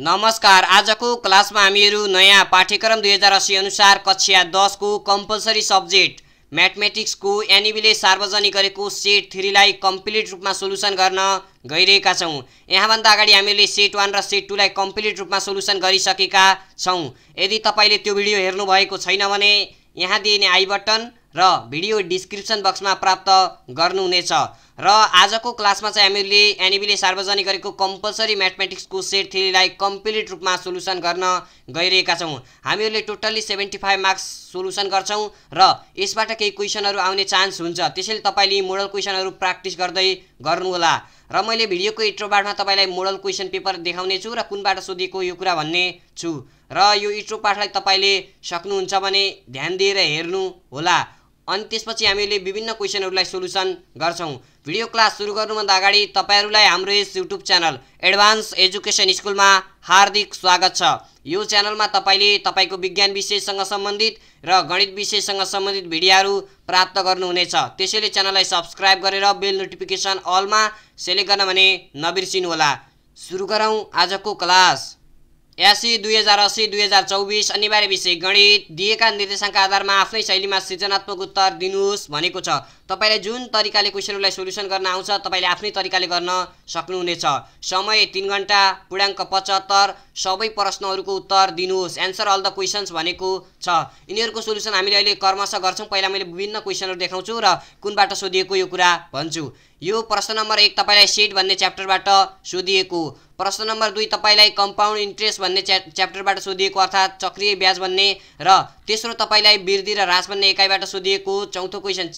नमस्कार आजको क्लासमा हामीहरू नयाँ पाठ्यक्रम दुई हजार असी अनुसार कक्षा दसको कम्पलसरी सब्जेक्ट म्याथमेटिक्सको एनिबीले सार्वजनिक गरेको सेट थ्रीलाई कम्प्लिट रूपमा सोल्युसन गर्न गइरहेका छौँ यहाँभन्दा अगाडि हामीले सेट वान र सेट टूलाई कम्प्लिट रूपमा सोल्युसन गरिसकेका छौँ यदि तपाईँले त्यो भिडियो हेर्नुभएको छैन भने यहाँ दिइने आई बटन र भिडियो डिस्क्रिप्सन बक्समा प्राप्त गर्नुहुनेछ र आजको क्लासमा चाहिँ हामीले एनिबीले सार्वजनिक गरेको कम्पलसरी म्याथमेटिक्सको सेट थ्रीलाई कम्प्लिट रूपमा सोल्युसन गर्न गइरहेका छौँ हामीहरूले totally seventy five marks solution गर्छौँ र यसबाट केही क्वेसनहरू आउने चान्स हुन्छ त्यसैले तपाईँले मोडल क्वेसनहरू प्र्याक्टिस गर्दै गर्नुहोला र मैले भिडियोको इट्रोपाठमा तपाईँलाई मोडल क्वेसन पेपर देखाउने छु र कुनबाट सोधेको यो कुरा भन्ने छु र यो इट्रो पाठलाई तपाईँले सक्नुहुन्छ भने ध्यान दिएर हेर्नुहोला अनि त्यसपछि हामीले विभिन्न क्वेसनहरूलाई सोल्युसन गर्छौँ भिडियो क्लास सुरु गर्नुभन्दा अगाडि तपाईँहरूलाई हाम्रो यस युट्युब च्यानल एडभान्स एजुकेसन स्कुलमा हार्दिक स्वागत छ यो च्यानलमा तपाईँले तपाईँको विज्ञान विषयसँग सम्बन्धित र गणित विषयसँग सम्बन्धित भिडियोहरू प्राप्त गर्नुहुनेछ त्यसैले च्यानललाई सब्सक्राइब गरेर बेल नोटिफिकेसन अलमा सेलेक्ट गर्न भने नबिर्सिनुहोला सुरु गरौँ आजको क्लास एसी दुई हजार असी दुई हजार चौबिस अनिवार्य विषय गणित दिएका निर्देशाङ्कका आधारमा आफ्नै शैलीमा सृजनात्मक उत्तर दिनुहोस् भनेको छ तपाईँले जुन तरिकाले क्वेसनहरूलाई सोल्युसन गर्न आउँछ तपाईँले आफ्नै तरिकाले गर्न सक्नुहुनेछ समय तिन घन्टा पूर्णाङ्क पचहत्तर सबै प्रश्नहरूको उत्तर दिनुहोस् एन्सर अल द क्वेसन्स भनेको छ यिनीहरूको सोल्युसन हामीले अहिले कर्मश गर्छौँ पहिला मैले विभिन्न क्वेसनहरू देखाउँछु र कुनबाट सोधिएको यो कुरा भन्छु यो प्रश्न नम्बर एक तपाईँलाई सेट भन्ने च्याप्टरबाट सोधिएको प्रश्न नम्बर दुई तपाईँलाई कम्पाउन्ड इन्ट्रेस्ट भन्ने च्या च्याप्टरबाट सोधिएको अर्थात् चक्रिय ब्याज भन्ने र तेस्रो तपाईँलाई वृद्धि र ह्रास भन्ने एकाइबाट सोधिएको चौथो क्वेसन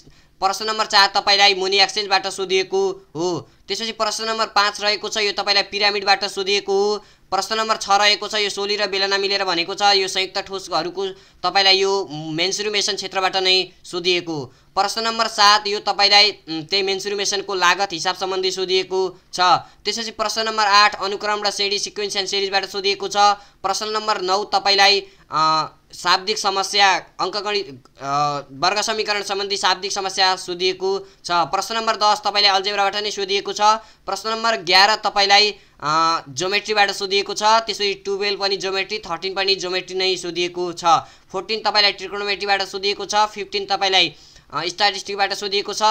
प्रश्न नम्बर चार तपाईँलाई मुनी एक्सचेन्जबाट सोधिएको हो त्यसपछि प्रश्न नम्बर पाँच रहेको छ यो तपाईँलाई पिरामिडबाट सोधिएको हो प्रश्न नम्बर छ रहेको छ यो सोली र बेलना मिलेर भनेको छ यो संयुक्त ठोसहरूको तपाईँलाई यो मेन्सुरुमेसन क्षेत्रबाट नै सोधिएको प्रश्न नम्बर सात यो तपाईँलाई त्यही मेन्सुरुमेसनको लागत हिसाब सम्बन्धी सोधिएको छ त्यसपछि प्रश्न नम्बर आठ अनुक्रम र सेडी सिक्वेन्स एन्ड सिरिजबाट सोधिएको छ प्रश्न नम्बर नौ तपाईँलाई शाब्दिक समस्या अङ्कगणित वर्ग समीकरण सम्बन्धी शाब्दिक समस्या सोधिएको छ प्रश्न नम्बर दस तपाईँलाई अल्जेब्राबाट नै सोधिएको छ प्रश्न नम्बर ग्यार तपाईँलाई जोमेट्रीबाट सोधिएको छ त्यसपछि टुवेल्भ पनि जोमेट्री थर्टिन पनि जोमेट्री नै सोधिएको छ फोर्टिन तपाईँलाई ट्रिकोनोमेट्रीबाट सोधिएको छ फिफ्टिन तपाईँलाई स्ट्याटिस्टिकबाट सोधिएको छ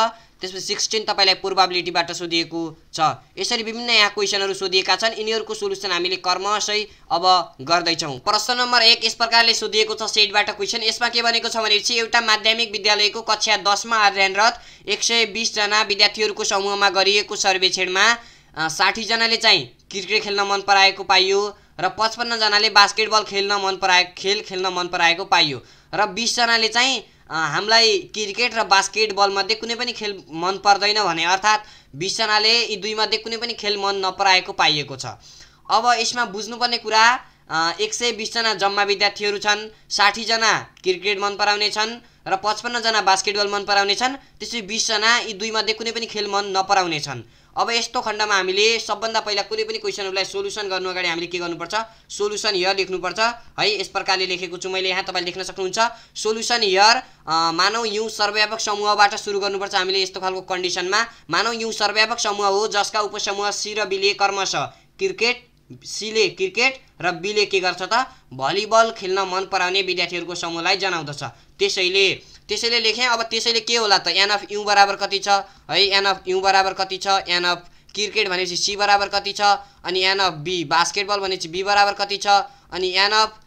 त्यसपछि सिक्सटिन तपाईँलाई पूर्वाबिलिटीबाट सोधिएको छ यसरी विभिन्न यहाँ क्वेसनहरू सोधिएका छन् यिनीहरूको सोल्युसन हामीले कर्मशै अब गर्दैछौँ प्रश्न नम्बर एक यस प्रकारले सोधिएको छ सेटबाट क्वेसन यसमा के भनेको छ भनेपछि एउटा माध्यमिक विद्यालयको कक्षा दसमा अध्ययनरत एक सय बिसजना विद्यार्थीहरूको समूहमा गरिएको सर्वेक्षणमा साठीजनाले चाहिँ क्रिकेट खेल्न मन पराएको पाइयो र पचपन्नजनाले बास्केटबल खेल्न मन पराए खेल खेल्न मन पराएको पाइयो र बिसजनाले चाहिँ हामीलाई क्रिकेट र बास्केटबलमध्ये कुनै पनि खेल मन पर्दैन भने अर्थात् बिसजनाले यी दुईमध्ये कुनै पनि खेल मन नपराएको पाइएको छ अब यसमा बुझ्नुपर्ने कुरा एक सय बिसजना जम्मा विद्यार्थीहरू छन् साठीजना क्रिकेट मन पराउने छन् र पचपन्नजना बास्केटबल मन पराउने छन् त्यसै बिसजना यी दुईमध्ये कुनै पनि खेल मन नपराउने छन् अब यस्तो खण्डमा हामीले सबभन्दा पहिला कुनै पनि क्वेसनहरूलाई सोल्युसन गर्नु अगाडि हामीले के गर्नुपर्छ सोल्युसन हियर लेख्नुपर्छ है यस प्रकारले लेखेको छु मैले यहाँ तपाईँले लेख्न सक्नुहुन्छ सोल्युसन हियर मानव यु सर्वव्यापक समूहबाट सुरु गर्नुपर्छ हामीले यस्तो खालको कन्डिसनमा मानव यु सर्वव्यापक समूह हो जसका उपसमूह सी र बिले कर्मश क्रिकेट सीले क्रिकेट र बिले के गर्छ त भलिबल खेल्न मन पराउने विद्यार्थीहरूको समूहलाई जनाउँदछ त्यसैले त्यसैले लेखेँ अब त्यसैले के होला त एन अफ यु बराबर कति छ है एन अफ यु बराबर कति छ एन अफ क्रिकेट भनेपछि सी बराबर कति छ अनि एन अफ बी बास्केटबल भनेपछि बी बराबर कति छ अनि एन अफ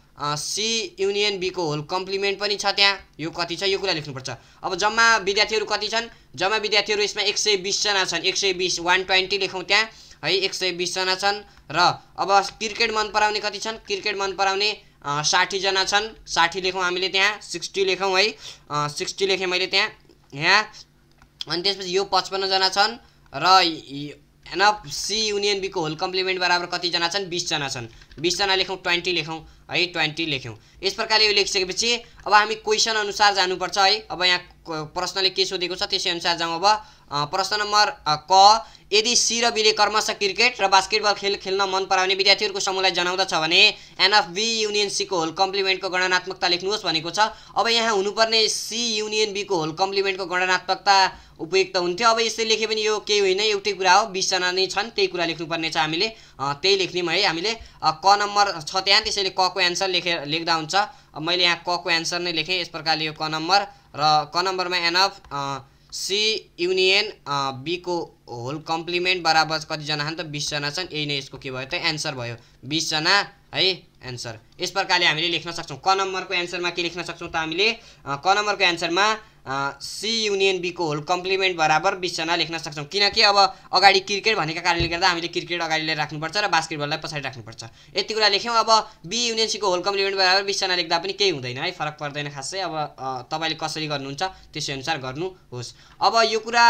सी युनियन बीको होल कम्प्लिमेन्ट पनि छ त्यहाँ यो कति छ यो कुरा लेख्नुपर्छ अब जम्मा विद्यार्थीहरू कति छन् जम्मा विद्यार्थीहरू यसमा एक सय बिसजना छन् एक सय बिस वान ट्वेन्टी लेखौँ त्यहाँ है एक सय बिसजना छन् र अब क्रिकेट मन पराउने कति छन् क्रिकेट मन पराउने साठीजना छन् साठी लेखौँ हामीले त्यहाँ सिक्सटी लेखौँ है सिक्सटी लेखेँ मैले त्यहाँ यहाँ अनि त्यसपछि यो पचपन्नजना छन् र एनअफ सी युनियन बीको होल कम्प्लिमेन्ट बराबर कतिजना छन् बिसजना छन् बिसजना लेखौँ ट्वेन्टी लेखौँ है ट्वेन्टी लेख्यौँ यस प्रकारले यो लेखिसकेपछि अब हामी क्वेसन अनुसार जानुपर्छ है अब यहाँ प्रश्नले के सोधेको छ त्यसै अनुसार जाउँ अब प्रश्न नम्बर क यदि सी र बीले कर्मश क्रिकेट र बास्केटबल खेल खेल्न मन पराउने विद्यार्थीहरूको समूहलाई जनाउँदछ भने एनएफ बी युनियन सीको होल कम्प्लिमेन्टको गणनात्मकता लेख्नुहोस् भनेको छ अब यहाँ हुनुपर्ने सी युनियन बीको होल कम्प्लिमेन्टको गणनात्मकता उपयुक्त हुन्थ्यो अब यसले लेखे पनि यो केही होइन एउटै कुरा हो बिसजना नै छन् त्यही कुरा लेख्नुपर्ने छ हामीले त्यही लेख्ने है हामीले क नम्बर छ त्यहाँ त्यसैले कको एन्सर लेखे लेख्दा हुन्छ मैले यहाँ कको एन्सर नै लेखेँ यस प्रकारले यो क नम्बर र क नम्बरमा एनएफ सी युनियन बीको होल कम्प्लिमेन्ट बराबर कतिजना छन् त बिसजना छन् यही नै यसको के भयो त एन्सर भयो बिसजना है एन्सर यस प्रकारले हामीले लेख्न सक्छौँ क नम्बरको एन्सरमा के लेख्न सक्छौँ त हामीले क नम्बरको एन्सरमा सी युनियन बीको होल कम्प्लिमेन्ट बराबर बिसजना लेख्न सक्छौँ किनकि अब अगाडि क्रिकेट भनेको कारणले गर्दा हामीले क्रिकेट अगाडि लिएर राख्नुपर्छ र बास्केटबललाई पछाडि राख्नुपर्छ यति कुरा लेख्यौँ अब बी युनियन सीको होल कम्प्लिमेन्ट बराबर बिसजना लेख्दा पनि केही हुँदैन है फरक पर्दैन खासै अब तपाईँले कसरी गर्नुहुन्छ त्यसै अनुसार गर्नुहोस् अब यो कुरा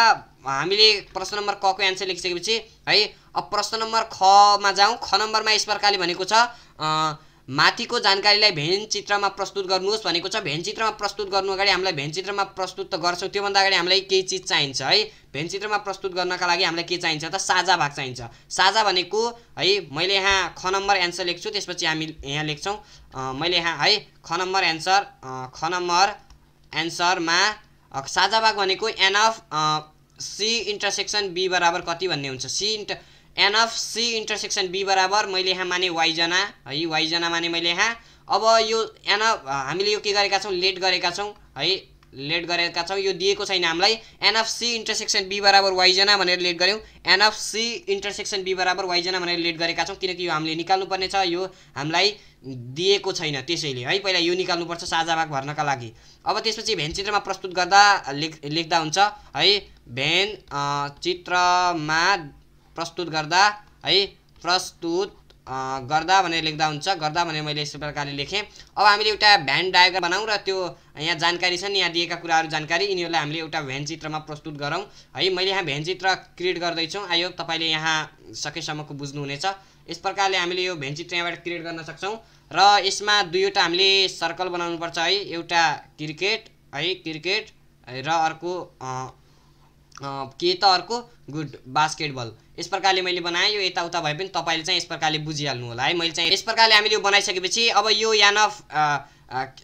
हामीले प्रश्न नम्बर कको एन्सर लेखिसकेपछि है अब प्रश्न नम्बर खमा जाउँ ख नम्बरमा यस प्रकारले भनेको छ माथिको जानकारीलाई भेन चित्रमा प्रस्तुत गर्नुहोस् भनेको छ भेन चित्रमा प्रस्तुत गर्नु अगाडि हामीलाई भेन चित्रमा प्रस्तुत त गर्छौँ त्योभन्दा अगाडि हामीलाई केही चिज चाहिन्छ है भेन चित्रमा प्रस्तुत गर्नका लागि हामीलाई के चाहिन्छ त साझा भाग चाहिन्छ साझा भनेको है मैले यहाँ ख नम्बर एन्सर लेख्छु त्यसपछि हामी यहाँ लेख्छौँ मैले यहाँ है ख नम्बर एन्सर ख नम्बर एन्सरमा साझा भाग भनेको N of C intersection B बराबर कति भन्ने हुन्छ C inter N of C C intersection B बराबर मैले यहाँ माने वाइजना है वाइजना माने मैले यहाँ अब यो एनएफ हामीले यो के गरेका छौँ लेट गरेका छौँ है लेट गरेका छौँ यो दिएको छैन हामीलाई एनएफ सी इन्टरसेक्सन बी बराबर वाइजना भनेर लेट गऱ्यौँ एनएफ सी इन्टरसेक्सन बी बराबर वाइजना भनेर लेट गरेका छौँ किनकि यो हामीले निकाल्नुपर्ने छ यो हामीलाई दिएको छैन त्यसैले है पहिला यो निकाल्नुपर्छ साझा भाग भर्नका लागि अब त्यसपछि भेन चित्रमा प्रस्तुत गर्दा लेख लेख्दा हुन्छ है भेन चित्रमा प्रस्तुत गर्दा है प्रस्तुत गर्दा भनेर लेख्दा हुन्छ गर्दा भनेर मैले यस प्रकारले लेखेँ अब हामीले एउटा भ्यान डायग्राम बनाऊँ र त्यो यहाँ जानकारी छन् यहाँ दिएका कुराहरू जानकारी यिनीहरूलाई हामीले एउटा भ्यान चित्रमा प्रस्तुत गरौँ है मैले यहाँ भ्यान चित्र क्रिएट गर्दैछौँ आयो तपाईँले यहाँ सकेसम्मको बुझ्नुहुनेछ यस प्रकारले हामीले यो भ्यान चित्र यहाँबाट क्रिएट गर्न सक्छौँ र यसमा दुईवटा हामीले सर्कल बनाउनुपर्छ है एउटा क्रिकेट है क्रिकेट र अर्को के त अर्को गुड बास्केटबल यस प्रकारले मैले बनाएँ यो यताउता भए पनि तपाईँले चाहिँ यस प्रकारले बुझिहाल्नु होला है मैले चाहिँ यस प्रकारले हामीले यो बनाइसकेपछि अब यो यान अफ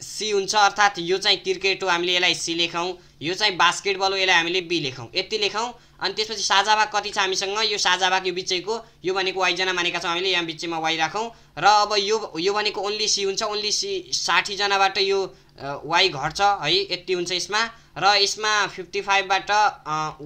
सी हुन्छ अर्थात् यो चाहिँ क्रिकेट हो हामीले यसलाई सी लेखौँ यो चाहिँ बास्केटबल हो यसलाई हामीले बी लेखौँ यति लेखौँ अनि त्यसपछि साझा भाग कति छ हामीसँग यो साझा भाग यो बिचैको यो भनेको वाइजना मानेका छौँ हामीले यहाँ बिचैमा वाइ राखौँ र अब यो यो भनेको ओन्ली सी हुन्छ ओन्ली सी साठीजनाबाट यो वाइ घट्छ है यति हुन्छ यसमा र यसमा फिफ्टी फाइभबाट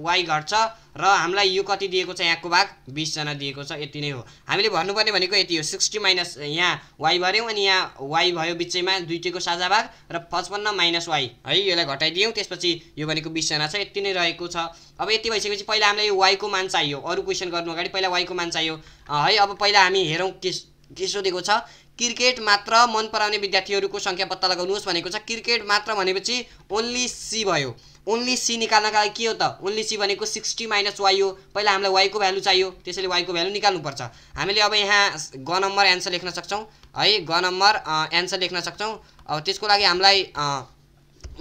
वाइ घट्छ र हामीलाई यो कति दिएको छ यहाँको भाग बिसजना दिएको छ यति नै हो हामीले भन्नुपर्ने भनेको यति हो सिक्सटी माइनस यहाँ वाइ भऱ्यौँ अनि यहाँ वाइ भयो बिचैमा दुइटैको साझा भाग र पचपन्न माइनस वाई है यसलाई घटाइदियौँ त्यसपछि यो भनेको बिसजना छ यति नै रहेको छ अब यति भइसकेपछि पहिला हामीलाई यो वाइको मान चाहियो अरू क्वेसन गर्नु अगाडि पहिला वाइको मान चाहियो है अब पहिला हामी हेरौँ के के सोधेको छ क्रिकेट मात्र मन पराउने विद्यार्थीहरूको सङ्ख्या पत्ता लगाउनुहोस् भनेको छ क्रिकेट मात्र भनेपछि ओन्ली सी भयो ओन्ली सी निकाल्नका लागि के हो त ओन्ली सी भनेको सिक्सटी माइनस वाइ हो पहिला हामीलाई वाइको भ्यालु चाहियो त्यसैले वाइको भ्यालु निकाल्नुपर्छ हामीले अब यहाँ ग नम्बर एन्सर लेख्न सक्छौँ है ग नम्बर एन्सर लेख्न सक्छौँ अब त्यसको लागि हामीलाई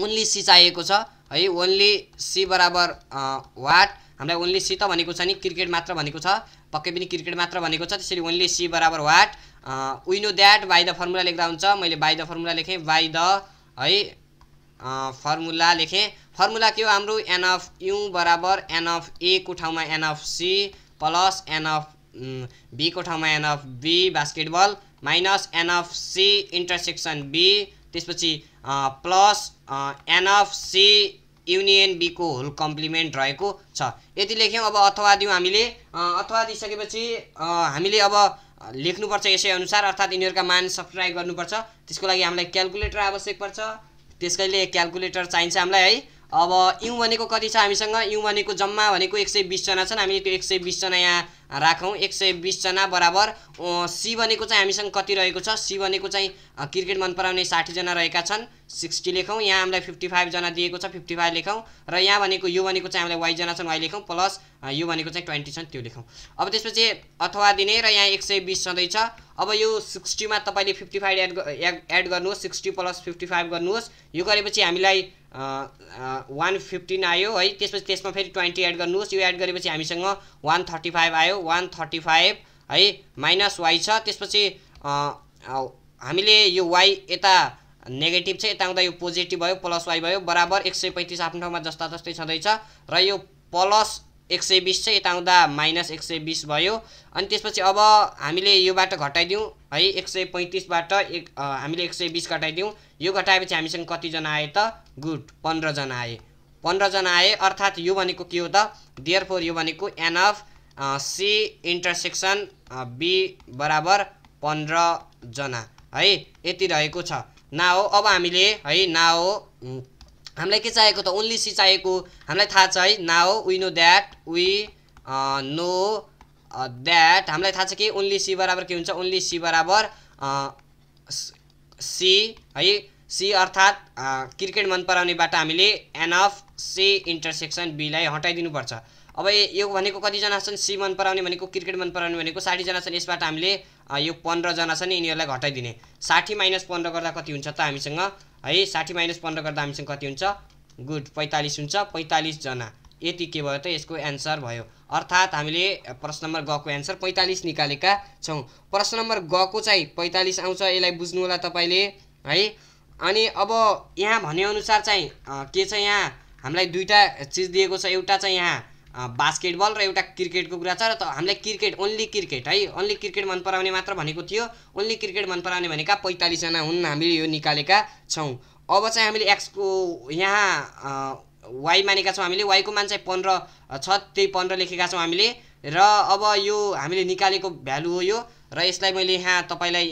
ओन्ली सी चाहिएको छ है ओन्ली सी बराबर वाट हामीलाई ओन्ली सी त भनेको छ नि क्रिकेट मात्र भनेको छ पक्कै पनि क्रिकेट मात्र भनेको छ त्यसरी ओन्ली सी बराबर what we know that by the formula लेख्दा हुन्छ मैले बाई द फर्मुला लेखेँ बाई द है फर्मुला लेखेँ फर्मुला के हो हाम्रो एन अफ यु बराबर एन अफ एको ठाउँमा N of C plus N of बीको ठाउँमा N of B basketball minus N of C intersection B त्यसपछि plus N of C union बीको होल कम्प्लिमेन्ट रहेको छ यति लेख्यौँ अब अथवा दिउँ हामीले अथवा दिइसकेपछि हामीले अब लेख्नुपर्छ यसै अनुसार अर्थात् यिनीहरूका मान सब्सक्राइब गर्नुपर्छ त्यसको लागि हामीलाई क्यालकुलेटर आवश्यक पर्छ त्यसकैले क्यालकुलेटर चाहिन्छ हामीलाई है अब यु भनेको कति छ हामीसँग यु भनेको जम्मा भनेको एक सय बिसजना छन् हामी त्यो एक सय बिसजना यहाँ राखौँ एक सय बिसजना बराबर सी भनेको चाहिँ हामीसँग कति रहेको छ सी भनेको चाहिँ क्रिकेट मन पराउने साठीजना रहेका छन् सिक्सटी लेखौँ यहाँ हामीलाई फिफ्टी फाइभजना दिएको छ फिफ्टी फाइभ लेखौँ र यहाँ भनेको यो भनेको चाहिँ हामीलाई वाइजना छन् वाइ लेखौँ प्लस यो भनेको चाहिँ ट्वेन्टी छन् त्यो लेखौँ अब त्यसपछि अथवा दिने र यहाँ एक सय बिस छँदैछ अब यो सिक्सटीमा तपाईँले फिफ्टी फाइभ एड एड गर्नुहोस् सिक्सटी प्लस फिफ्टी फाइभ गर्नुहोस् यो गरेपछि हामीलाई वान फिफ्टिन आयो है त्यसपछि त्यसमा फेरि ट्वेन्टी एड गर्नुहोस् यो एड गरेपछि हामीसँग वान थर्टी फाइभ आयो वान थर्टी फाइभ है माइनस वाइ छ त्यसपछि हामीले यो वाइ यता नेगेटिभ छ यता आउँदा यो पोजिटिभ भयो प्लस वाइ भयो बराबर एक सय पैँतिस आफ्नो ठाउँमा जस्ता जस्तै छँदैछ र यो प्लस एक सय बिस चाहिँ यता आउँदा माइनस एक सय बिस भयो अनि त्यसपछि अब हामीले योबाट घटाइदिउँ है एक सय पैँतिसबाट एक हामीले एक सय बिस घटाइदिउँ यो घटाएपछि हामीसँग कतिजना आए त गुड पन्ध्रजना आए पन्ध्रजना आए अर्थात् यो भनेको के हो त डियर फोर यो भनेको N of C intersection B बराबर पन्ध्रजना है यति रहेको छ ना हो अब हामीले है ना हो हामीलाई के चाहिएको त ओन्ली सी चाहिएको हामीलाई थाहा छ है now we know that we know that हामीलाई थाहा छ कि ओन्ली सी बराबर के हुन्छ ओन्ली सी बराबर सी uh, है सी अर्थात् uh, क्रिकेट मन पराउनेबाट हामीले एन सी इन्टरसेक्सन बीलाई हटाइदिनुपर्छ अब यो भनेको कतिजना छन् सी मन पराउने भनेको क्रिकेट मन पराउने भनेको साठीजना छन् यसबाट हामीले uh, यो पन्ध्रजना छन् यिनीहरूलाई घटाइदिने साठी माइनस पन्ध्र गर्दा कति हुन्छ त हामीसँग है साठी माइनस पन्ध्र गर्दा हामीसँग कति हुन्छ गुड पैँतालिस हुन्छ पैँतालिसजना यति के भयो त यसको एन्सर भयो अर्थात् हामीले प्रश्न नम्बर गको एन्सर पैँतालिस निकालेका छौँ प्रश्न नम्बर गको चाहिँ पैँतालिस आउँछ यसलाई बुझ्नु होला तपाईँले है अनि अब यहाँ भनेअनुसार चाहिँ के छ यहाँ हामीलाई दुईवटा चिज दिएको छ एउटा चाहिँ यहाँ बास्केटबल र एउटा क्रिकेटको कुरा छ र त हामीलाई क्रिकेट ओन्ली क्रिकेट है ओन्ली क्रिकेट मन पराउने मात्र भनेको थियो ओन्ली क्रिकेट मन पराउने भनेका पैँतालिसजना हुन् हामीले यो निकालेका छौँ अब चाहिँ हामीले एक्सको यहाँ वाई मानेका छौँ हामीले वाइको मान चाहिँ पन्ध्र छ त्यही पन्ध्र लेखेका छौँ हामीले र अब यो हामीले निकालेको भ्यालु हो यो र यसलाई मैले यहाँ तपाईँलाई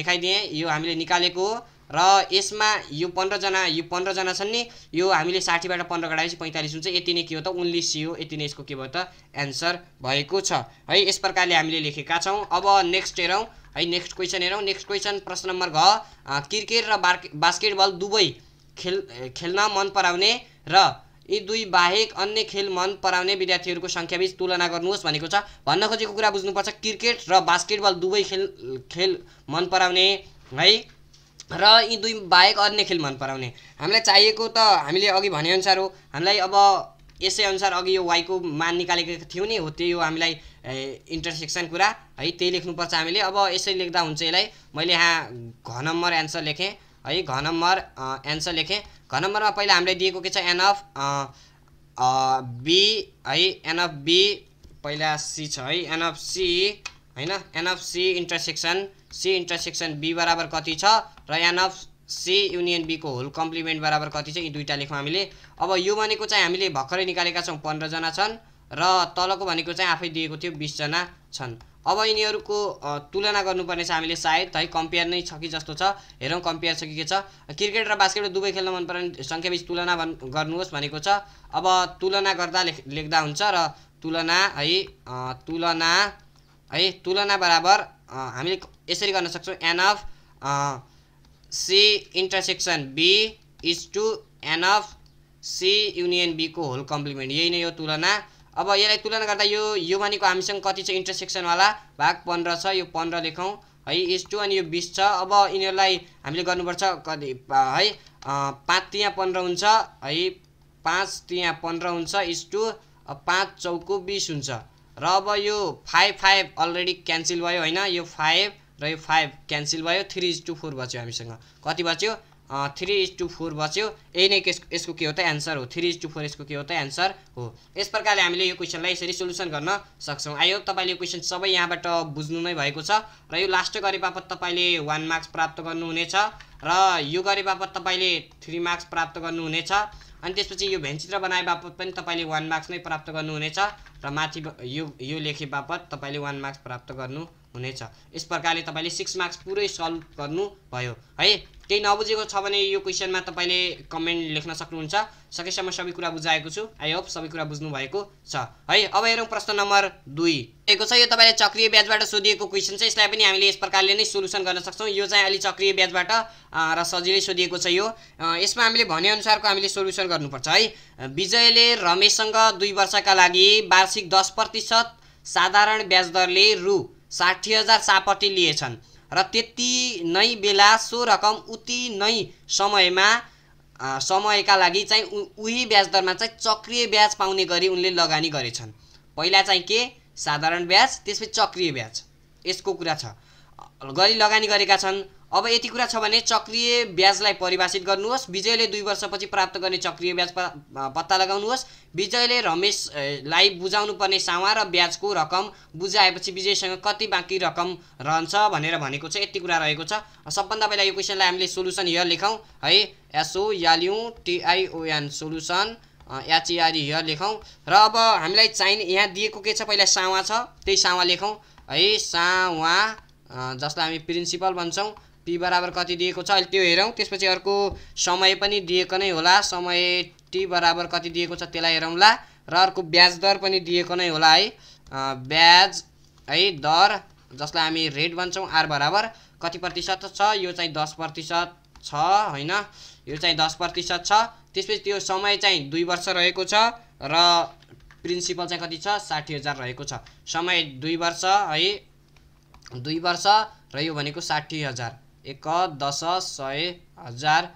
देखाइदिएँ यो हामीले निकालेको हो र यसमा यो पन्ध्रजना यो पन्ध्रजना छन् नि यो हामीले साठीबाट पन्ध्र घटाएपछि पैँतालिस हुन्छ यति नै के हो त उन्लिस हो यति नै यसको के भयो त एन्सर भएको छ है यस प्रकारले हामीले लेखेका छौँ अब नेक्स्ट हेरौँ है नेक्स्ट क्वेसन हेरौँ नेक्स्ट क्वेसन प्रश्न नम्बर घ क्रिकेट र बास्केटबल दुवै खेल खेल्न मन पराउने र यी दुई बाहेक अन्य खेल मन पराउने विद्यार्थीहरूको सङ्ख्याबीच तुलना गर्नुहोस् भनेको छ भन्न खोजेको कुरा बुझ्नुपर्छ क्रिकेट र बास्केटबल दुवै खेल खेल मन पराउने है र यी दुई बाहेक अन्य खेल मन पराउने हामीलाई चाहिएको त हामीले अघि भनेअनुसार हो हामीलाई अब यसै अनुसार अघि यो वाइको मान निकालेको थियो नि हो त्यही हो हामीलाई इन्टरसेक्सन कुरा है त्यही लेख्नुपर्छ हामीले अब यसै लेख्दा हुन्छ यसलाई मैले यहाँ घ नम्बर एन्सर लेखेँ है घ नम्बर एन्सर लेखेँ घ नम्बरमा पहिला हामीलाई दिएको के छ एन बी है एन बी पहिला सी छ है एन सी होइन N C intersection C intersection B बराबर कति छ र यान अफ सी युनियन बीको होल कम्प्लिमेन्ट बराबर कति छ यी दुईवटा लेखौँ हामीले अब यो भनेको चाहिँ हामीले भर्खरै निकालेका छौँ पन्ध्रजना छन् र तलको भनेको चाहिँ आफै दिएको थियो बिसजना छन् अब यिनीहरूको तुलना गर्नुपर्ने छ हामीले सायद है कम्पेयर नै छ कि जस्तो छ हेरौँ कम्पेयर छ कि के छ क्रिकेट र बास्केटबल दुवै खेल्न मन पर्ने सङ्ख्याबिच तुलना गर्नुहोस् भनेको छ अब तुलना गर्दा लेख लेख्दा हुन्छ र तुलना है तुलना है तुलना बराबर हामीले यसरी गर्न सक्छौँ N of C intersection B is to N of C union बीको होल कम्प्लिमेन्ट यही नै हो तुलना अब यसलाई तुलना गर्दा यो यो भनेको हामीसँग कति छ इन्टरसेक्सनवाला भाग पन्ध्र छ यो पन्ध्र लेखौँ है इज टू अनि यो बिस छ अब यिनीहरूलाई हामीले गर्नुपर्छ कति है पाँच तिहाँ पन्ध्र हुन्छ है पाँच तिहाँ पन्ध्र हुन्छ इज टू पाँच चौको बिस हुन्छ र अब यो फाइभ फाइभ अलरेडी क्यान्सल भयो होइन यो फाइभ र यो फाइभ क्यान्सल भयो थ्री इज टू फोर बच्यो हामीसँग कति बच्यो थ्री इज टू फोर बच्यो यही नै यसको के हो त एन्सर हो थ्री इज टू फोर यसको के हो त एन्सर हो यस प्रकारले हामीले यो क्वेसनलाई यसरी सोल्युसन गर्न सक्छौँ आयो तपाईँले यो क्वेसन सबै यहाँबाट बुझ्नु नै भएको छ र यो लास्ट गरे बापत तपाईँले वान मार्क्स प्राप्त गर्नुहुनेछ र यो गरे बापत तपाईँले थ्री मार्क्स प्राप्त गर्नुहुनेछ अनि त्यसपछि यो भेन्चित्र बनाए बापत पनि तपाईँले वान मार्क्स नै प्राप्त गर्नुहुनेछ र माथि यो यो लेखे बापत तपाईँले वान मार्क्स प्राप्त गर्नु हुनेछ यस प्रकारले तपाईँले सिक्स मार्क्स पुरै सल्भ गर्नुभयो है केही नबुझेको छ भने यो क्वेसनमा तपाईँले कमेन्ट लेख्न सक्नुहुन्छ सकेसम्म सबै कुरा बुझाएको छु आई होप सबै कुरा बुझ्नुभएको छ है अब हेरौँ प्रश्न नम्बर दुई दिएको छ यो तपाईँले चक्रिय ब्याजबाट सोधिएको क्वेसन छ यसलाई पनि हामीले यस प्रकारले नै सोल्युसन गर्न सक्छौँ यो चाहिँ अलि चक्रिय ब्याजबाट र सजिलै सोधिएको छ यो यसमा हामीले भनेअनुसारको हामीले सोल्युसन गर्नुपर्छ है विजयले रमेशसँग दुई वर्षका लागि वार्षिक दस प्रतिशत साधारण ब्याज दरले रु साठी हजार सापटी लिएछन् र त्यति नै बेला सो रकम उति नै समयमा समयका लागि चाहिँ उही ब्याज दरमा चाहिँ चक्रिय ब्याज पाउने गरी उनले लगानी गरेछन् पहिला चाहिँ के साधारण ब्याज त्यसपछि चक्रिय ब्याज यसको कुरा छ गरी लगानी गरेका छन् अब यति कुरा छ भने चक्रिय ब्याजलाई परिभाषित गर्नुहोस् विजयले दुई वर्षपछि प्राप्त गर्ने चक्रिय ब्याज पत्ता लगाउनुहोस् विजयले रमेशलाई बुझाउनु पर्ने सामा र ब्याजको रकम बुझाएपछि विजयसँग कति बाँकी रकम रहन्छ भनेर भनेको छ यति कुरा रहेको छ सबभन्दा पहिला यो क्वेसनलाई हामीले सोल्युसन हियर लेखौँ है एसओ याल्यौँ टिआइओएन सोल्युसन एचएआर हियर लेखौँ र अब हामीलाई चाहिने यहाँ दिएको के छ पहिला सावा छ त्यही सावा लेखौँ है सावा जसलाई हामी प्रिन्सिपल भन्छौँ पी बराबर कति दिएको छ अहिले त्यो हेरौँ त्यसपछि अर्को समय पनि दिएको नै होला समय टी बराबर कति दिएको छ त्यसलाई हेरौँला र अर्को ब्याज दर पनि दिएको नै होला है ब्याज है दर जसलाई हामी रेट भन्छौँ आर बराबर कति प्रतिशत छ यो चाहिँ दस प्रतिशत छ होइन यो चाहिँ दस प्रतिशत छ त्यसपछि त्यो समय चाहिँ दुई वर्ष रहेको छ र प्रिन्सिपल चाहिँ कति छ साठी हजार रहेको छ समय दुई वर्ष है दुई वर्ष र यो भनेको साठी हजार एक दस सय हजार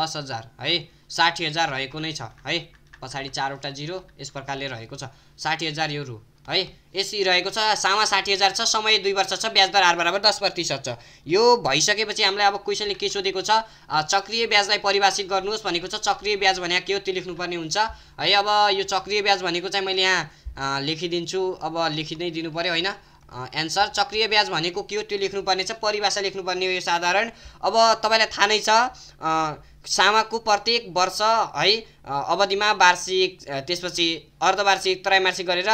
दस हजार है साठी हजार रहेको नै छ है पछाडि चारवटा जिरो यस प्रकारले रहेको छ साठी हजार यो रु है यसरी रहेको छ सामा साठी हजार छ समय दुई वर्ष छ ब्याज दर आर बराबर दस प्रतिशत छ यो भइसकेपछि हामीलाई अब क्वेसनले के सोधेको छ चक्रिय ब्याजलाई परिभाषित गर्नुहोस् भनेको छ चक्रिय ब्याज भने के हो त्यो लेख्नुपर्ने हुन्छ है अब यो चक्रिय ब्याज भनेको चाहिँ मैले यहाँ लेखिदिन्छु अब लेखि नै दिनु पऱ्यो होइन एन्सर चक्रिय ब्याज भनेको के हो त्यो लेख्नुपर्ने छ परिभाषा लेख्नुपर्ने हो यो साधारण अब तपाईँलाई थाहा नै छ सामाको प्रत्येक वर्ष है अवधिमा वार्षिक त्यसपछि अर्धवार्षिक त्रैमासिक गरेर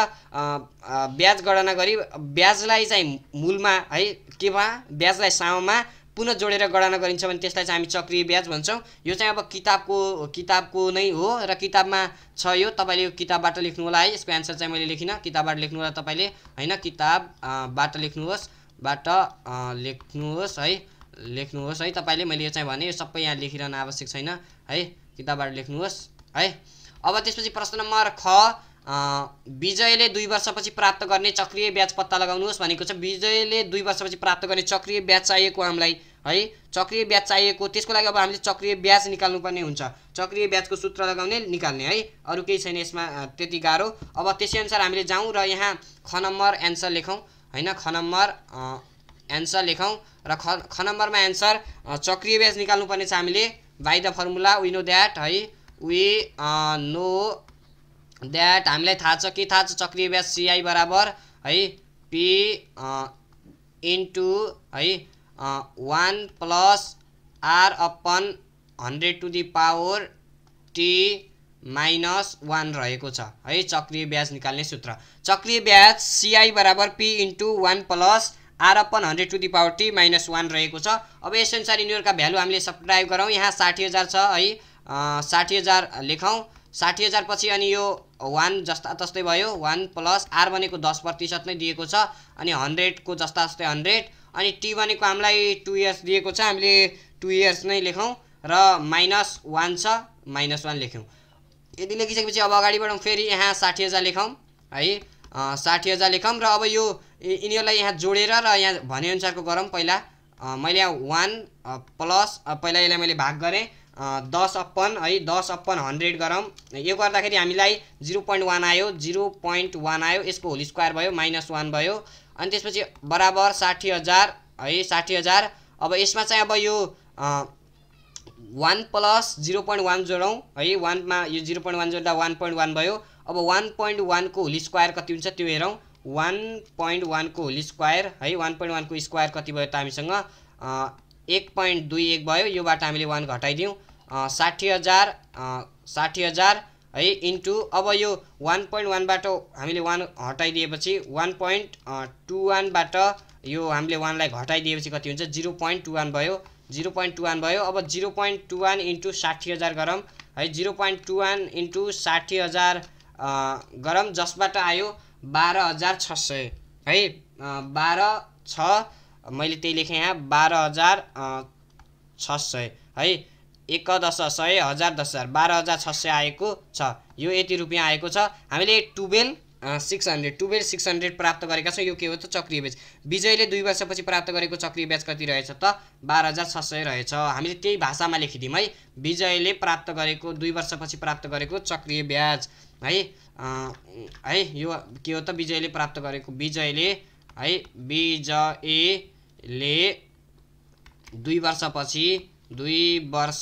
ब्याज गणना गरी ब्याजलाई चाहिँ मूलमा है केमा ब्याजलाई सामामा पुनः जोडेर गणना गरिन्छ भने त्यसलाई चाहिँ हामी चक्रिय ब्याज भन्छौँ यो चाहिँ अब किताबको किताबको नै हो र किताबमा छ यो तपाईँले यो किताबबाट लेख्नु होला है यसको एन्सर चाहिँ मैले लेखिनँ किताबबाट लेख्नु होला तपाईँले होइन किताबबाट लेख्नुहोस् बाट लेख्नुहोस् है लेख्नुहोस् है तपाईँले मैले यो चाहिँ भने यो सबै यहाँ लेखिरहन आवश्यक छैन है किताबबाट लेख्नुहोस् है अब त्यसपछि प्रश्न नम्बर ख विजयले दुई वर्षपछि प्राप्त गर्ने चक्रिय ब्याज पत्ता लगाउनुहोस् भनेको छ विजयले दुई वर्षपछि प्राप्त गर्ने चक्रिय ब्याज चाहिएको हामीलाई है चक्रिय ब्याज चाहिएको त्यसको लागि अब हामीले चक्रिय ब्याज निकाल्नुपर्ने हुन्छ चक्रिय ब्याजको सूत्र लगाउने निकाल्ने है अरू केही छैन यसमा त्यति गाह्रो अब त्यसै अनुसार हामीले जाउँ र यहाँ ख नम्बर एन्सर लेखौँ होइन ख नम्बर एन्सर लेखौँ र ख ख नम्बरमा एन्सर चक्रिय ब्याज निकाल्नुपर्ने छ हामीले by the formula we know that है वी नो द्याट हामीलाई थाहा छ के थाहा छ चक्रिय ब्याज सिआई बराबर है पी इन्टु है one plus R upon hundred to the power T minus one रहेको छ है चक्रिय ब्याज निकाल्ने सूत्र चक्रिय ब्याज सिआई बराबर P into one plus R upon hundred to the power T minus one रहेको छ अब यसअनुसार यिनीहरूका भ्यालु हामीले सब्सक्राइब गरौँ यहाँ साठी हजार छ है साठी हजार लेखौँ साठी हजार पछि अनि यो वान जस्ता तस्तै भयो वान प्लस आर भनेको दस प्रतिशत नै दिएको छ अनि हन्ड्रेडको जस्ता जस्तै हन्ड्रेड अनि टी भनेको हामीलाई टु इयर्स दिएको छ हामीले टु इयर्स नै लेखौँ र माइनस वान छ माइनस वान लेख्यौँ यदि लेखिसकेपछि अब अगाडि बढौँ फेरि यहाँ साठी हजार लेखौँ है साठी हजार लेखौँ र अब यो यिनीहरूलाई यहाँ जोडेर र यहाँ भनेअनुसारको गरौँ पहिला मैले यहाँ वान प्लस पहिला यसलाई मैले भाग गरेँ दस अप्पन है दस अप्पन हन्ड्रेड गरौँ यो गर्दाखेरि हामीलाई जिरो पोइन्ट वान आयो जिरो पोइन्ट वान आयो यसको होल स्क्वायर भयो माइनस वान भयो अनि त्यसपछि बराबर साठी हजार है साठी हजार अब यसमा चाहिँ अब यो one plus zero point one जोडौँ है वानमा यो जिरो पोइन्ट वान जोड्दा वान पोइन्ट वान भयो अब वान पोइन्ट वानको होली स्क्वायर कति हुन्छ त्यो हेरौँ वान पोइन्ट वानको होली स्क्वायर है वान पोइन्ट वानको स्क्वायर कति भयो त हामीसँग एक पोइन्ट दुई एक भयो योबाट हामीले वान घटाइदिउँ साठी हजार साठी हजार है इन्टु अब यो वान पोइन्ट वानबाट हामीले वान हटाइदिएपछि वान पोइन्ट टू वानबाट यो हामीले वानलाई घटाइदिएपछि कति हुन्छ जिरो पोइन्ट टू वान भयो जिरो पोइन्ट टू वान भयो अब zero point two one into साठी हजार गरौँ है zero point two one into साठी हजार गरौँ जसबाट आयो बाह्र हजार छ सय है बाह्र छ मैले त्यही लेखेँ यहाँ बाह्र हजार छ सय है एकदश सय हजार दस हजार बाह्र हजार छ सय आएको छ यो यति रुपियाँ आएको छ हामीले twelve six hundred twelve six hundred प्राप्त गरेका छौँ यो के हो त चक्रिय ब्याज विजयले दुई वर्षपछि प्राप्त गरेको चक्रिय ब्याज कति रहेछ त बाह्र हजार छ सय रहेछ हामीले त्यही भाषामा लेखिदिउँ है विजयले प्राप्त गरेको दुई वर्षपछि प्राप्त गरेको चक्रिय ब्याज है है यो के हो त विजयले प्राप्त गरेको विजयले है विजयले दुई वर्षपछि दुई वर्ष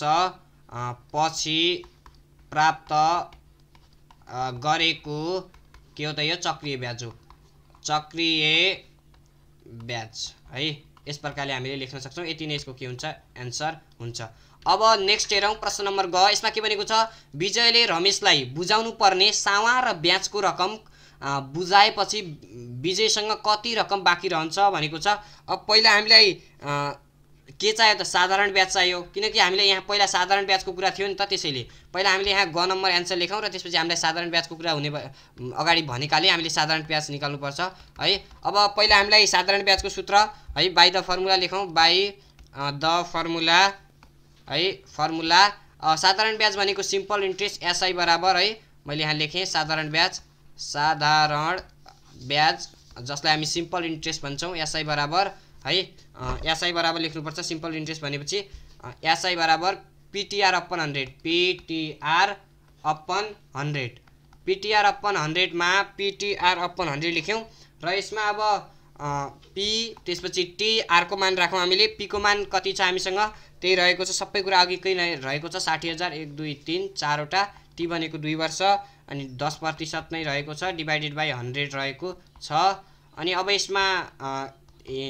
पछि प्राप्त गरेको के हो त यो चक्रिय ब्याज हो चक्रिय ब्याज है यस प्रकारले हामीले लेख्न सक्छौँ यति नै यसको के हुन्छ एन्सर हुन्छ अब नेक्स्ट हेरौँ प्रश्न नम्बर ग यसमा के भनेको छ विजयले रमेशलाई बुझाउनु पर्ने सावा र ब्याजको रकम बुझाएपछि विजयसँग कति रकम बाँकी रहन्छ भनेको छ अब पहिला हामीलाई के चाहियो त साधारण ब्याज चाहियो किनकि हामीले यहाँ पहिला साधारण ब्याजको कुरा थियो नि त त्यसैले पहिला हामीले यहाँ ग नम्बर एन्सर लेखौँ र त्यसपछि हामीलाई साधारण ब्याजको कुरा हुने अगाडि भनेकाले हामीले साधारण ब्याज निकाल्नुपर्छ है अब पहिला हामीलाई साधारण ब्याजको सूत्र है बाई द फर्मुला लेखौँ बाई द फर्मुला है फर्मुला साधारण ब्याज भनेको सिम्पल इन्ट्रेस्ट एसआई बराबर है मैले यहाँ लेखेँ साधारण ब्याज साधारण ब्याज जसलाई हामी सिम्पल इन्ट्रेस्ट भन्छौँ एसआई बराबर है एसआई बराबर लेख्नुपर्छ सिम्पल इन्ट्रेस्ट भनेपछि एसआई बराबर PTR upon hundred PTR upon hundred PTR upon हन्ड्रेडमा पिटिआर अपन हन्ड्रेड लेख्यौँ र यसमा अब पी त्यसपछि टिआरको मान राखौँ हामीले पीको मान कति छ हामीसँग त्यही रहेको छ सबै कुरा अघिकै रहेको छ साठी हजार एक दुई तिन चारवटा टी भनेको दुई वर्ष अनि दस प्रतिशत नै रहेको छ डिभाइडेड बाई हन्ड्रेड रहेको छ अनि अब यसमा ए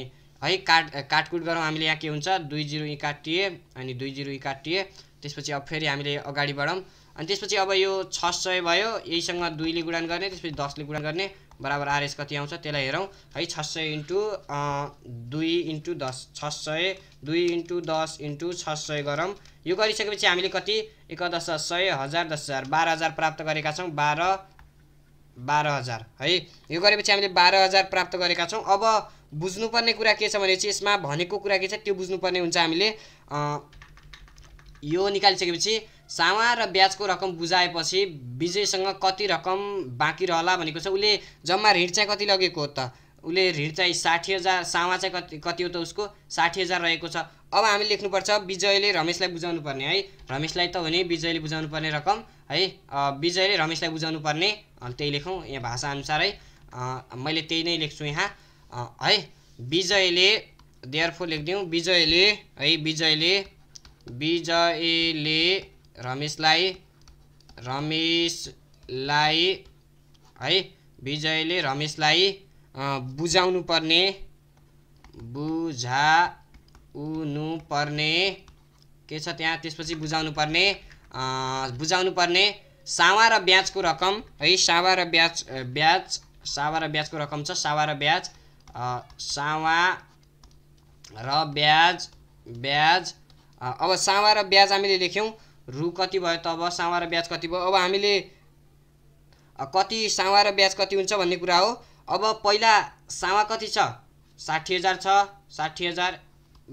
है काट काटकुट गरौँ हामीले यहाँ के हुन्छ दुई जिरो इकाटिए अनि दुई जिरो इकाटिए त्यसपछि अब फेरि हामीले अगाडि बढौँ अनि त्यसपछि अब यो छ सय भयो यहीसँग दुईले गुडान गर्ने त्यसपछि दसले गुडान गर्ने बराबर आरएस कति आउँछ त्यसलाई हेरौँ है छ सय इन्टु दुई इन्टु दस छ सय दुई इन्टु दस इन्टु छ सय गरौँ यो गरिसकेपछि हामीले कति एक दस सय हजार दस हजार बाह्र हजार प्राप्त गरेका छौँ बाह्र बाह्र हजार है यो गरेपछि हामीले बाह्र हजार प्राप्त गरेका छौँ अब बुझ्नुपर्ने कुरा के छ भने चाहिँ यसमा भनेको कुरा के छ त्यो बुझ्नुपर्ने हुन्छ हामीले यो निकालिसकेपछि सामा र ब्याजको रकम बुझाएपछि विजयसँग कति रकम बाँकी रहला भनेको छ उसले जम्मा ऋण चाहिँ कति लगेको हो त उसले ऋण चाहिँ साठी हजार सामा चाहिँ कति कति हो त उसको साठी हजार रहेको छ अब हामी लेख्नुपर्छ विजयले रमेशलाई बुझाउनु पर्ने है रमेशलाई त हो नि विजयले बुझाउनु पर्ने रकम है विजयले रमेशलाई बुझाउनु पर्ने त्यही लेखौँ यहाँ भाषाअनुसार है मैले त्यही नै लेख्छु यहाँ है विजयले देयरफोर लेखिदिउँ विजयले है विजयले विजयले रमेशलाई रमेशलाई है विजयले रमेशलाई बुझाउनु पर्ने बुझाउनु पर्ने के छ त्यहाँ त्यसपछि बुझाउनु पर्ने बुझाउनु पर्ने सावा र ब्याजको रकम है सावा र ब्याज ब्याज सावा र ब्याजको रकम छ सावा र ब्याज सावा र ब्याज ब्याज अब सावा र ब्याज हामीले लेख्यौँ रु कति भयो त अब सावा र ब्याज कति भयो अब हामीले कति सावा र ब्याज कति हुन्छ भन्ने कुरा हो अब पहिला सावा कति छ साठी हजार छ साठी हजार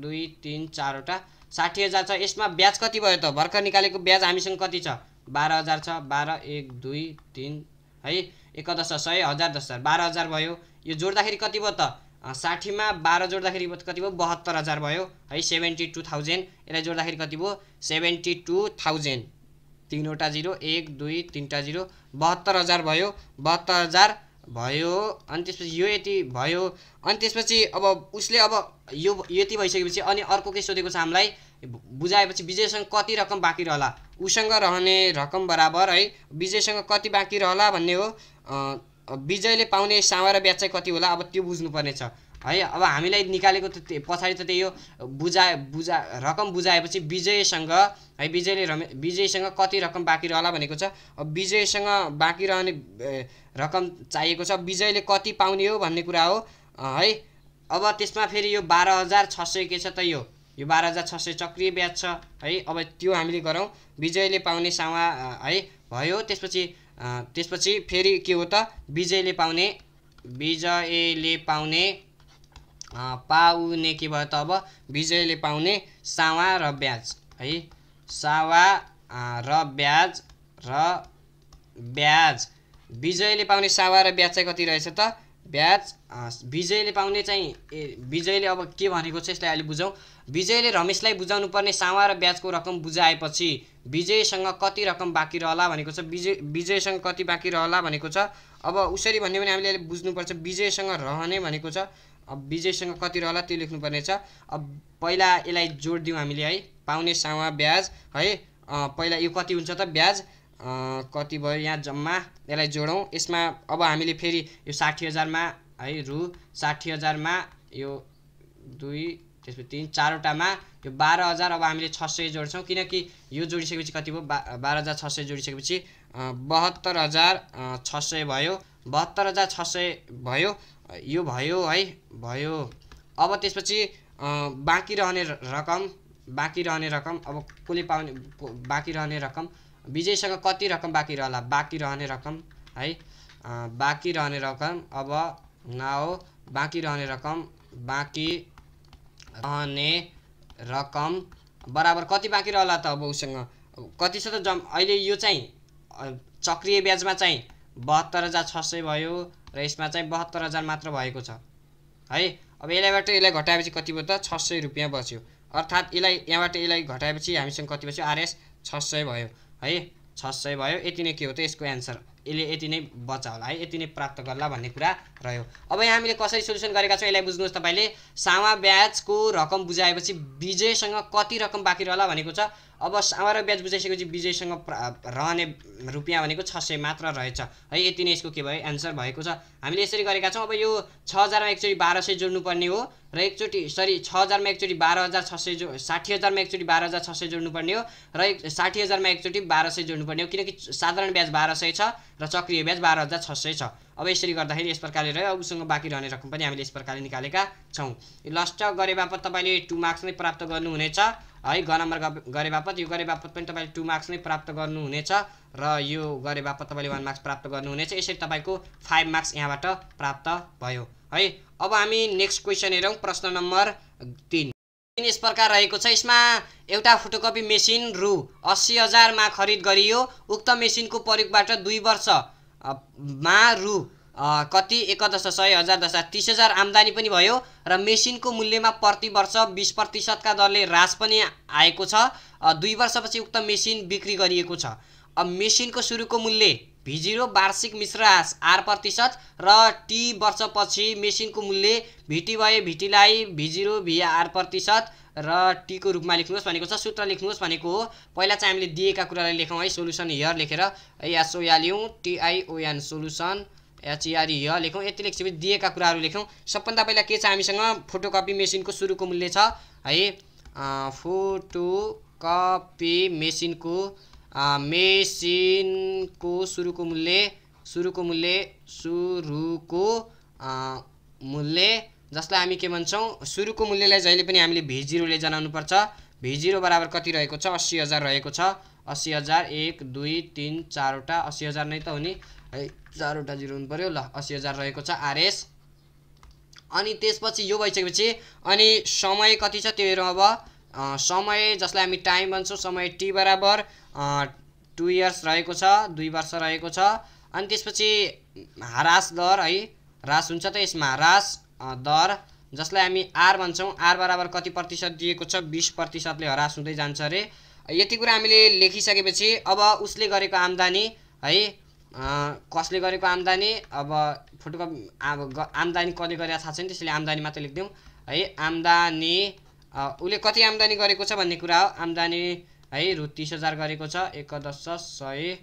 दुई तिन चारवटा साठी हजार छ यसमा ब्याज कति भयो त भर्खर निकालेको ब्याज हामीसँग कति छ बाह्र हजार छ बाह्र एक दुई तिन है एकादश सय हजार दस हजार बाह्र हजार भयो यो जोड्दाखेरि कति भयो त साठीमा बाह्र जोड्दाखेरि कति भयो बहत्तर हजार भयो है सेभेन्टी टू थाउजन्ड यसलाई जोड्दाखेरि कति भयो सेभेन्टी टू थाउजन्ड तिनवटा जिरो एक दुई तिनवटा जिरो बहत्तर हजार भयो बहत्तर हजार भयो अनि त्यसपछि यो यति भयो अनि त्यसपछि अब उसले अब यो यति भइसकेपछि अनि अर्को के सोधेको छ हामीलाई बुझाएपछि विजयसँग कति रकम बाँकी रहला उसँग रहने रकम बराबर है विजयसँग कति बाँकी रहला भन्ने हो विजयले पाउने सामा र ब्याज चाहिँ कति होला अब त्यो छ है अब हामीलाई निकालेको त पछाडि त त्यही हो बुझाए बुझा रकम बुझाएपछि विजयसँग है विजयले रमे विजयसँग कति रकम बाँकी रहला भनेको छ अब विजयसँग बाँकी रहने रकम चाहिएको छ विजयले कति पाउने हो भन्ने कुरा हो है अब त्यसमा फेरि यो बाह्र हजार छ सय के छ त यो यो बाह्र हजार छ सय चक्रिय ब्याज छ है अब त्यो हामीले गरौँ विजयले पाउने सामा है भयो त्यसपछि त्यसपछि फेरि के हो त विजयले पाउने विजयले पाउने पाउने के भयो त अब विजयले पाउने सावा र ब्याज है सावा र ब्याज र ब्याज विजयले पाउने सावा र ब्याज चाहिँ कति रहेछ त ब्याज विजयले पाउने चाहिँ ए विजयले अब के भनेको छ यसलाई अहिले बुझौँ विजयले रमेशलाई बुझाउनु पर्ने सावा र ब्याजको रकम बुझाएपछि विजयसँग कति रकम बाँकी रहला भनेको छ विजय विजयसँग कति बाँकी रहला भनेको छ अब उसरी भन्यो भने हामीले अहिले बुझ्नुपर्छ विजयसँग रहने भनेको छ अब विजयसँग कति रहला त्यो लेख्नुपर्ने छ अब पहिला यसलाई जोड दिउँ हामीले है पाउने सावा ब्याज है पहिला यो कति हुन्छ त ब्याज कति भयो यहाँ जम्मा यसलाई जोडौँ यसमा अब हामीले फेरि यो साठी हजारमा है रु साठी हजारमा यो दुई त्यसपछि तिन चारवटामा यो बाह्र हजार अब हामीले छ सय जोड्छौँ किनकि यो जोडिसकेपछि कति भयो बा बाह्र हजार छ सय जोडिसकेपछि बहत्तर हजार छ सय भयो बहत्तर हजार छ सय भयो यो भयो है भयो अब त्यसपछि बाँकी रहने रकम बाँकी रहने रकम अब कसले पाउने बाँकी रहने रकम विजयसँग कति रकम बाँकी रहला बाँकी रहने रकम है बाँकी रहने रकम अब नाओ बाँकी रहने रकम बाँकी रहने रकम बराबर कति बाँकी रहला त अब उसँग कति छ त जम अहिले यो चाहिँ चक्रिय ब्याजमा चाहिँ बहत्तर हजार छ सय भयो र यसमा चाहिँ बहत्तर हजार मात्र भएको छ है अब यसलाईबाट यसलाई घटाएपछि कति भयो त छ सय रुपियाँ बस्यो अर्थात् यसलाई यहाँबाट यसलाई घटाएपछि हामीसँग कति बस्यो आरएस छ सय भयो है छ सय भयो यति नै के हो त यसको एन्सर यसले यति नै बच्चा होला है यति नै प्राप्त गर्ला भन्ने कुरा रह्यो अब यहाँ हामीले कसरी सोल्युसन गरेका छौँ यसलाई बुझ्नुहोस् तपाईँले सामा ब्याजको रकम बुझाएपछि विजयसँग कति रकम बाँकी रहला भनेको छ अब सामा र ब्याज बुझाइसकेपछि विजयसँग रहने रुपियाँ भनेको छ सय मात्र रहेछ है यति नै यसको के भयो एन्सर भएको छ हामीले यसरी गरेका छौँ अब यो छ हजारमा एकचोटि बाह्र सय जोड्नुपर्ने हो र एकचोटि सरी छ हजारमा एकचोटि बाह्र हजार छ सय जो साठी हजारमा एकचोटि बाह्र हजार छ सय जोड्नुपर्ने हो र एक साठी हजारमा एकचोटि बाह्र सय जोड्नुपर्ने हो किनकि साधारण ब्याज बाह्र सय छ र चक्रिय ब्याज बाह्र हजार छ सय छ अब यसरी गर्दाखेरि यस प्रकारले रह्यो अबसँग बाँकी रहने रकम पनि हामीले यस प्रकारले निकालेका छौँ लस्ट गरे बापत तपाईँले टु मार्क्स नै प्राप्त गर्नुहुनेछ है ग नम्बर गरे बापत यो गरे बापत पनि तपाईँले टु मार्क्स नै प्राप्त गर्नुहुनेछ र यो गरे बापत तपाईँले वान मार्क्स प्राप्त गर्नुहुनेछ यसरी तपाईँको फाइभ मार्क्स यहाँबाट प्राप्त भयो है अब हामी नेक्स्ट क्वेसन हेरौँ प्रश्न नम्बर तिन तिन यस प्रकार रहेको छ यसमा एउटा फोटोकपी मेसिन रु अस्सी हजारमा खरिद गरियो उक्त मेसिनको प्रयोगबाट दुई वर्षमा रु कति एक दशा सय हजार दशा तिस हजार आम्दानी पनि भयो र मेसिनको मूल्यमा प्रति वर्ष बिस प्रतिशतका दरले ह्रास पनि आएको छ दुई वर्षपछि उक्त मेसिन बिक्री गरिएको छ अब मेसिनको सुरुको मूल्य भिजिरो वार्षिक मिश्र मिश्रास आर प्रतिशत र टी वर्षपछि मेसिनको मूल्य भिटी भए भिटीलाई भिजिरो आर प्रतिशत र टीको रूपमा लेख्नुहोस् भनेको छ सूत्र लेख्नुहोस् भनेको हो पहिला चाहिँ हामीले दिएका कुरालाई लेखौँ है सोल्युसन हियर लेखेर या सोया लिउँ T I O N solution H E R e e, य लेखौँ यति लेखेपछि दिएका कुराहरू लेख्यौँ सबभन्दा पहिला के छ हामीसँग फोटोकपी मेसिनको सुरुको मूल्य छ है फोटो कपी मेसिनको मेसिनको सुरुको मूल्य सुरुको मूल्य सुरुको मूल्य जसलाई हामी के भन्छौँ सुरुको मूल्यलाई जहिले पनि हामीले भी जिरोले जनाउनुपर्छ भी जिरो बराबर कति रहेको छ अस्सी हजार रहेको छ अस्सी हजार एक दुई तिन चारवटा अस्सी हजार नै त हुने है चारवटा जिरो हुनु पऱ्यो ल असी हजार रहेको छ आरएस अनि त्यसपछि यो भइसकेपछि अनि समय कति छ त्यो हेरौँ अब समय जसलाई हामी टाइम भन्छौँ समय टी बराबर टु इयर्स रहेको छ दुई वर्ष रहेको छ अनि त्यसपछि ह्रास दर है ह्रास हुन्छ त यसमा ह्रास दर जसलाई हामी आर भन्छौँ आर बराबर कति प्रतिशत दिएको छ बिस प्रतिशतले ह्रास हुँदै जान्छ अरे यति कुरा हामीले लेखिसकेपछि अब उसले गरेको आम्दानी है कसले गरेको आम्दानी अब फोटोकपी अब आम्दानी कसले गरेर थाहा छैन त्यसैले आम्दानी मात्र लेखिदिउँ है आम्दानी उसले कति आम्दानी गरेको छ भन्ने कुरा हो आम्दानी है रु तिस हजार गरेको छ एक दश सय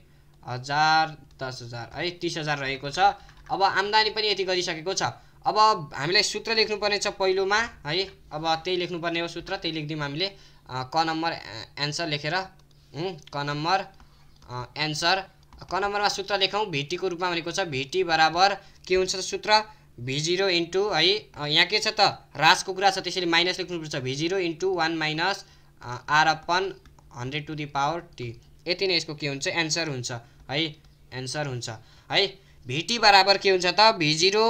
हजार दस हजार है तिस हजार रहेको छ अब आम्दानी पनि यति गरिसकेको छ अब हामीलाई सूत्र लेख्नुपर्ने छ पहिलोमा है अब त्यही लेख्नुपर्ने हो सूत्र त्यही लेखिदिउँ हामीले क नम्बर एन्सर लेखेर क नम्बर एन्सर क नम्बरमा सूत्र लेखौँ भिटीको रूपमा भनेको छ भिटी बराबर के हुन्छ त सूत्र भिजिरो इन्टु है यहाँ के छ त रासको कुरा छ त्यसैले माइनस लेख्नुपर्छ V zero into one minus R upon hundred to the power T यति नै यसको के हुन्छ एन्सर हुन्छ है एन्सर हुन्छ है भिटी बराबर के हुन्छ त V zero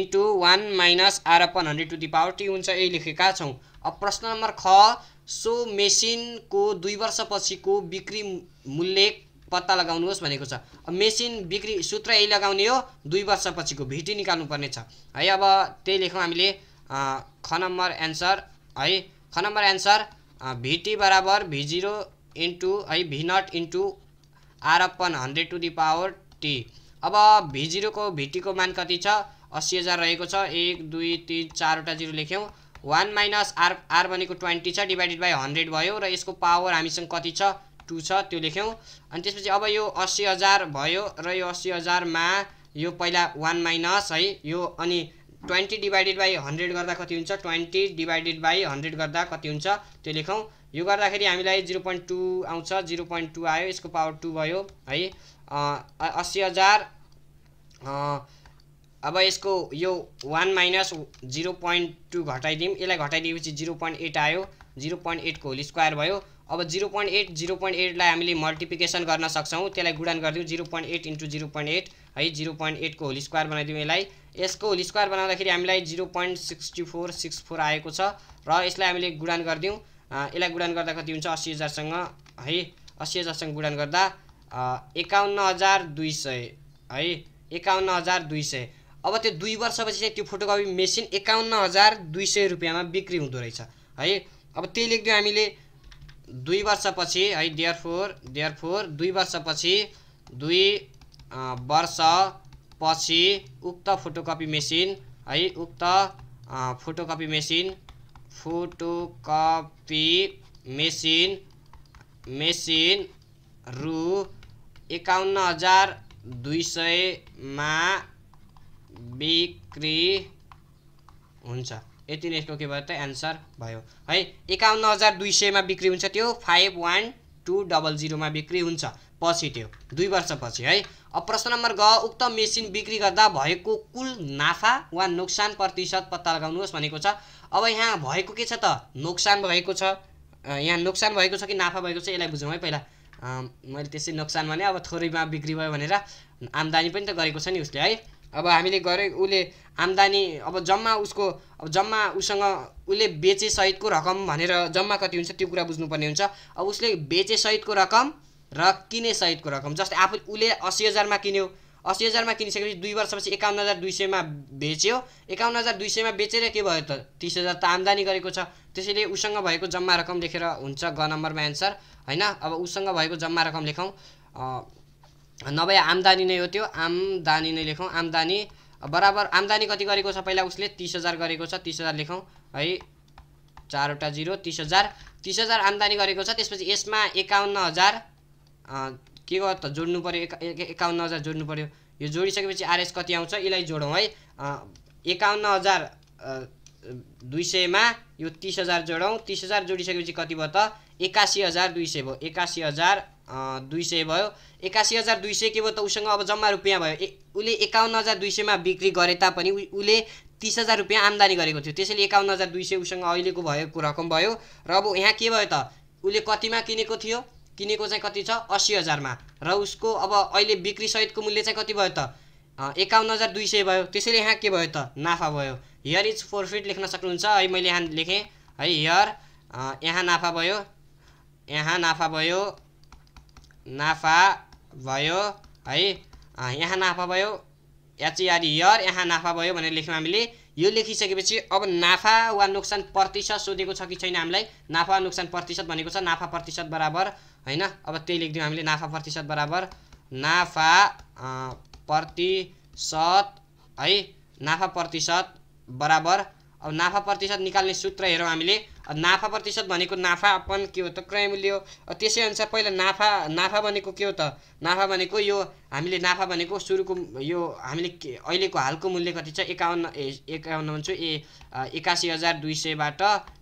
into one minus R upon hundred to the power T हुन्छ यही लेखेका छौँ अब प्रश्न नम्बर ख सो मेसिनको दुई वर्षपछिको बिक्री मूल्य पत्ता लगाउनुहोस् भनेको छ मेसिन बिक्री सूत्र यही लगाउने हो दुई वर्षपछिको भिटी निकाल्नुपर्ने छ है अब त्यही लेखौँ हामीले ख नम्बर एन्सर है ख नम्बर एन्सर भिटी बराबर भि जिरो इन्टु है V nought into R upon hundred to the power T अब भि जिरोको भिटीको मान कति छ अस्सी हजार रहेको छ एक दुई तिन चारवटा जिरो लेख्यौँ वान माइनस आर आर भनेको ट्वेन्टी छ डिभाइडेड बाई हन्ड्रेड भयो र यसको पावर हामीसँग कति छ टू छ त्यो लेख्यौँ अनि त्यसपछि अब यो अस्सी हजार भयो र यो अस्सी हजारमा यो पहिला वान माइनस है यो अनि ट्वेन्टी डिभाइडेड बाई हन्ड्रेड गर्दा कति हुन्छ ट्वेन्टी डिभाइडेड बाई हन्ड्रेड गर्दा कति हुन्छ त्यो लेखौँ यो गर्दाखेरि हामीलाई जिरो पोइन्ट टू आउँछ जिरो पोइन्ट टू आयो यसको पावर टू भयो है अस्सी हजार अब यसको यो one minus zero point two घटाइदिउँ यसलाई घटाइदिएपछि जिरो पोइन्ट एट आयो जिरो पोइन्ट एटको होल स्क्वायर भयो अब zero point eight zero point एटलाई हामीले मल्टिप्लिकेसन गर्न सक्छौँ त्यसलाई गुडान गरिदिउँ zero point eight into zero point eight है जिरो पोइन्ट एटको होल स्क्वायर बनाइदिउँ यसलाई यसको होल स्क्वायर बनाउँदाखेरि हामीलाई zero point sixty four six four आएको छ र यसलाई हामीले गुडान गरिदिउँ यसलाई गुडान गर्दा कति हुन्छ अस्सी हजारसँग है अस्सी हजारसँग गुडान गर्दा एकाउन्न हजार दुई सय है एकाउन्न हजार दुई सय अब त्यो दुई वर्षपछि चाहिँ त्यो फोटोकपी मेसिन एकाउन्न हजार दुई सय रुपियाँमा बिक्री हुँदो रहेछ है अब त्यही लेखिदिउँ हामीले दुई वर्षपछि है डियर फोर डियर फोर दुई वर्षपछि दुई वर्षपछि उक्त फोटोकपी मेसिन है उक्त photocopy machine photocopy machine machine रु एकाउन्न हजार दुई सयमा बिक्री हुन्छ यति नै यसको के भयो त एन्सर भयो है एकाउन्न हजार दुई सयमा बिक्री हुन्छ त्यो फाइभ वान टू डबल जिरोमा बिक्री हुन्छ पछि त्यो दुई वर्षपछि है अब प्रश्न नम्बर ग उक्त मेसिन बिक्री गर्दा भएको कुल नाफा वा नोक्सान प्रतिशत पत्ता लगाउनुहोस् भनेको छ अब यहाँ भएको के छ त नोक्सान भएको छ यहाँ नोक्सान भएको छ कि नाफा भएको छ यसलाई बुझौँ है पहिला मैले त्यसै नोक्सान भने अब थोरैमा बिक्री भयो भनेर आम्दानी पनि त गरेको छ नि उसले है अब हामीले गरे उसले आम्दानी अब जम्मा उसको अब जम्मा उसँग उसले बेचेसहितको रकम भनेर जम्मा कति हुन्छ त्यो कुरा बुझ्नुपर्ने हुन्छ अब उसले बेचेसहितको रकम र किने सहितको रकम जस्तै आफू उसले असी हजारमा किन्यो असी हजारमा किनिसकेपछि दुई वर्षपछि एकाउन्न हजार दुई सयमा बेच्यो एकाउन्न हजार दुई सयमा बेचेर के भयो त तिस हजार त आम्दानी गरेको छ त्यसैले उसँग भएको जम्मा रकम लेखेर हुन्छ ग नम्बरमा एन्सर होइन अब उसँग भएको जम्मा रकम लेखौँ नभए आम्दानी नै हो त्यो आम्दानी नै लेखौँ आम्दानी बराबर आम्दानी कति गरेको छ पहिला उसले तिस हजार गरेको छ तिस हजार लेखौँ है चारवटा जिरो तिस हजार तिस हजार आम्दानी गरेको छ त्यसपछि यसमा एकाउन्न हजार के गर्यो त जोड्नु पऱ्यो एका एकाउन्न हजार जोड्नु पऱ्यो यो जोडिसकेपछि आरएस कति आउँछ यसलाई जोडौँ है एकाउन्न हजार दुई सयमा यो तिस हजार जोडौँ तिस हजार जोडिसकेपछि कति भयो त एकासी हजार दुई सय भयो एकासी हजार दुई सय भयो एकासी हजार दुई सय के भयो त उसँग अब जम्मा रुपियाँ भयो ए उसले एकाउन्न हजार दुई सयमा बिक्री गरे तापनि उसले तिस हजार रुपियाँ आम्दानी गरेको थियो त्यसैले एकाउन्न हजार दुई सय उसँग अहिलेको भएको रकम भयो र अब यहाँ के भयो त उसले कतिमा किनेको थियो किनेको चाहिँ कति छ असी हजारमा र उसको अब अहिले बिक्री सहितको मूल्य चाहिँ कति भयो त एकाउन्न हजार दुई सय भयो त्यसैले यहाँ के भयो त नाफा भयो हियर इज फोरफिट लेख्न सक्नुहुन्छ है मैले यहाँ लेखेँ है हियर यहाँ नाफा भयो यहाँ नाफा भयो नाफा भयो है यहाँ नाफा भयो आर हियर यहाँ नाफा भयो भनेर लेख्यौँ हामीले यो लेखिसकेपछि अब नाफा वा नोक्सान प्रतिशत सोधेको छ कि छैन हामीलाई नाफा वा नोक्सान प्रतिशत भनेको छ नाफा प्रतिशत बराबर होइन अब त्यही लेखिदिउँ हामीले नाफा प्रतिशत बराबर नाफा प्रतिशत है नाफा प्रतिशत बराबर अब नाफा प्रतिशत निकाल्ने सूत्र हेरौँ हामीले नाफा प्रतिशत भनेको नाफा अपन के हो त क्रय मूल्य हो त्यसै अनुसार पहिला नाफा नाफा भनेको के हो त नाफा भनेको यो हामीले नाफा भनेको सुरुको यो हामीले अहिलेको हालको मूल्य कति छ एकाउन्न एकाउन्न भन्छु ए एकासी हजार दुई सयबाट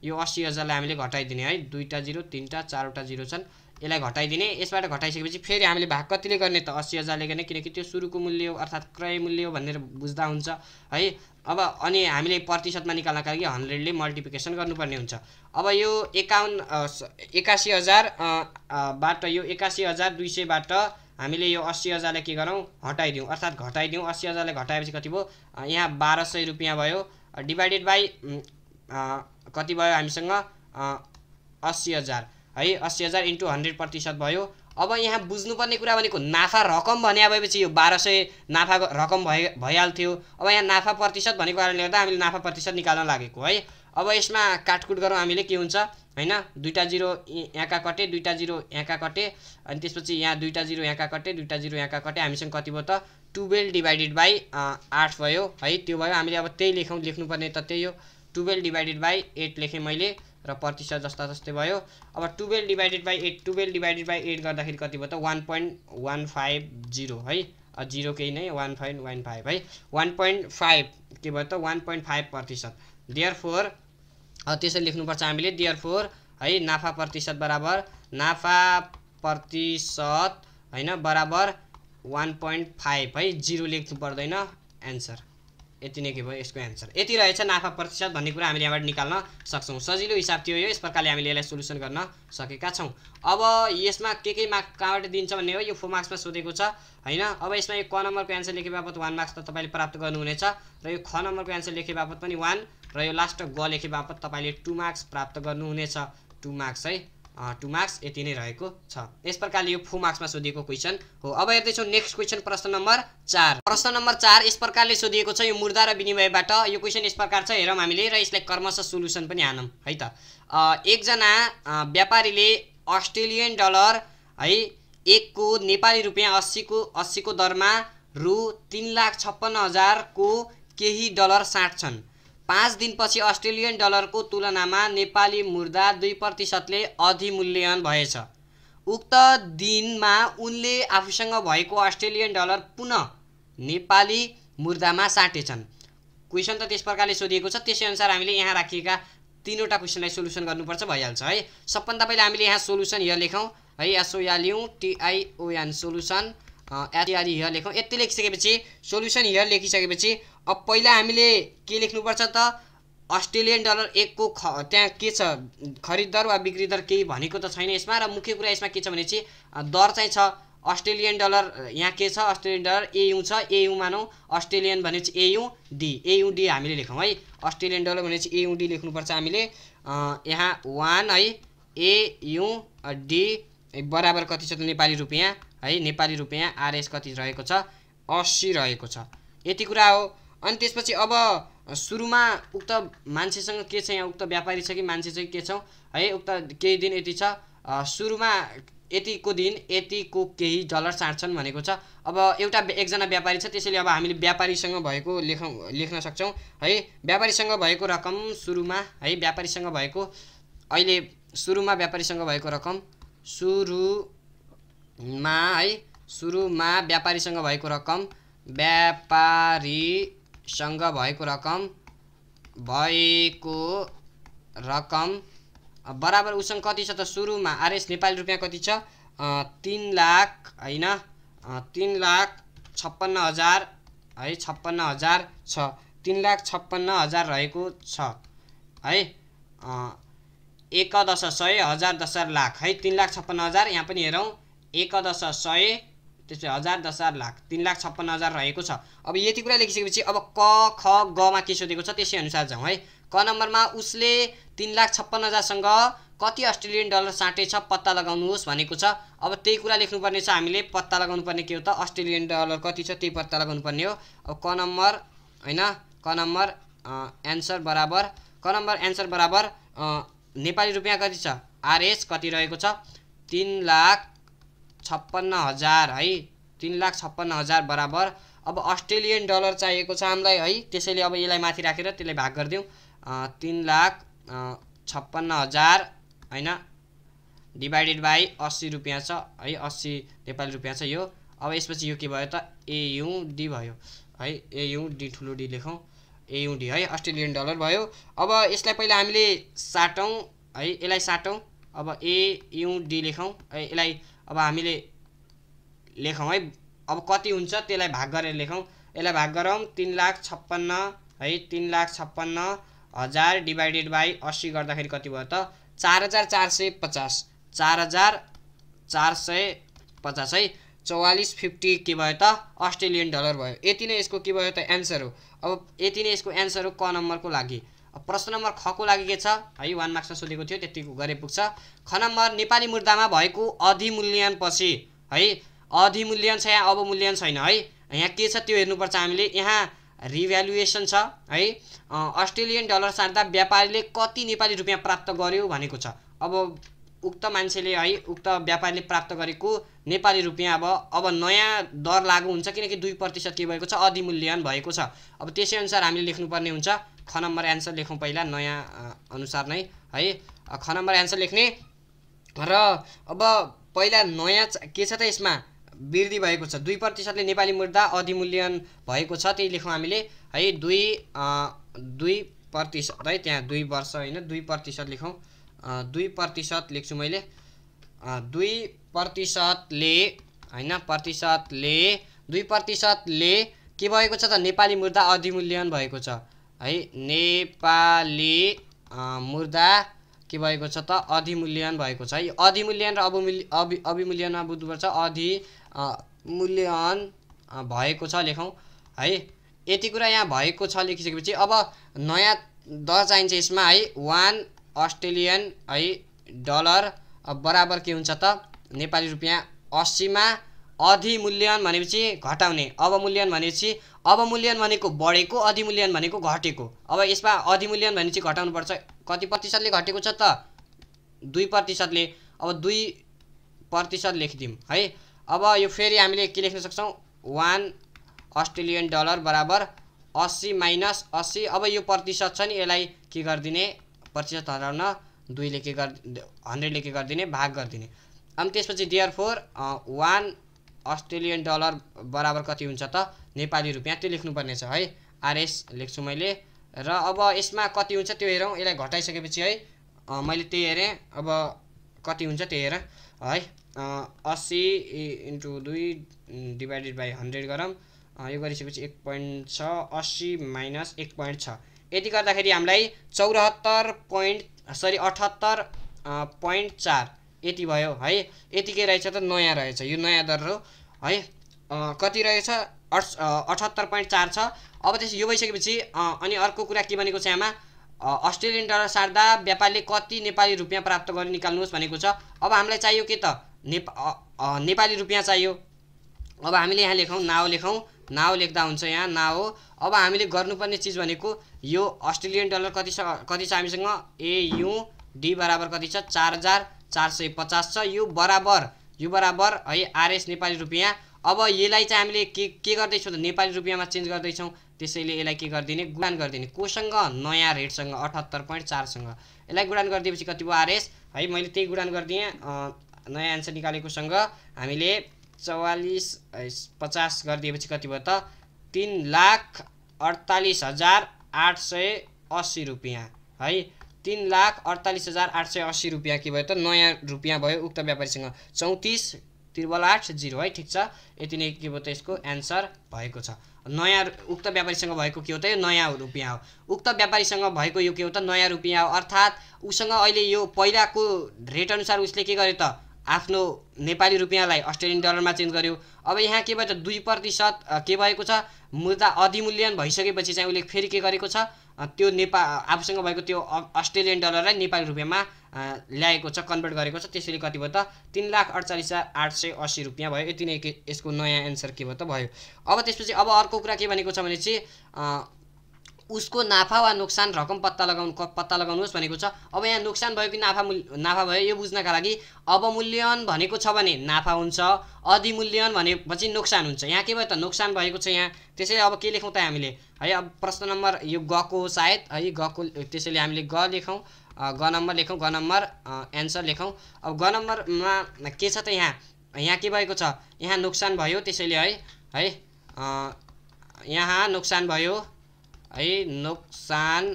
यो अस्सी हजारलाई हामीले घटाइदिने है दुईवटा जिरो तिनवटा चारवटा जिरो छन् यसलाई घटाइदिने यसबाट घटाइसकेपछि फेरि हामीले भाग कतिले गर्ने त अस्सी हजारले गर्ने किनकि त्यो सुरुको मूल्य हो अर्थात् क्रय मूल्य हो भनेर बुझ्दा हुन्छ है अब अनि हामीले प्रतिशतमा निकाल्नका लागि हन्ड्रेडले मल्टिप्लिकेसन गर्नुपर्ने हुन्छ अब यो एकाउन्न एकासी हजार बाट यो एकासी हजार दुई सयबाट हामीले यो अस्सी हजारलाई के गरौँ हटाइदिउँ अर्थात् घटाइदिउँ अस्सी हजारलाई घटाएपछि कति भयो यहाँ बाह्र सय रुपियाँ भयो डिभाइडेड बाई कति भयो हामीसँग अस्सी हजार है अस्सी हजार इन्टु हन्ड्रेड प्रतिशत भयो अब यहाँ बुझ्नुपर्ने कुरा भनेको नाफा रकम भन्या भएपछि यो बाह्र सय नाफाको रकम भइ भइहाल्थ्यो अब यहाँ नाफा प्रतिशत भनेको कारणले गर्दा हामीले नाफा प्रतिशत निकाल्न लागेको है अब यसमा काटकुट गरौँ हामीले के हुन्छ होइन दुईवटा जिरो यहाँका कटे दुईवटा जिरो यहाँका कटे अनि त्यसपछि यहाँ दुईवटा जिरो यहाँका कटे दुईवटा जिरो यहाँका कटे हामीसँग कति भयो त टुवेल्भ डिभाइडेड बाई आठ भयो है त्यो भयो हामीले अब त्यही लेखौँ लेख्नुपर्ने त त्यही हो टुवेल्भ डिभाइडेड बाई एट लेखेँ मैले र प्रतिशत जस्ता जस्तै भयो अब twelve divided by eight twelve divided by eight गर्दाखेरि कति भयो त one point one five zero है जिरो केही नै वान पोइन्ट वान फाइभ है वान पोइन्ट फाइभ के भयो त वान पोइन्ट फाइभ प्रतिशत डियर फोर त्यसरी लेख्नुपर्छ हामीले डियर फोर है नाफा प्रतिशत बराबर नाफा प्रतिशत होइन बराबर वान पोइन्ट फाइभ है जिरो लेख्नु पर्दैन एन्सर यति नै के भयो यसको एन्सर यति रहेछ नाफा प्रतिशत भन्ने कुरा हामीले यहाँबाट निकाल्न सक्छौँ सजिलो हिसाब थियो यो यस प्रकारले हामीले यसलाई सोल्युसन गर्न सकेका छौँ अब यसमा के के मार्क कहाँबाट दिन्छ भन्ने हो यो फोर मार्क्समा सोधेको छ होइन अब यसमा यो क नम्बरको एन्सर लेखे बापत वान मार्क्स त तपाईँले प्राप्त गर्नुहुनेछ र यो ख नम्बरको एन्सर लेखे बापत पनि वान र यो लास्ट ग लेखे बापत तपाईँले टू मार्क्स प्राप्त गर्नुहुनेछ टू मार्क्स है टु मार्क्स यति नै रहेको छ यस प्रकारले यो फु मार्क्समा सोधिएको क्वेसन हो अब हेर्दैछौँ नेक्स्ट क्वेसन प्रश्न नम्बर चार प्रश्न नम्बर चार यस प्रकारले सोधिएको छ यो मुर्दा र विनिमयबाट यो क्वेसन यस प्रकार छ हेरौँ हामीले र यसलाई क्रमशः सोल्युसन पनि हानौँ है त एकजना व्यापारीले अस्ट्रेलियन डलर है एकको नेपाली रुपियाँ अस्सीको अस्सीको दरमा रु तिन लाख छप्पन्न हजारको केही डलर साट्छन् पाँच दिनपछि अस्ट्रेलियन डलरको तुलनामा नेपाली मुर्दा दुई प्रतिशतले अधिमूल्यन भएछ उक्त दिनमा उनले आफूसँग भएको अस्ट्रेलियन डलर पुनः नेपाली मुर्दामा साटेछन् क्वेसन त त्यस प्रकारले सोधिएको छ त्यसै अनुसार हामीले यहाँ राखिएका तिनवटा क्वेसनलाई सोल्युसन गर्नुपर्छ भइहाल्छ है सबभन्दा पहिला हामीले यहाँ सोल्युसन यहाँ लेखौँ है एसओ या लिउँ टिआइओएन सोल्युसन एचआर हियर लेखौँ यति लेखिसकेपछि सोल्युसन हियर लेखिसकेपछि अब पहिला हामीले के लेख्नुपर्छ त अस्ट्रेलियन डलर एकको ख त्यहाँ के छ दर वा बिक्री दर केही भनेको त छैन यसमा र मुख्य कुरा यसमा के छ भने चाहिँ दर चाहिँ छ अस्ट्रेलियन डलर यहाँ के छ अस्ट्रेलियन डलर एयु छ एयु मानौँ अस्ट्रेलियन भनेपछि एयु डी एयु डी हामीले लेखौँ है अस्ट्रेलियन डलर भनेपछि एयु डी लेख्नुपर्छ हामीले यहाँ वान है एयु डी बराबर कति छ त नेपाली रुपियाँ है नेपाली रुपियाँ आरएस कति रहेको छ अस्सी रहेको छ यति कुरा हो अनि त्यसपछि अब सुरुमा उक्त मान्छेसँग के छ यहाँ उक्त व्यापारी छ कि मान्छे चाहिँ के छौँ है उक्त केही दिन यति छ सुरुमा यतिको दिन यतिको केही डलर चाँड्छन् भनेको छ अब एउटा एकजना व्यापारी छ त्यसैले अब हामीले व्यापारीसँग भएको लेखौँ लेख्न सक्छौँ है व्यापारीसँग भएको रकम सुरुमा है व्यापारीसँग भएको अहिले सुरुमा व्यापारीसँग भएको रकम सुरुमा है सुरुमा व्यापारीसँग भएको रकम व्यापारी सँग भएको रकम भएको रकम बराबर उसँग कति छ त सुरुमा आरएस नेपाली रुपियाँ कति छ तिन लाख होइन तिन लाख छप्पन्न हजार है छप्पन्न हजार छ तिन लाख छप्पन्न हजार रहेको छ है एक दश सय हजार दस लाख है तिन लाख छप्पन्न हजार यहाँ पनि हेरौँ एक सय त्यसपछि हजार दस हजार लाख तिन लाख छप्पन्न हजार रहेको छ अब यति कुरा लेखिसकेपछि अब क ख गमा के सोधेको छ त्यसै अनुसार जाउँ है क नम्बरमा उसले तिन लाख छप्पन्न हजारसँग कति अस्ट्रेलियन डलर साँटेछ पत्ता लगाउनुहोस् भनेको छ अब त्यही कुरा लेख्नुपर्ने छ हामीले पत्ता लगाउनु पर्ने के हो त अस्ट्रेलियन डलर कति छ त्यही पत्ता लगाउनु पर्ने हो अब क नम्बर होइन क नम्बर एन्सर बराबर क नम्बर एन्सर बराबर नेपाली रुपियाँ कति छ आरएस कति रहेको छ तिन लाख छप्पन्न हजार है तिन लाख छप्पन्न हजार बराबर अब अस्ट्रेलियन डलर चाहिएको छ हामीलाई है त्यसैले अब यसलाई माथि राखेर त्यसलाई भाग गरिदिउँ तिन लाख छप्पन्न हजार होइन डिभाइडेड बाई अस्सी रुपियाँ छ है अस्सी नेपाली रुपियाँ छ यो अब यसपछि यो के भयो त एयुडी भयो है एयुडी ठुलो डी लेखौँ एयुडी है अस्ट्रेलियन डलर भयो अब यसलाई पहिला हामीले साटौँ है यसलाई साटौँ अब एयुडी लेखौँ है यसलाई अब हामीले लेखौँ है अब कति हुन्छ त्यसलाई भाग गरेर लेखौँ यसलाई भाग गरौँ तिन लाख छप्पन्न है तिन लाख छप्पन्न हजार डिभाइडेड बाई असी गर्दाखेरि कति भयो त चार हजार चार सय पचास चार हजार चार सय पचास है चौवालिस फिफ्टी के भयो त अस्ट्रेलियन डलर भयो यति नै यसको के भयो त एन्सर हो अब यति नै यसको एन्सर हो क नम्बरको लागि प्रश्न नम्बर खको लागि के छ है वान मार्क्समा सोधेको थियो त्यतिको गरे पुग्छ ख नम्बर नेपाली मुद्दामा भएको पछि है अधिमूल्यन छ यहाँ अवमूल्यन छैन है यहाँ के छ त्यो हेर्नुपर्छ हामीले यहाँ रिभ्यालुएसन छ है अस्ट्रेलियन डलर सार्दा व्यापारीले कति नेपाली रुपियाँ प्राप्त गर्यो भनेको छ अब उक्त मान्छेले है उक्त व्यापारीले प्राप्त गरेको नेपाली रुपियाँ अब अब नयाँ दर लागु हुन्छ किनकि दुई प्रतिशत के भएको छ अधिमूल्यन भएको छ अब त्यसै अनुसार हामीले लेख्नुपर्ने हुन्छ ख नम्बर एन्सर लेखौँ पहिला नयाँ अनुसार नै है ख नम्बर एन्सर लेख्ने र अब पहिला नयाँ के छ त यसमा वृद्धि भएको छ दुई प्रतिशतले नेपाली मुद्दा अधिमूल्यन भएको छ त्यही लेखौँ हामीले है दुई दुई प्रतिशत है त्यहाँ दुई वर्ष होइन दुई प्रतिशत लेखौँ दुई प्रतिशत लेख्छु मैले दुई प्रतिशतले होइन प्रतिशतले दुई प्रतिशतले के भएको छ त नेपाली मुद्दा अधिमूल्यन भएको छ है नेपाली मुद्दा के भएको छ त अधिमूल्यन भएको छ है अधिमूल्यन र अवमूल्य अभि अभिमूल्यनमा बुझ्नुपर्छ अधि मूल्यन भएको छ लेखौँ है यति कुरा यहाँ भएको छ लेखिसकेपछि अब नयाँ दर चाहिन्छ यसमा है वान अस्ट्रेलियन है डलर बराबर के हुन्छ त नेपाली रुपियाँ असीमा अधिमूल्यन भनेपछि घटाउने अवमूल्यन भनेपछि अवमूल्यन भनेको बढेको अधिमूल्यन भनेको घटेको अब यसमा अधिमूल्यन भनेपछि घटाउनुपर्छ कति प्रतिशतले घटेको छ त दुई प्रतिशतले अब दुई प्रतिशत लेखिदिउँ है अब यो फेरि हामीले के लेख्न सक्छौँ वान अस्ट्रेलियन डलर बराबर अस्सी माइनस अस्सी अब यो प्रतिशत छ नि यसलाई के गरिदिने प्रतिशत हराउन दुईले के गर् हन्ड्रेडले के गरिदिने भाग गरिदिने अनि त्यसपछि therefore one Australian dollar बराबर कति हुन्छ त नेपाली रुपियाँ त्यो लेख्नुपर्नेछ है आरएस लेख्छु मैले र अब यसमा कति हुन्छ त्यो हेरौँ यसलाई घटाइसकेपछि है मैले त्यही हेरेँ अब कति हुन्छ त्यही हेर है अस्सी इन्टु दुई डिभाइडेड बाई हन्ड्रेड गरौँ यो गरिसकेपछि एक पोइन्ट छ अस्सी माइनस एक पोइन्ट छ यति गर्दाखेरि हामीलाई चौरात्तर पोइन्ट सरी अठहत्तर पोइन्ट चार यति भयो है यतिकै रहेछ त नयाँ रहेछ यो नयाँ दर हो है कति रहेछ अठ अठहत्तर पोइन्ट चार छ अब त्यस यो भइसकेपछि अनि अर्को कुरा के भनेको छ आमा अस्ट्रेलियन डलर सार्दा व्यापारीले कति नेपाली रुपियाँ प्राप्त गरी निकाल्नुहोस् भनेको छ अब हामीलाई चाहियो के त नेपाली रुपियाँ चाहियो अब हामीले यहाँ लेखौँ नाउ लेखौँ नाउ लेख्दा हुन्छ यहाँ नाउ अब हामीले गर्नुपर्ने चिज भनेको यो अस्ट्रेलियन डलर कति छ कति छ हामीसँग एयुडी बराबर कति छ चार हजार चार सय पचास छ यो बराबर यो बराबर है आरएस नेपाली रुपियाँ अब यसलाई चाहिँ हामीले के के गर्दैछौँ त नेपाली रुपियाँमा चेन्ज गर्दैछौँ त्यसैले यसलाई के गरिदिने गुडान गरिदिने कोसँग नयाँ रेटसँग अठहत्तर पोइन्ट चारसँग यसलाई गुडान गरिदिएपछि कति भयो आरएस है मैले त्यही गुडान गरिदिएँ नयाँ एन्सर निकालेकोसँग हामीले चौवालिस पचास गरिदिएपछि कति भयो त तिन लाख अडतालिस हजार आठ सय अस्सी रुपियाँ है तिन लाख अडतालिस हजार आठ सय अस्सी रुपियाँ के भयो त नयाँ रुपियाँ भयो उक्त व्यापारीसँग चौतिस त्रिबल आठ जिरो है ठिक छ यति नै के भयो त यसको एन्सर भएको छ नयाँ उक्त व्यापारीसँग भएको के हो त यो नयाँ रुपियाँ हो उक्त व्यापारीसँग भएको यो के हो त नयाँ रुपियाँ हो अर्थात् उसँग अहिले यो पहिलाको रेट अनुसार उसले के गर्यो त आफ्नो नेपाली रुपियाँलाई अस्ट्रेलियन डलरमा चेन्ज गर्यो अब यहाँ के भयो त दुई प्रतिशत के भएको छ मुद्दा अधिमूल्यन भइसकेपछि चाहिँ उसले फेरि के गरेको छ त्यो नेपाल आफूसँग भएको त्यो अस्ट्रेलियन डलरलाई नेपाली रुपियाँमा ल्याएको छ कन्भर्ट गरेको छ त्यसैले कति भयो त तिन लाख अडचालिस हजार आठ सय अस्सी रुपियाँ भयो यति नै यसको नयाँ एन्सर के भयो त भयो अब त्यसपछि अब अर्को कुरा के भनेको छ भने चाहिँ उसको नाफा वा नोक्सान रकम पत्ता लगाउनु पत्ता लगाउनुहोस् भनेको छ अब यहाँ नोक्सान भयो कि नाफा मूल्य नाफा भयो यो बुझ्नका लागि अवमूल्यन भनेको छ भने नाफा हुन्छ अधिमूल्यन भनेपछि नोक्सान हुन्छ यहाँ के भयो त नोक्सान भएको छ यहाँ त्यसैले अब के लेखौँ त हामीले है अब प्रश्न नम्बर यो गको सायद है गको त्यसैले हामीले ग लेखौँ ग नम्बर लेखौँ ग नम्बर एन्सर लेखौँ अब ग नम्बरमा के छ त यहाँ यहाँ के भएको छ यहाँ नोक्सान भयो त्यसैले है है यहाँ नोक्सान भयो है नोक्सान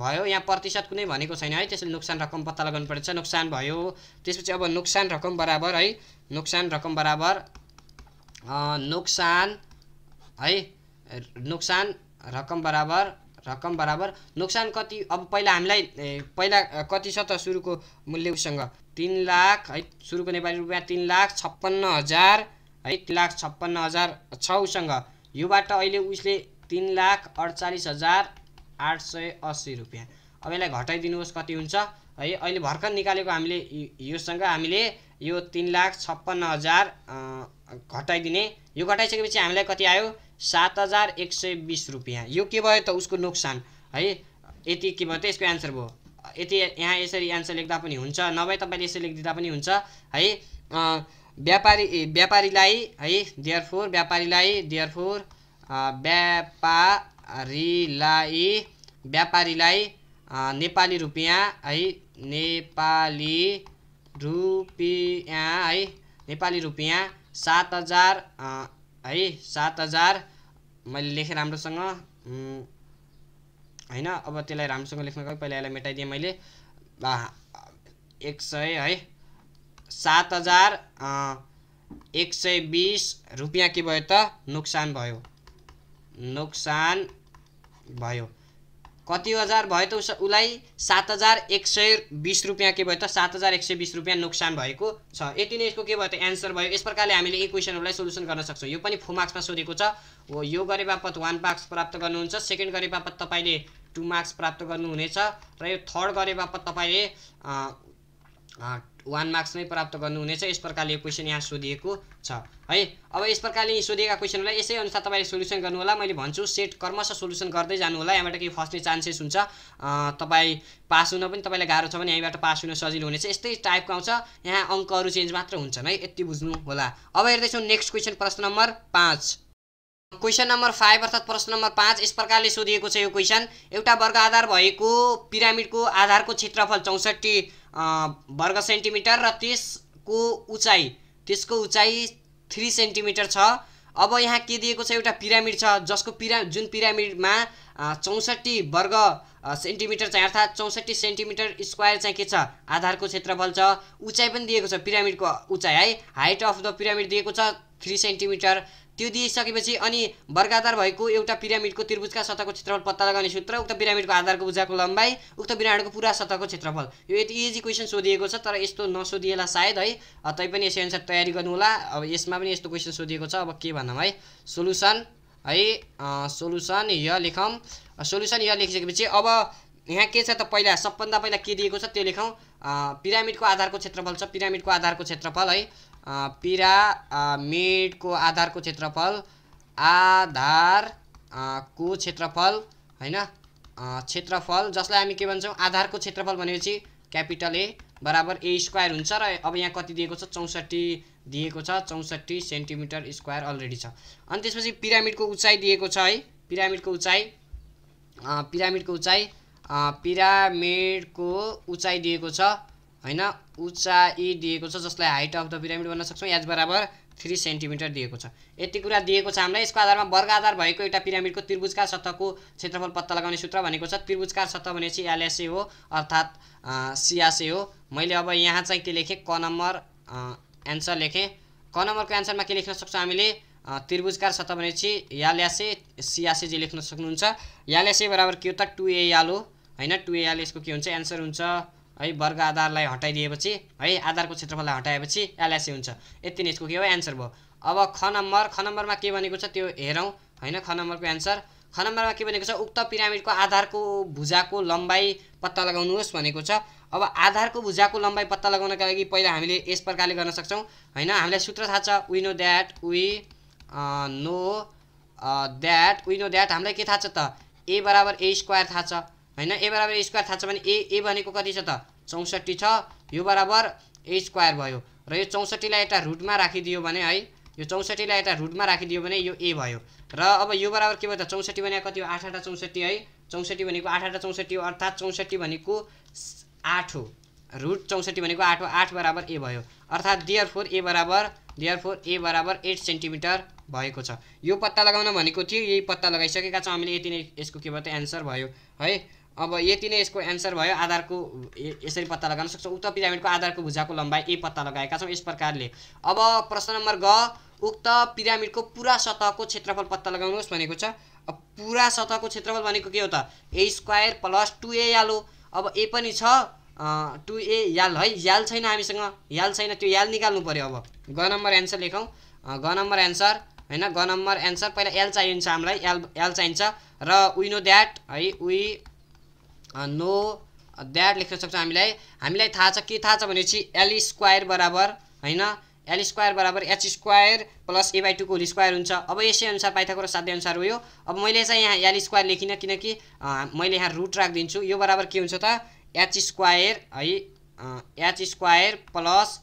भयो यहाँ प्रतिशत कुनै भनेको छैन है त्यसले नोक्सान रकम पत्ता लगाउनु पर्छ नोक्सान भयो त्यसपछि अब नोक्सान रकम बराबर है नोक्सान रकम बराबर नोक्सान है नोक्सान रकम बराबर रकम बराबर नोक्सान कति अब पहिला हामीलाई पहिला कति छ त सुरुको मूल्य उसँग तिन लाख है सुरुको नेपाली रुपियाँ तिन लाख छप्पन्न हजार है तिन लाख छप्पन्न हजार छ उसँग योबाट अहिले उसले तिन लाख अडचालिस हजार आठ सय अस्सी रुपियाँ अब यसलाई घटाइदिनुहोस् कति हुन्छ है अहिले भर्खर निकालेको हामीले योसँग हामीले यो तिन लाख छप्पन्न हजार घटाइदिने यो घटाइसकेपछि हामीलाई कति आयो सात हजार एक सय बिस रुपियाँ यो के भयो त उसको नोक्सान है यति के भयो त यसको एन्सर भयो यति यहाँ यसरी एन्सर लेख्दा पनि हुन्छ नभए तपाईँले यसरी लेखिदिँदा पनि हुन्छ है व्यापारी व्यापारीलाई है देयर फोर व्यापारीलाई देयर फोर व्यापारीलाई व्यापारीलाई नेपाली रुपियाँ है नेपाली रुपियाँ है नेपाली रुपियाँ सात हजार है सात हजार मैले लेखेँ राम्रोसँग होइन अब त्यसलाई राम्रोसँग लेख्न गएँ पहिला यसलाई मेटाइदिएँ मैले एक सय है सात हजार एक सय बिस रुपियाँ के भयो त नोक्सान भयो नोक्सान भयो कति हजार भयो त उस उसलाई सात हजार एक सय बिस रुपियाँ के भयो त सात हजार एक सय बिस रुपियाँ नोक्सान भएको छ यति नै यसको के भयो त एन्सर भयो यस प्रकारले हामीले यी क्वेसनहरूलाई सोल्युसन गर्न सक्छौँ यो पनि फोर मार्क्समा सोधेको छ हो यो गरे बापत वान मार्क्स प्राप्त गर्नुहुन्छ सेकेन्ड गरे बापत तपाईँले टु मार्क्स प्राप्त गर्नुहुनेछ र यो थर्ड गरे बापत तपाईँले वान मार्क्स नै प्राप्त गर्नुहुनेछ यस प्रकारले यो क्वेसन यहाँ सोधिएको छ है अब यस प्रकारले सोधिएका क्वेसनलाई यसै अनुसार तपाईँले सोल्युसन गर्नुहोला मैले भन्छु सेट क्रमशः सोल्युसन गर्दै जानुहोला यहाँबाट केही फस्ने चान्सेस हुन्छ तपाईँ पास हुन पनि तपाईँलाई गाह्रो छ भने यहीँबाट पास हुन सजिलो हुनेछ यस्तै टाइपको आउँछ यहाँ अङ्कहरू चेन्ज मात्र हुन्छन् है यति बुझ्नु होला अब हेर्दैछौँ नेक्स्ट क्वेसन प्रश्न नम्बर पाँच क्वेसन नम्बर फाइभ अर्थात् प्रश्न नम्बर पाँच यस प्रकारले सोधिएको छ यो क्वेसन एउटा वर्ग आधार भएको पिरामिडको आधारको क्षेत्रफल चौसठी वर्ग सेन्टिमिटर र त्यसको उचाइ त्यसको उचाइ थ्री सेन्टिमिटर छ अब यहाँ के दिएको छ एउटा पिरामिड छ जसको पिरा जुन पिरामिडमा चौसठी वर्ग सेन्टिमिटर चाहिँ अर्थात् चौसठी सेन्टिमिटर स्क्वायर चाहिँ के छ आधारको क्षेत्रफल छ उचाइ पनि दिएको छ पिरामिडको उचाइ है हाइट अफ द पिरामिड दिएको छ थ्री सेन्टिमिटर त्यो दिइसकेपछि अनि वर्गाधार भएको एउटा पिरामिडको त्रिभुजका सतहको क्षेत्रफल पत्ता लगाउने सूत्र उक्त पिरामिडको आधारको भुजाको लम्बाइ उक्त पिरामिडको पुरा सतहको क्षेत्रफल यो यति इजी क्वेसन सोधिएको छ तर यस्तो नसोधिएला सायद है तैपनि यसै एन्सर तयारी गर्नुहोला अब यसमा पनि यस्तो क्वेसन सोधिएको छ अब के भनौँ है सोलुसन है सोलुसन य लेखौँ सोलुसन य लेखिसकेपछि अब यहाँ के छ त पहिला सबभन्दा पहिला के दिएको छ त्यो लेखौँ पिरामिडको आधारको क्षेत्रफल छ पिरामिडको आधारको क्षेत्रफल है पिरामिडको आधारको क्षेत्रफल आधार को क्षेत्रफल होइन क्षेत्रफल जसलाई हामी के भन्छौँ आधारको क्षेत्रफल भनेपछि क्यापिटल ए बराबर ए स्क्वायर हुन्छ र अब यहाँ कति दिएको छ चौसठी दिएको छ चौसठी सेन्टिमिटर स्क्वायर अलरेडी छ अनि त्यसपछि पिरामिडको उचाइ दिएको छ है पिरामिडको उचाइ पिरामिडको उचाइ पिरामिडको उचाइ दिएको छ होइन उचाइ दिएको छ जसलाई हाइट अफ द पिरामिड भन्न सक्छौँ एज बराबर थ्री सेन्टिमिटर दिएको छ यति कुरा दिएको छ हामीलाई यसको आधारमा वर्ग आधार भएको एउटा पिरामिडको त्रिभुजकार सतहको क्षेत्रफल पत्ता लगाउने सूत्र भनेको छ त्रिभुजकार सतह भनेपछि एलएसए हो अर्थात् सियासे हो मैले अब यहाँ चाहिँ के लेखेँ क नम्बर एन्सर लेखेँ क नम्बरको एन्सरमा के लेख्न सक्छौँ हामीले त्रिभुजकार सतह भनेपछि याल्यासे सियासे जे लेख्न सक्नुहुन्छ यालएसए बराबर के हो त टु होइन टु एयाल यसको के हुन्छ एन्सर हुन्छ है वर्ग आधारलाई हटाइदिएपछि है आधारको क्षेत्रफललाई हटाएपछि एलएसी e हुन्छ यति नै यसको के हो एन्सर भयो अब ख नम्बर ख नम्बरमा के भनेको छ त्यो हेरौँ होइन ख नम्बरको एन्सर ख नम्बरमा के भनेको छ उक्त पिरामिडको आधारको भुजाको लम्बाइ पत्ता लगाउनुहोस् भनेको छ अब आधारको भुजाको लम्बाइ पत्ता लगाउनका लागि पहिला हामीले यस प्रकारले गर्न सक्छौँ होइन हामीलाई सूत्र थाहा छ we know that we know that we know that हामीलाई के थाहा छ त ए बराबर ए स्क्वायर थाहा छ होइन ए बराबर ए स्क्वायर थाहा छ भने ए ए भनेको कति छ त चौसठी छ यो बराबर ए स्क्वायर भयो र यो चौसठीलाई एउटा रुटमा राखिदियो भने है यो चौसठीलाई एउटा रुटमा राखिदियो भने यो ए भयो र अब यो बराबर के भयो त चौसठी भनेको कति हो आठ आठ चौसठी है चौसठी भनेको आठ आठ चौसठी हो अर्थात् चौसठी भनेको आठ हो रुट चौसठी भनेको आठ हो आठ बराबर ए भयो अर्थात् दियर फोर ए बराबर दियर फोर ए बराबर एट सेन्टिमिटर भएको छ यो पत्ता लगाउन भनेको थियो यही पत्ता लगाइसकेका छौँ हामीले यति नै यसको के भयो त एन्सर भयो है अब यति नै यसको एन्सर भयो आधारको यसरी पत्ता लगाउन सक्छौँ उक्त पिरामिडको आधारको भुजाको लम्बाइ ए पत्ता लगाएका छौँ यस प्रकारले अब प्रश्न नम्बर ग उक्त पिरामिडको पुरा सतहको क्षेत्रफल पत्ता लगाउनुहोस् भनेको छ अब पुरा सतहको क्षेत्रफल भनेको के हो त ए square plus two A L हो अब ए पनि छ टु ए याल है याल छैन हामीसँग याल छैन त्यो याल निकाल्नु पऱ्यो अब ग नम्बर एन्सर लेखौँ ग नम्बर एन्सर होइन ग नम्बर एन्सर पहिला एल चाहिन्छ हामीलाई एल एल चाहिन्छ र वी नो द्याट है वी नो द्याट लेख्न सक्छौँ हामीलाई हामीलाई थाहा छ के थाहा छ भनेपछि एल स्क्वायर बराबर होइन एल स्क्वायर बराबर H square plus A by टूको होल स्क्वायर हुन्छ अब यसै अनुसार पाइथाको साध्य अनुसार हो यो अब मैले चाहिँ यहाँ एल स्क्वायर लेखिनँ किनकि मैले यहाँ रुट राखिदिन्छु यो बराबर के हुन्छ त एच स्क्वायर है H square plus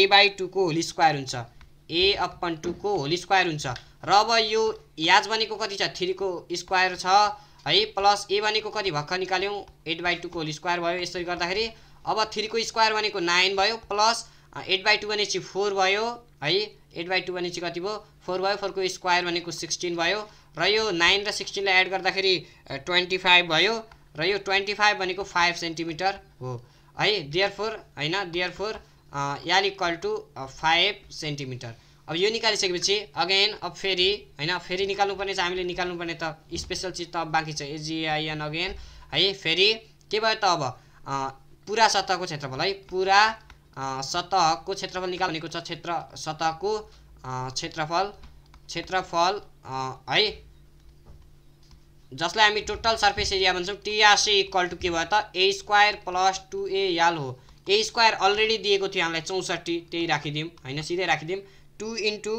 A by टूको होल स्क्वायर हुन्छ ए अपन टूको होल स्क्वायर हुन्छ र अब यो याज भनेको कति छ थ्रीको स्क्वायर छ है प्लस ए भनेको कति भर्खर निकाल्यौँ एट बाई टूको होल स्क्वायर भयो यसरी गर्दाखेरि अब थ्रीको स्क्वायर भनेको नाइन भयो प्लस एट बाई टू भनेपछि फोर भयो है एट बाई टू भनेपछि कति भयो फोर भयो फोरको स्क्वायर भनेको सिक्सटिन भयो र यो नाइन र सिक्सटिनलाई एड गर्दाखेरि ट्वेन्टी फाइभ भयो र यो ट्वेन्टी फाइभ भनेको फाइभ सेन्टिमिटर हो है डियर फोर होइन therefore L equal to five centimetre अब यो निकालिसकेपछि अगेन अब फेरि होइन फेरि निकाल्नुपर्ने चाहिँ हामीले निकाल्नु पर्ने त स्पेसल चिज त अब बाँकी छ एजिआइएन अगेन है फेरि के भयो त अब पुरा सतहको क्षेत्रफल है पुरा सतहको क्षेत्रफल निकाल्नेको छ क्षेत्र सतहको क्षेत्रफल क्षेत्रफल है जसलाई हामी टोटल सर्फेस एरिया भन्छौँ टिआरसी इक्वल टु के भयो त ए square plus two A L हो ए स्क्वायर अलरेडी दिएको थियो हामीलाई चौसठी त्यही राखिदिउँ होइन सिधै राखिदिउँ टु इन्टु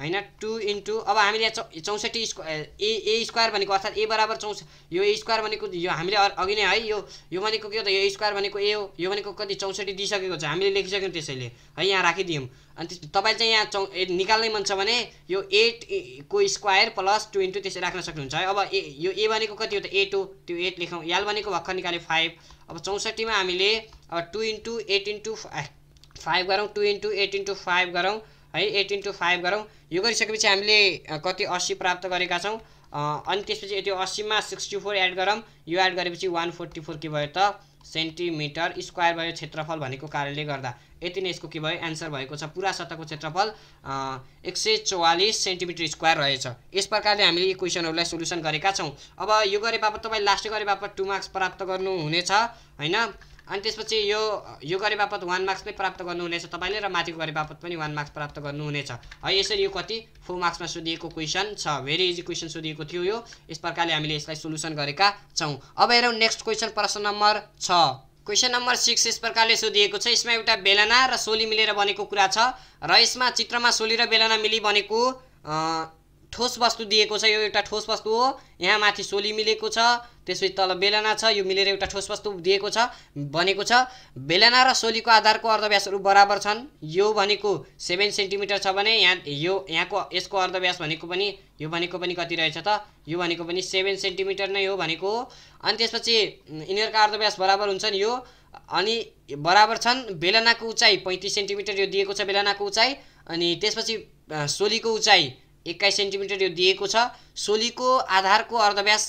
होइन टु इन्टु अब हामीले यहाँ चौ चौसठी स्क्वा ए ए स्क्वायर भनेको अर्थात् ए बराबर चौस यो ए स्क्वायर भनेको यो हामीले अघि नै है यो यो भनेको के हो त यो स्क्वायर भनेको ए हो यो भनेको कति चौसठी दिइसकेको छ हामीले लेखिसक्यौँ त्यसैले है यहाँ राखिदियौँ अनि तपाईँले चाहिँ यहाँ चौ निकाल्नै मन छ भने यो एट को स्क्वायर प्लस टू इन्टु त्यसरी राख्न सक्नुहुन्छ है अब ए यो ए भनेको कति हो त एट हो त्यो एट लेखौँ याल भनेको भर्खर निकाल्यो फाइभ अब चौसठीमा हामीले अब two into eight into five गरौँ two into eight into five गरौँ है एट इन्टु फाइभ गरौँ यो गरिसकेपछि हामीले कति अस्सी प्राप्त गरेका छौँ अनि त्यसपछि यति अस्सीमा सिक्सटी फोर एड गरौँ यो एड गरेपछि वान फोर्टी फोर के भयो त सेन्टिमिटर स्क्वायर भयो क्षेत्रफल भनेको कारणले गर्दा यति नै यसको के भयो एन्सर भएको छ पुरा सतहको क्षेत्रफल एक सय चौवालिस सेन्टिमिटर स्क्वायर रहेछ यस प्रकारले हामीले यी क्वेसनहरूलाई सोल्युसन गरेका छौँ अब यो गरे बापत तपाईँ लास्ट गरे बापत टु मार्क्स प्राप्त गर्नुहुनेछ होइन अनि त्यसपछि यो यो गरे बापत वान मार्क्स नै प्राप्त गर्नुहुनेछ तपाईँले र माथिको गरे बापत पनि वान मार्क्स प्राप्त गर्नुहुनेछ है यसरी यो कति फोर मार्क्समा सोधिएको क्वेसन छ भेरी इजी क्वेसन सोधिएको थियो यो यस प्रकारले हामीले यसलाई सोल्युसन गरेका छौँ अब हेरौँ नेक्स्ट क्वेसन प्रश्न नम्बर छ क्वेसन नम्बर सिक्स यस प्रकारले सोधिएको छ यसमा एउटा बेलना र सोली मिलेर बनेको कुरा छ र यसमा चित्रमा सोली र बेलना मिली बनेको ठोस वस्तु दिएको छ यो एउटा ठोस वस्तु हो यहाँ माथि सोली मिलेको छ त्यसपछि तल बेलना छ यो मिलेर एउटा ठोस वस्तु दिएको छ भनेको छ बेलना र सोलीको आधारको अर्धव्यासहरू बराबर छन् यो भनेको सेभेन सेन्टिमिटर छ भने यहाँ यो यहाँको यसको अर्धव्यास भनेको पनि यो भनेको पनि कति रहेछ त यो भनेको पनि सेभेन सेन्टिमिटर नै हो भनेको हो अनि त्यसपछि यिनीहरूका अर्धव्यास बराबर हुन्छन् यो अनि बराबर छन् बेलनाको उचाइ पैँतिस सेन्टिमिटर यो दिएको छ बेलनाको उचाइ अनि त्यसपछि सोलीको उचाइ एक्काइस सेन्टिमिटर यो दिएको छ सोलीको आधारको अर्धव्यास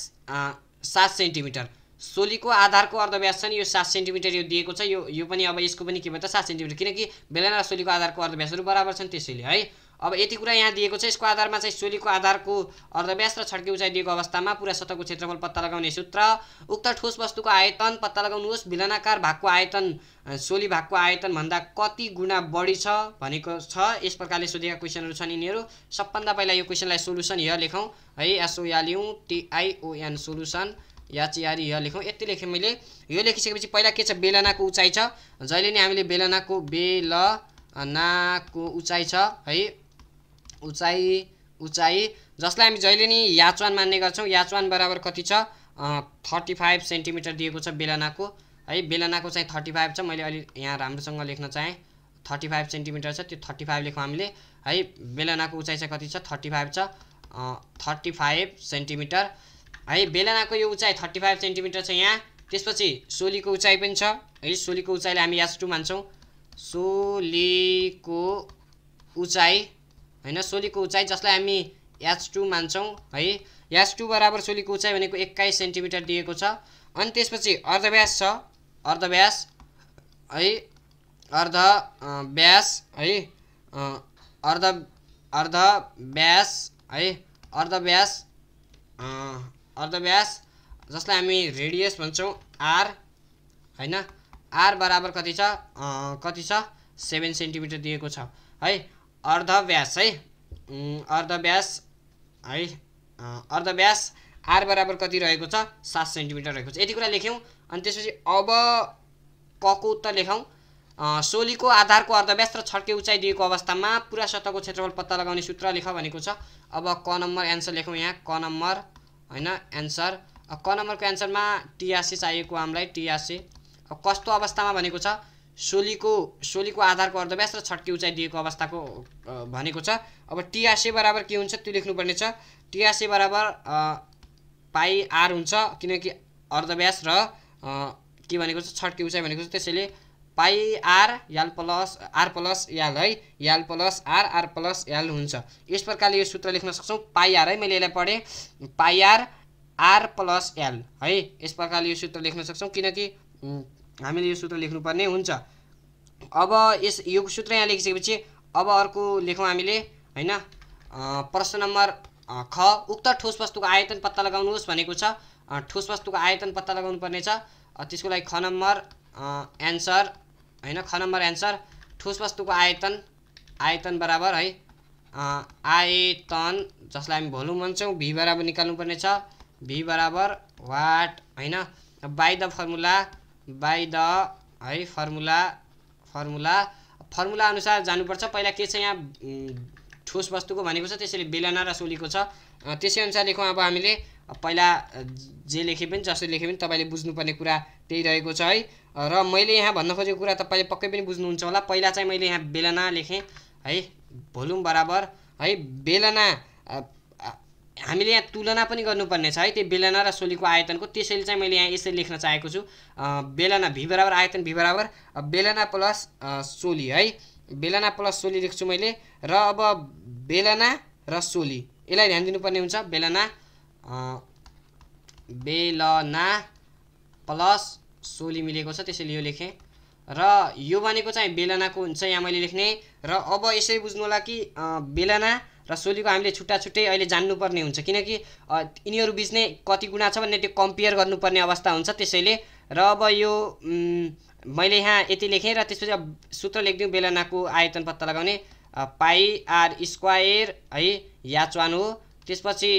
सात सेन्टिमिटर सोलीको आधारको अर्धव्यास छ नि यो सात सेन्टिमिटर यो दिएको छ यो यो पनि अब यसको पनि के भन्छ सात सेन्टिमिटर किनकि बेलना र सोलीको आधारको अर्धव्यासहरू बराबर छन् त्यसैले है अब यति कुरा यहाँ दिएको छ यसको आधारमा चाहिँ सोलीको आधारको अर्धव्यास र छड्के उचाइ दिएको अवस्थामा पुरा सतहको क्षेत्रफल पत्ता लगाउने सूत्र उक्त ठोस वस्तुको आयतन पत्ता लगाउनुहोस् भिलनाकार भागको आयतन सोली भागको आयतनभन्दा कति गुणा बढी छ भनेको छ यस प्रकारले सोधेका क्वेसनहरू छन् यिनीहरू सबभन्दा पहिला यो क्वेसनलाई सोल्युसन य लेखौँ है एसओ या लिउँ टिआइओएन सोल्युसन या चियारी यहाँ लेखौँ यति लेखेँ मैले यो लेखिसकेपछि पहिला के छ बेलनाको उचाइ छ जहिले नै हामीले बेलनाको बेलनाको उचाइ छ है उचाइ उचाइ जसलाई हामी जहिले नि याचवान मान्ने गर्छौँ याचवान बराबर कति छ थर्टी फाइभ सेन्टिमिटर दिएको छ बेलनाको है बेलनाको चाहिँ थर्टी फाइभ छ मैले अलि यहाँ राम्रोसँग लेख्न चाहेँ थर्टी फाइभ सेन्टिमिटर छ त्यो थर्टी फाइभ लेखौँ हामीले है बेलनाको उचाइ चाहिँ कति छ थर्टी फाइभ छ थर्टी फाइभ सेन्टिमिटर है बेलनाको यो उचाइ थर्टी फाइभ सेन्टिमिटर छ यहाँ त्यसपछि सोलीको उचाइ पनि छ है सोलीको उचाइलाई हामी याच टू मान्छौँ सोलीको उचाइ होइन सोलीको उचाइ जसलाई हामी एच टू मान्छौँ है एच टू बराबर सोलीको उचाइ भनेको एक्काइस सेन्टिमिटर दिएको छ अनि त्यसपछि अर्धव्यास छ अर्धव्यास है अर्ध व्यास है अर्ध अर्ध व्यास है अर्धव्यास अर्धव्यास जसलाई हामी रेडियस भन्छौँ आर होइन आर बराबर कति छ कति छ सेभेन सेन्टिमिटर दिएको छ है अर्धव्यास है अर्धव्यास है अर्धव्यास आर बराबर कति रहेको छ सात सेन्टिमिटर रहेको छ यति कुरा लेख्यौँ अनि त्यसपछि अब कको उत्तर लेखौँ सोलीको आधारको अर्धव्यास र छड्के उचाइ दिएको अवस्थामा पुरा सतहको क्षेत्रफल पत्ता लगाउने सूत्र लेख भनेको छ अब क नम्बर एन्सर लेखौँ यहाँ क नम्बर होइन एन्सर क नम्बरको एन्सरमा टिआरसी चाहिएको हामीलाई टिआरसी कस्तो अवस्थामा भनेको छ सोलीको सोलीको आधारको अर्धव्यास र छटकी उचाइ दिएको अवस्थाको भनेको छ अब टिआरसी बराबर के हुन्छ त्यो लेख्नुपर्ने छ टिआरसी बराबर पाइ आर हुन्छ किनकि अर्धव्यास र के भनेको छ छट्की उचाइ भनेको छ त्यसैले pi R L plus R plus L है याल प्लस आर आर प्लस याल हुन्छ यस प्रकारले यो सूत्र लेख्न सक्छौँ पाइआर है मैले यसलाई पढेँ पाइआर आर प्लस एल है यस प्रकारले यो सूत्र लेख्न सक्छौँ किनकि हामीले यो सूत्र लेख्नुपर्ने हुन्छ अब यस यो सूत्र यहाँ लेखिसकेपछि अब अर्को लेखौँ हामीले होइन प्रश्न नम्बर ख उक्त ठोस वस्तुको आयतन पत्ता लगाउनुहोस् भनेको छ ठोस वस्तुको आयतन पत्ता लगाउनु पर्नेछ त्यसको लागि ख नम्बर एन्सर होइन ख नम्बर एन्सर ठोस वस्तुको आयतन आयतन बराबर है आयतन जसलाई हामी भोलुम भन्छौँ भी बराबर निकाल्नुपर्नेछ भी बराबर वाट होइन by the formula by the है फर्मुला फर्मुला फर्मुला अनुसार जानुपर्छ पहिला के छ यहाँ ठोस वस्तुको भनेको छ त्यसैले बेलना र सोलीको छ त्यसै अनुसार लेखौँ अब हामीले पहिला जे लेखे पनि जसो लेखे पनि तपाईँले बुझ्नुपर्ने कुरा त्यही रहेको छ है र मैले यहाँ भन्न खोजेको कुरा तपाईँले पक्कै पनि बुझ्नुहुन्छ होला पहिला चाहिँ मैले यहाँ बेलना लेखेँ है भोलुम बराबर है बेलना हामीले यहाँ तुलना पनि गर्नुपर्ने छ है त्यो बेलना र सोलीको आयतनको त्यसैले चाहिँ मैले यहाँ यसरी लेख्न चाहेको छु बेलना भी बराबर आयतन भी बराबर बेलना प्लस सोली है बेलना प्लस सोली लेख्छु मैले र अब बेलना र सोली यसलाई ध्यान दिनुपर्ने हुन्छ बेलना बेलना प्लस सोली मिलेको छ त्यसैले यो लेखेँ र यो भनेको चाहिँ बेलनाको हुन्छ यहाँ मैले लेख्ने र अब यसरी बुझ्नु होला कि बेलना र सोलीको हामीले छुट्टा छुट्टै अहिले जान्नुपर्ने हुन्छ किनकि यिनीहरू बिच नै कति गुणा छ भन्ने त्यो कम्पेयर गर्नुपर्ने अवस्था हुन्छ त्यसैले र अब यो मैले यहाँ यति लेखेँ र त्यसपछि अब सूत्र लेखिदिउँ बेलनाको आयतन पत्ता लगाउने पाई आर स्क्वायर है याच वान हो त्यसपछि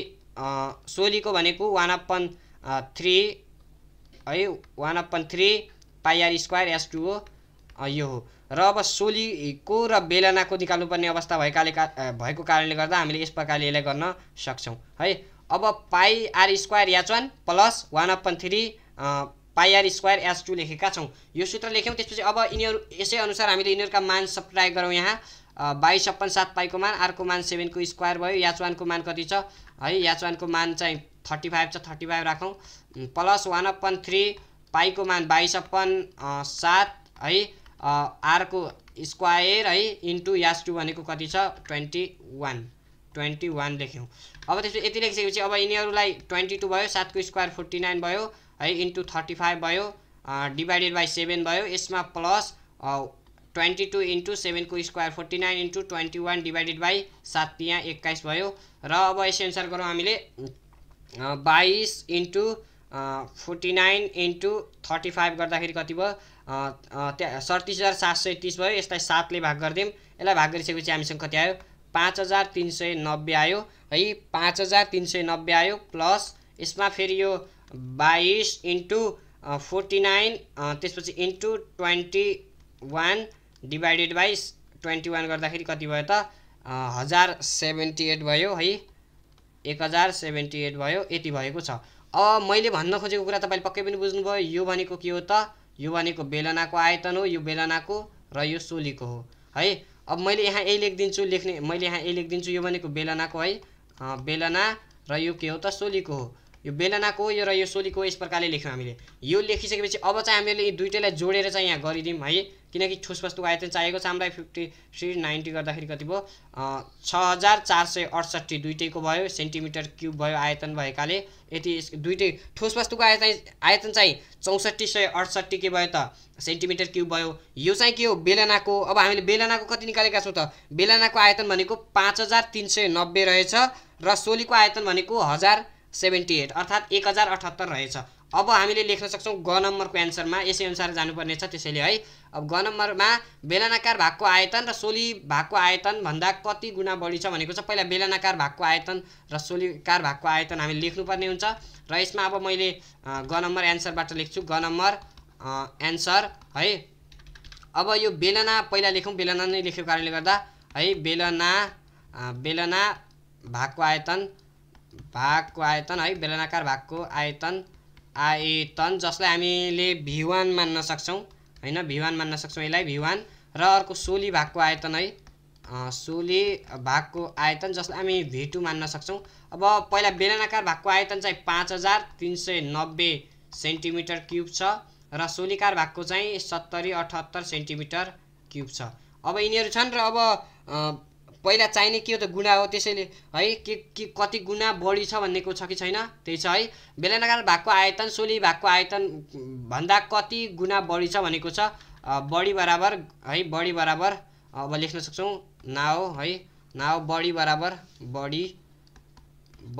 सोलीको भनेको वान अपन थ्री है one upon three pi R square S two हो यो हो र अब सोलीको र बेलनाको निकाल्नुपर्ने अवस्था भएकाले भएको कारणले गर्दा हामीले यस प्रकारले यसलाई गर्न सक्छौँ है अब pi R square H one plus one upon three pi R square H two लेखेका छौँ यो सूत्र लेख्यौँ त्यसपछि अब यिनीहरू यसै अनुसार हामीले यिनीहरूका मान सप्लाई गरौँ यहाँ बाइस छप्पन सात पाइको मान अर्को मान सेभेनको स्क्वायर भयो याच वानको मान कति छ है याच वानको मान चाहिँ थर्टी फाइभ छ थर्टी फाइभ राखौँ प्लस वान अपन थ्री पाइको मान बाइस अपन सात है आरको स्क्वायर है इन्टु यास टू भनेको कति छ ट्वेन्टी वान ट्वेन्टी वान लेख्यौँ अब त्यसपछि यति लेखिसकेपछि अब यिनीहरूलाई ट्वेन्टी टू भयो सातको स्क्वायर फोर्टी नाइन भयो है इन्टु थर्टी फाइभ भयो डिभाइडेड बाई सेभेन भयो यसमा प्लस ट्वेन्टी टू इन्टु सेभेनको square forty nine into twenty one divided by सात यहाँ एक्काइस भयो र अब यसो एन्सर गरौँ हामीले बाइस into forty nine into thirty five गर्दाखेरि कति भयो त्यहाँ सडतिस हजार सात सय तिस भयो यसलाई सातले भाग गरिदिउँ यसलाई भाग गरिसकेपछि हामीसँग कति आयो पाँच हजार तिन सय नब्बे आयो है पाँच हजार तिन सय नब्बे आयो प्लस यसमा फेरि यो बाइस इन्टु फोर्टी नाइन त्यसपछि into twenty one divided by twenty one गर्दाखेरि कति भयो त हजार सेभेन्टी एट भयो है एक हजार सेभेन्टी एट भयो यति भएको छ अब मैले भन्न खोजेको कुरा तपाईँले पक्कै पनि बुझ्नुभयो यो भनेको के हो त यो भनेको बेलनाको आयतन हो यो बेलनाको र यो सोलीको हो है अब मैले यहाँ यही लेखिदिन्छु लेख्ने मैले यहाँ यही लेखिदिन्छु यो भनेको बेलनाको है बेलना र यो के हो त सोलीको हो यो बेलनाको यो र यो सोलीको यस प्रकारले लेख्यौँ हामीले यो लेखिसकेपछि अब चाहिँ हामीले यी दुइटैलाई जोडेर चाहिँ यहाँ गरिदिउँ है किनकि ठोस वस्तुको आयतन चाहिएको छ हामीलाई फिफ्टी थ्री नाइन्टी गर्दाखेरि कति भयो छ हजार चार सय अडसट्ठी दुइटैको भयो सेन्टिमिटर क्युब भयो आयतन भएकाले यति दुइटै ठोस वस्तुको आयतन आयतन चाहिँ चौसठी सय अडसट्ठी के भयो त सेन्टिमिटर क्युब भयो यो चाहिँ के हो बेलनाको अब हामीले बेलनाको कति निकालेका छौँ त बेलनाको आयतन भनेको पाँच हजार तिन सय नब्बे रहेछ र सोलीको आयतन भनेको हजार सेभेन्टी एट अर्थात् एक हजार अठहत्तर रहेछ अब हामीले लेख्न सक्छौँ ग नम्बरको एन्सरमा यसै अनुसार जानुपर्ने छ त्यसैले है अब ग नम्बरमा बेलनाकार भागको आयतन र सोली भागको आयतनभन्दा कति गुणा बढी छ भनेको छ पहिला बेलनाकार भागको आयतन र सोलीकार भागको आयतन हामीले लेख्नुपर्ने हुन्छ र यसमा अब मैले ग नम्बर एन्सरबाट लेख्छु ग नम्बर एन्सर है अब यो बेलना पहिला लेखौँ बेलना नै लेखेको कारणले गर्दा है बेलना बेलना भागको आयतन भागको आयतन है बेलनाकार भागको आयतन आयतन जसलाई हामीले भिवान मान्न सक्छौँ होइन भिवान मान्न सक्छौँ यसलाई भिवान र अर्को सोली भागको आयतन है सोली भागको आयतन जसलाई हामी भिटु मान्न सक्छौँ अब पहिला बेलनाकार भागको आयतन चाहिँ पाँच हजार तिन सय नब्बे सेन्टिमिटर क्युब छ र सोलीकार भागको चाहिँ सत्तरी अठहत्तर सेन्टिमिटर क्युब छ अब यिनीहरू छन् र अब पहिला चाहिने के हो त गुणा हो त्यसैले है के के कति गुणा बढी छ भन्ने छ कि छैन त्यही छ है बेलनाकार भागको आयतन सोली भागको आयतन भन्दा कति गुणा बढी छ भनेको छ बढी बराबर है बढी बराबर अब लेख्न सक्छौँ नाओ है नाव बढी बराबर बढी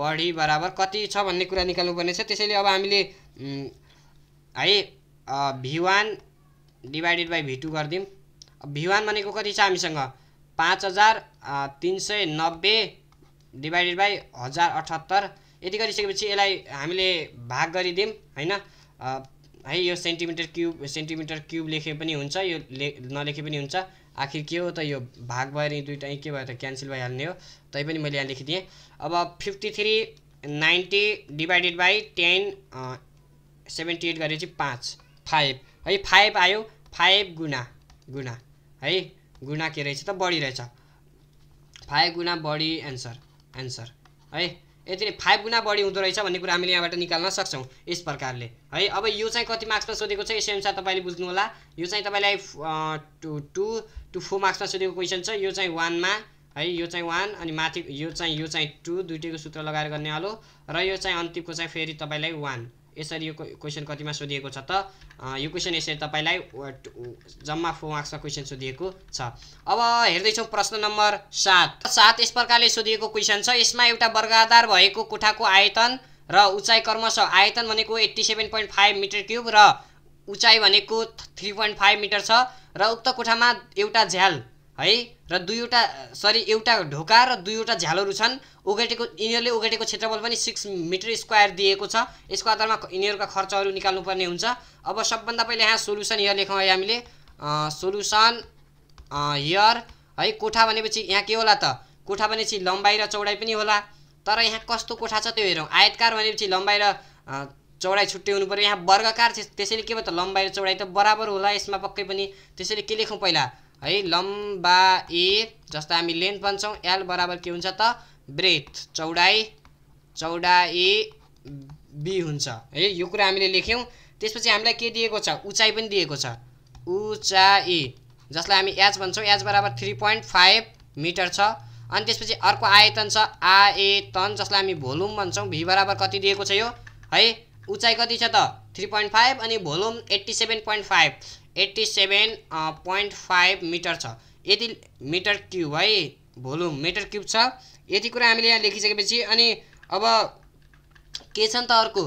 बढी बराबर कति छ भन्ने कुरा निकाल्नुपर्ने छ त्यसैले अब हामीले है भिवान डिभाइडेड बाई भी गरिदिउँ भिवान भनेको कति छ हामीसँग पाँच हजार तिन सय नब्बे डिभाइडेड बाई हजार अठहत्तर यति गरिसकेपछि यसलाई हामीले भाग गरिदिउँ होइन है यो सेन्टिमिटर क्युब सेन्टिमिटर क्युब लेखे पनि हुन्छ यो ले नलेखे पनि हुन्छ आखिर के हो त यो भाग भएर दुइटा के भयो त क्यान्सल भइहाल्ने हो तै पनि मैले यहाँ लेखिदिएँ अब fifty three ninety divided by ten seventy eight गरेपछि पाँच फाइभ है फाइभ आयो फाइभ गुणा गुणा है गुणा के रहेछ त बढी रहेछ फाइभ गुणा बढी एन्सर एन्सर है यति नै फाइभ गुणा बढी हुँदो रहेछ भन्ने कुरा हामीले यहाँबाट निकाल्न सक्छौँ यस प्रकारले है अब यो चाहिँ कति मार्क्समा सोधेको छ यसै अनुसार तपाईँले बुझ्नु होला यो चाहिँ तपाईँलाई टु टू टु फोर मार्क्समा सोधेको क्वेसन छ यो चाहिँ वानमा है यो चाहिँ वान अनि माथि यो चाहिँ यो चाहिँ टू दुइटैको सूत्र लगाएर गर्ने हालो र यो चाहिँ अन्तिमको चाहिँ फेरि तपाईँलाई वान यसरी यो क्वेसन कतिमा सोधिएको छ त यो क्वेसन यसरी तपाईँलाई जम्मा फोर मार्क्समा क्वेसन सोधिएको छ अब हेर्दैछौँ प्रश्न नम्बर सात सात यस प्रकारले सोधिएको क्वेसन छ यसमा एउटा वर्गाधार भएको कोठाको आयतन र उचाइ कर्मश आयतन भनेको eighty seven point five meter cube र उचाइ भनेको थ्री पोइन्ट फाइभ मिटर छ र उक्त कोठामा एउटा झ्याल है र दुईवटा सरी एउटा ढोका र दुईवटा झ्यालहरू छन् ओगटेको यिनीहरूले ओगटेको क्षेत्रफल पनि सिक्स मिटर स्क्वायर दिएको छ यसको आधारमा यिनीहरूका खर्चहरू निकाल्नुपर्ने हुन्छ अब सबभन्दा पहिले यहाँ सोल्युसन हियर लेखौँ है हामीले सोल्युसन हियर है कोठा भनेपछि यहाँ के होला त कोठा भनेपछि लम्बाइ र चौडाइ पनि होला तर यहाँ कस्तो कोठा छ त्यो हेरौँ आयतकार भनेपछि लम्बाइ र चौडाइ छुट्टै हुनु पऱ्यो यहाँ वर्गकार त्यसैले के भयो त लम्बाइ र चौडाइ त बराबर होला यसमा पक्कै पनि त्यसैले के लेखौँ पहिला है लम्बा ए जस्तो हामी लेन्थ भन्छौँ एल बराबर के हुन्छ त ब्रेथ चौडाइ चौडाइ बी हुन्छ है यो कुरा हामीले लेख्यौँ त्यसपछि हामीलाई के दिएको छ उचाइ पनि दिएको छ उचाइ जसलाई हामी एच भन्छौँ एच बराबर थ्री पोइन्ट फाइभ मिटर छ अनि त्यसपछि अर्को आयतन छ आयतन जसलाई हामी भोल्युम भन्छौँ भी बराबर कति दिएको छ यो है उचाइ कति छ त थ्री पोइन्ट फाइभ अनि volume eighty seven point five eighty seven point five meter छ यति मिटर क्युब है भोल्युम मिटर क्युब छ यति कुरा हामीले यहाँ लेखिसकेपछि अनि अब के छन् त अर्को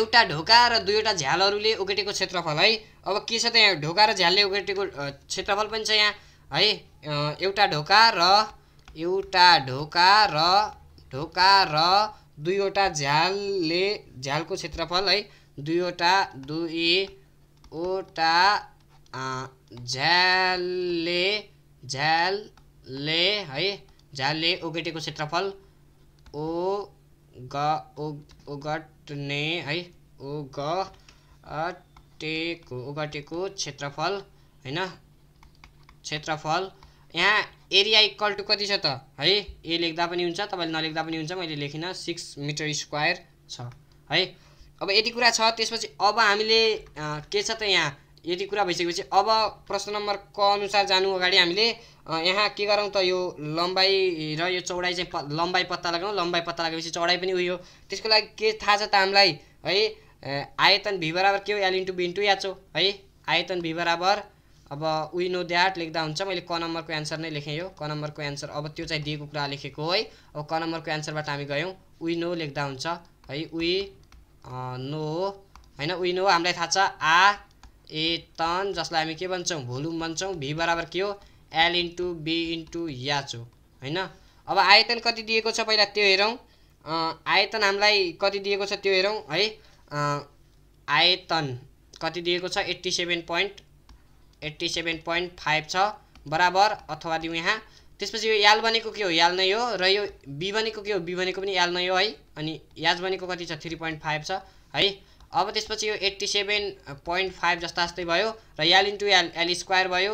एउटा ढोका र दुईवटा झ्यालहरूले ओगटेको क्षेत्रफल है अब के छ त यहाँ ढोका र झ्यालले ओगटेको क्षेत्रफल पनि छ यहाँ है एउटा ढोका र एउटा ढोका र ढोका र दुईवटा झ्यालले झ्यालको क्षेत्रफल है दुईवटा दुईवटा झ्यालले झ्यालले है झ्यालले ओगटेको क्षेत्रफल ओ ओग ओगट्ने है ओग टेको ओगटेको क्षेत्रफल होइन क्षेत्रफल यहाँ एरिया इक्वल टु कति छ त है ए लेख्दा पनि हुन्छ तपाईँले नलेख्दा पनि हुन्छ मैले लेखिनँ सिक्स मिटर स्क्वायर छ है अब यति कुरा छ त्यसपछि अब हामीले के छ त यहाँ यति कुरा भइसकेपछि अब प्रश्न नम्बर क अनुसार जानु अगाडि हामीले यहाँ के गरौँ त यो लम्बाइ र यो चौडाइ चाहिँ लम्बाइ पत्ता लगाउँ लम्बाइ पत्ता लगाएपछि चौडाइ पनि उयो त्यसको लागि के थाहा छ त हामीलाई है आयतन भी बराबर के हो एल इन्टु बी इन्टु याचो है आयतन भी बराबर अब वी नो द्याट लेख्दा हुन्छ मैले क नम्बरको एन्सर नै लेखेँ यो क नम्बरको एन्सर अब त्यो चाहिँ दिएको कुरा लेखेको है अब क नम्बरको एन्सरबाट हामी गयौँ वी नो लेख्दा हुन्छ है वी नो होइन वी नो हामीलाई थाहा छ आ ए तन जसलाई हामी के भन्छौँ भोल्युम भन्छौँ भी बराबर के हो एल इन्टु बी इन्टु याच हो होइन अब आयतन कति दिएको छ पहिला त्यो हेरौँ आयतन हामीलाई कति दिएको छ त्यो हेरौँ है आयतन कति दिएको छ eighty seven point eighty seven point five छ बराबर अथवा दिउँ यहाँ त्यसपछि यो याल भनेको के हो याल नै हो र यो बी भनेको के हो बी भनेको पनि याल नै हो है अनि याज भनेको कति छ थ्री पोइन्ट फाइभ छ है अब त्यसपछि यो एट्टी सेभेन पोइन्ट फाइभ जस्ता जस्तै भयो र L into L L square भयो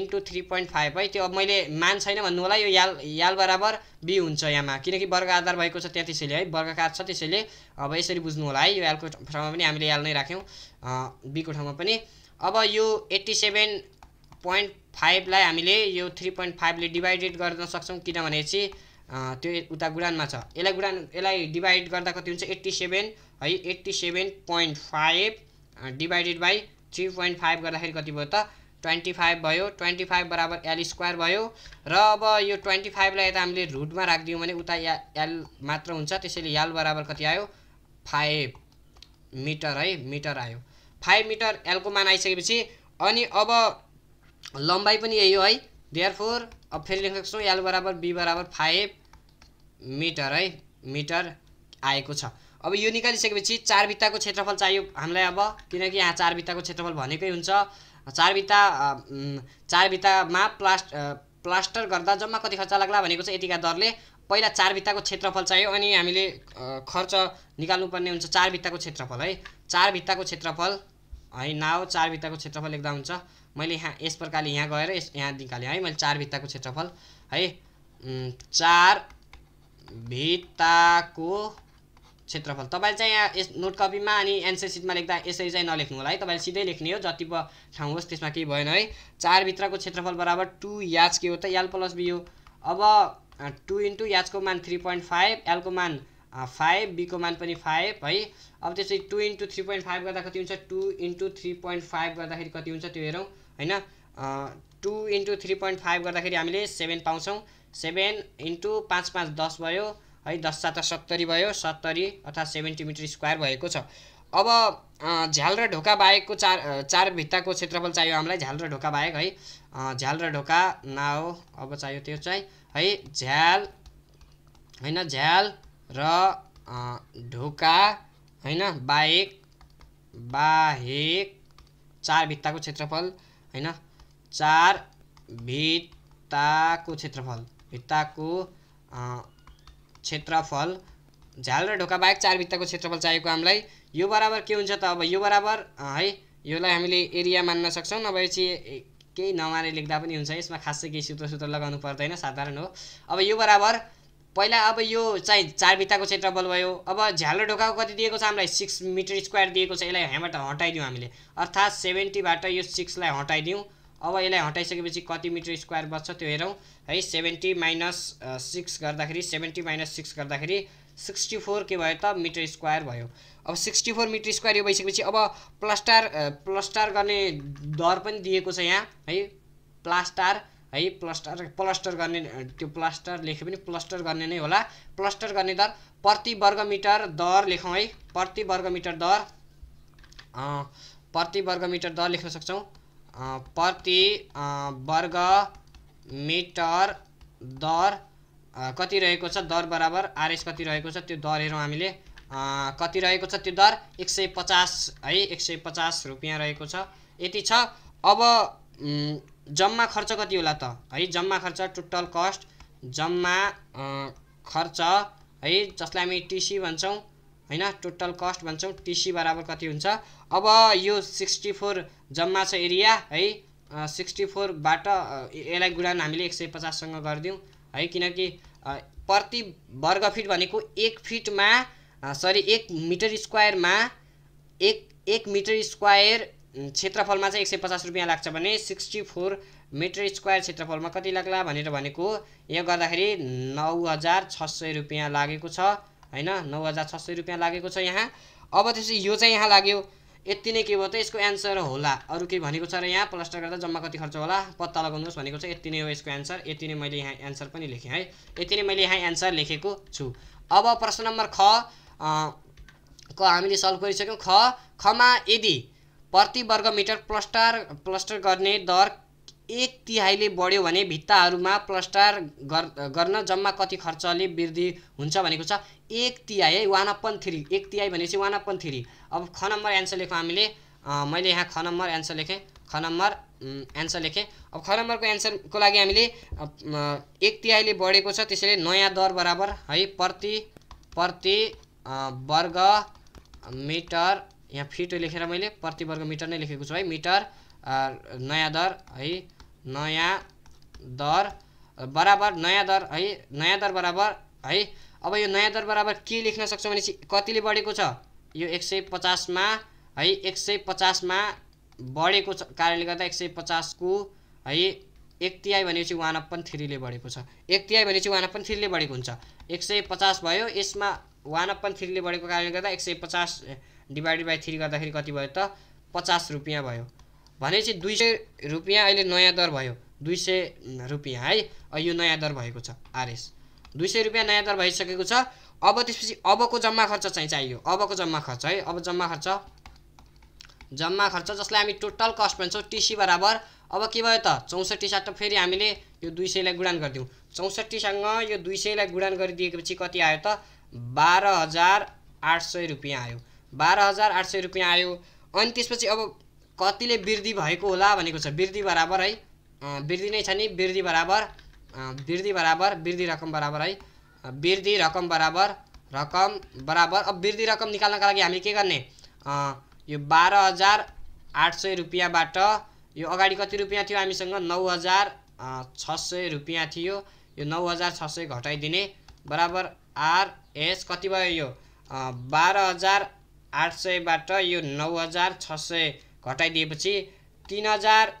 इन्टु थ्री पोइन्ट फाइभ है त्यो अब मैले मान छैन भन्नु होला यो याल याल बराबर बी हुन्छ यहाँमा किनकि वर्ग आधार भएको छ त्यहाँ त्यसैले है वर्गकार छ त्यसैले अब यसरी बुझ्नु होला है यो यालको ठाउँमा पनि हामीले याल नै राख्यौँ बीको ठाउँमा पनि अब यो एट्टी सेभेन पोइन्ट फाइभलाई हामीले यो थ्री पोइन्ट फाइभले डिभाइडेड गर्न सक्छौँ किनभने चाहिँ त्यो उता गुडानमा छ यसलाई गुडान यसलाई डिभाइड गर्दा कति हुन्छ एट्टी सेभेन है eighty seven point five divided by three point five गर्दाखेरि कति भयो त ट्वेन्टी फाइभ भयो ट्वेन्टी फाइभ बराबर एल स्क्वायर भयो र अब यो ट्वेन्टी फाइभलाई यता हामीले रुटमा राखिदियौँ भने उता या एल मात्र हुन्छ त्यसैले याल बराबर कति आयो फाइभ मिटर है मिटर आयो फाइभ मिटर एलको मान आइसकेपछि अनि अब लम्बाइ पनि यही हो है देयर फोर अब फेरि लेख्न सक्छौँ एल बराबर बी बराबर फाइभ मिटर है मिटर आएको छ अब यो निकालिसकेपछि चार भित्ताको क्षेत्रफल चाहियो हामीलाई अब किनकि यहाँ चार भित्ताको क्षेत्रफल भनेकै हुन्छ चार भित्ता चार भित्तामा प्लास्ट प्लास्टर गर्दा जम्मा कति खर्च लाग्ला भनेको चाहिँ यतिका दरले पहिला चार भित्ताको क्षेत्रफल चाहियो अनि हामीले खर्च निकाल्नुपर्ने हुन्छ चार भित्ताको क्षेत्रफल है चार भित्ताको क्षेत्रफल है नाउ चार भित्ताको क्षेत्रफल लेख्दा हुन्छ मैले यहाँ यस प्रकारले यहाँ गएर यस यहाँ निकालेँ है मैले चार भित्ताको क्षेत्रफल है चार भित्ताको क्षेत्रफल तपाईँले चाहिँ यहाँ यस नोट कपीमा अनि एन्सर सिटमा लेख्दा यसरी चाहिँ नलेख्नु होला है तपाईँले सिधै लेख्ने हो जति ठाउँ होस् त्यसमा केही भएन है चारभित्रको क्षेत्रफल बराबर टु याच के हो त एल प्लस बी हो अब टु इन्टु याचको मान थ्री पोइन्ट फाइभ एलको मान फाइभ बीको मान पनि फाइभ है अब त्यसरी two into three point five गर्दा कति हुन्छ two into three point five गर्दाखेरि कति हुन्छ त्यो हेरौँ होइन two into three point five गर्दाखेरि हामीले सेभेन पाउँछौँ सेभेन इन्टु पाँच पाँच दस भयो है दस सात सत्तरी भयो सत्तरी अर्थात् सेभेन्टी मिटर स्क्वायर भएको छ अब झ्याल र ढोका बाहेकको चार चार भित्ताको क्षेत्रफल चाहियो हामीलाई झ्याल र ढोका बाहेक है झ्याल र ढोका नाओ अब चाहियो त्यो चाहिँ है झ्याल होइन झ्याल र ढोका होइन बाहेक बाहेक चार भित्ताको क्षेत्रफल होइन चार भित्ताको क्षेत्रफल भित्ताको क्षेत्रफल झ्याल र ढोका बाहेक चार भित्ताको क्षेत्रफल चाहिएको हामीलाई यो बराबर के हुन्छ त अब यो बराबर है योलाई हामीले एरिया मान्न सक्छौँ नभएपछि केही नमारे लेख्दा पनि हुन्छ यसमा खासै केही सूत्र सूत्र लगाउनु पर्दैन साधारण हो अब यो बराबर पहिला अब यो चाहिँ चार भित्ताको क्षेत्रफल भयो अब झ्यालो ढोकाको कति दिएको छ हामीलाई सिक्स मिटर स्क्वायर दिएको छ यसलाई यहाँबाट हटाइदिउँ हामीले अर्थात् सेभेन्टीबाट यो सिक्सलाई हटाइदिउँ अब यसलाई हटाइसकेपछि कति मिटर स्क्वायर बच्छ त्यो हेरौँ है सेभेन्टी माइनस सिक्स गर्दाखेरि सेभेन्टी माइनस सिक्स गर्दाखेरि सिक्सटी फोर के भयो त मिटर स्क्वायर भयो अब सिक्सटी फोर मिटर स्क्वायर यो भइसकेपछि अब प्लास्टार प्लास्टार गर्ने दर पनि दिएको छ यहाँ है प्लास्टार है प्लास्टर प्लास्टर गर्ने त्यो प्लास्टर लेखे पनि प्लास्टर गर्ने नै होला प्लास्टर गर्ने दर प्रति वर्ग मिटर दर लेखौँ है प्रति वर्ग मिटर दर प्रति वर्ग मिटर दर लेख्न सक्छौँ प्रति वर्ग मिटर दर कति रहेको छ दर बराबर आरएस कति रहेको छ त्यो दर हेरौँ हामीले कति रहेको छ त्यो दर एक सय पचास है एक सय पचास रुपियाँ रहेको छ यति छ अब जम्मा खर्च कति होला त है जम्मा खर्च टोटल कस्ट जम्मा खर्च है जसलाई हामी टिसी भन्छौँ होइन टोटल कस्ट भन्छौँ टिसी बराबर कति हुन्छ अब यो सिक्सटी फोर जम्मा छ एरिया है सिक्सटी फोरबाट यसलाई गुडान हामीले एक सय पचाससँग गरिदिउँ है किनकि प्रति वर्ग फिट भनेको एक फिटमा सरी एक मिटर स्क्वायरमा एक एक मिटर स्क्वायर क्षेत्रफलमा चाहिँ एक सय पचास रुपियाँ लाग्छ भने सिक्सटी फोर मिटर स्क्वायर क्षेत्रफलमा कति लाग्ला भनेर भनेको यो गर्दाखेरि नौ हजार छ सय रुपियाँ लागेको छ होइन नौ हजार छ सय रुपियाँ लागेको छ यहाँ अब त्यसपछि यो चाहिँ यहाँ लाग्यो यति नै के भयो त यसको एन्सर होला अरू के भनेको छ र यहाँ प्लस्टर गर्दा जम्मा कति खर्च होला पत्ता लगाउनुहोस् भनेको छ यति नै हो यसको एन्सर यति नै मैले यहाँ एन्सर पनि लेखेँ है यति नै मैले यहाँ एन्सर लेखेको छु अब प्रश्न नम्बर ख को हामीले सल्भ गरिसक्यौँ ख खमा यदि प्रति वर्ग मिटर प्लस्टर प्लस्टर गर्ने दर एक तिहाईले बढ्यो भने भित्ताहरूमा प्लस्टार गर्न जम्मा कति खर्चले वृद्धि हुन्छ भनेको छ एक तिहाई है वान अपन थ्री एक तिहाई भनेपछि वान अपन थ्री अब ख नम्बर एन्सर लेख्यौँ हामीले मैले यहाँ ख नम्बर एन्सर लेखेँ ख नम्बर एन्सर लेखेँ अब ख नम्बरको एन्सरको लागि हामीले एक तिहाईले बढेको छ त्यसैले नयाँ दर बराबर है प्रति प्रति वर्ग मिटर यहाँ फिट लेखेर मैले प्रति वर्ग मिटर नै लेखेको छु है मिटर नयाँ दर है नयाँ दर बराबर नयाँ दर है नयाँ दर बराबर है अब यो नयाँ दर बराबर के लेख्न सक्छौँ भने कतिले बढेको छ यो एक सय पचासमा है एक सय पचासमा बढेको छ कारणले गर्दा एक सय पचासको है एक तिहाई भनेपछि वान पनि थ्रीले बढेको छ एक तिहाई भनेपछि वान पनि थ्रीले बढेको हुन्छ एक सय पचास भयो यसमा वान पनि थ्रीले बढेको कारणले गर्दा एक सय पचास डिभाइडेड बाई थ्री गर्दाखेरि कति भयो त पचास रुपियाँ भयो भनेपछि दुई सय रुपियाँ अहिले नयाँ दर भयो दुई सय रुपियाँ है यो नयाँ दर भएको छ आरएस दुई सय रुपियाँ नयाँ दर भइसकेको छ अब त्यसपछि अबको जम्मा खर्च चाहिँ चाहियो अबको जम्मा खर्च है अब जम्मा खर्च जम्मा खर्च जसलाई हामी टोटल कस्ट भन्छौँ टिसी बराबर अब के भयो त चौसठी साट फेरि हामीले यो दुई सयलाई गुडान गरिदिउँ चौसठीसँग यो दुई सयलाई गुडान गरिदिएपछि कति आयो त बाह्र हजार आठ सय रुपियाँ आयो बाह्र हजार आठ सय रुपियाँ आयो अनि त्यसपछि अब कतिले वृद्धि भएको होला भनेको छ वृद्धि बराबर है वृद्धि नै छ नि वृद्धि बराबर वृद्धि बराबर वृद्धि रकम बराबर है वृद्धि रकम बराबर रकम बराबर अब वृद्धि रकम निकाल्नका लागि हामी के गर्ने यो बाह्र हजार आठ सय रुपियाँबाट यो अगाडि कति रुपियाँ थियो हामीसँग नौ हजार छ सय रुपियाँ थियो यो नौ हजार छ सय घटाइदिने बराबर आरएस कति भयो यो बाह्र हजार आठ सयबाट यो नौ हजार छ सय घटाइदिएपछि तिन हजार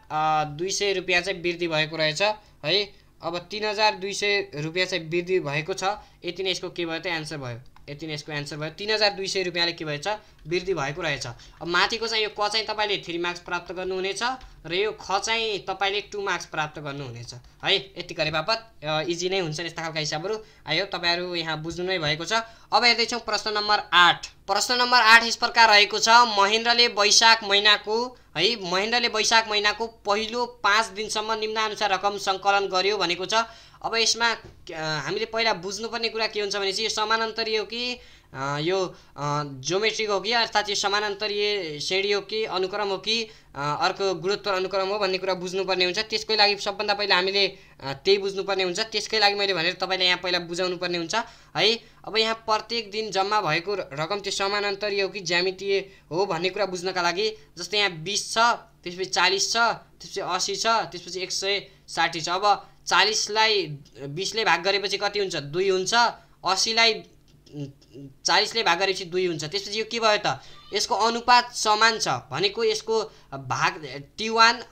दुई सय रुपियाँ चाहिँ वृद्धि भएको रहेछ है अब तिन हजार दुई सय रुपियाँ चाहिँ वृद्धि भएको छ यति नै यसको के भयो त एन्सर भयो यति नै यसको एन्सर भयो तिन हजार दुई सय रुपियाँले के भएछ वृद्धि भएको रहेछ अब माथिको चाहिँ यो क चाहिँ तपाईँले थ्री मार्क्स प्राप्त गर्नुहुनेछ र यो ख चाहिँ तपाईँले टु मार्क्स प्राप्त गर्नुहुनेछ है यति गरे बापत इजी नै हुन्छन् यस्ता खालका हिसाबहरू आयो तपाईँहरू यहाँ बुझ्नु नै भएको छ अब हेर्दैछौँ प्रश्न नम्बर आठ प्रश्न नम्बर आठ यस प्रकार रहेको छ महेन्द्रले वैशाख महिनाको है महेन्द्रले वैशाख महिनाको पहिलो पाँच दिनसम्म निम्नानुसार रकम सङ्कलन गर्यो भनेको छ अब यसमा हामीले पहिला बुझ्नुपर्ने कुरा के हुन्छ भने चाहिँ यो समानान्तरीय हो कि यो जोमेट्रिक हो कि अर्थात् यो समानान्तरीय श्रेणी हो कि अनुक्रम हो कि अर्को गुणोत्तर अनुक्रम हो भन्ने कुरा बुझ्नुपर्ने हुन्छ त्यसकै लागि सबभन्दा पहिला हामीले त्यही बुझ्नुपर्ने हुन्छ त्यसकै लागि मैले भनेर तपाईँलाई यहाँ पहिला बुझाउनु पर्ने हुन्छ है अब यहाँ प्रत्येक दिन जम्मा भएको रकम त्यो समानान्तरीय हो कि ज्यामितीय हो भन्ने कुरा बुझ्नका लागि जस्तै यहाँ बिस छ त्यसपछि चालिस छ त्यसपछि असी छ त्यसपछि एक सय साठी छ अब चालिसलाई बिसले भाग गरेपछि कति हुन्छ दुई हुन्छ असीलाई चालिसले भाग गरेपछि दुई हुन्छ त्यसपछि यो के भयो त यसको अनुपात समान छ भनेको यसको भाग T one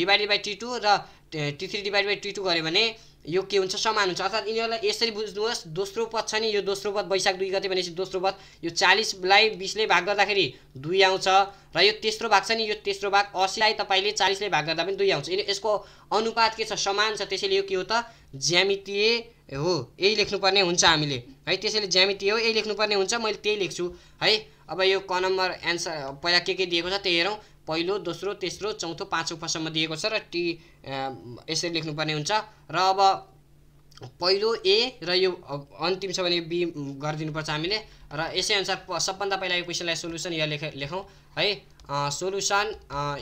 divided by T two र T three divide by T two गऱ्यो भने यो के हुन्छ समान हुन्छ अर्थात् यिनीहरूलाई यसरी बुझ्नुहोस् दोस्रो पद छ नि यो दोस्रो पद वैशाख दुई गते भनेपछि दोस्रो पद यो चालिसलाई बिसले भाग गर्दाखेरि दुई आउँछ र यो तेस्रो भाग छ नि यो तेस्रो भाग असीलाई तपाईँले चालिसले भाग गर्दा पनि दुई आउँछ यसको अनुपात के छ समान छ त्यसैले यो के हो त ज्यामितीय हो यही लेख्नुपर्ने हुन्छ हामीले है त्यसैले ज्यामितीय हो यही लेख्नुपर्ने हुन्छ मैले त्यही लेख्छु है अब यो क नम्बर एन्सर पहिला के के दिएको छ त्यही हेरौँ पहिलो दोस्रो तेस्रो चौथो पाँचौँ पसम्म दिएको छ र टी यसरी लेख्नुपर्ने हुन्छ र अब पहिलो ए र यो अन्तिम छ भने बी गरिदिनुपर्छ हामीले र यसै अनुसार सबभन्दा पहिला यो क्वेसनलाई सोल्युसन यहाँ लेख लेखौँ है सोल्युसन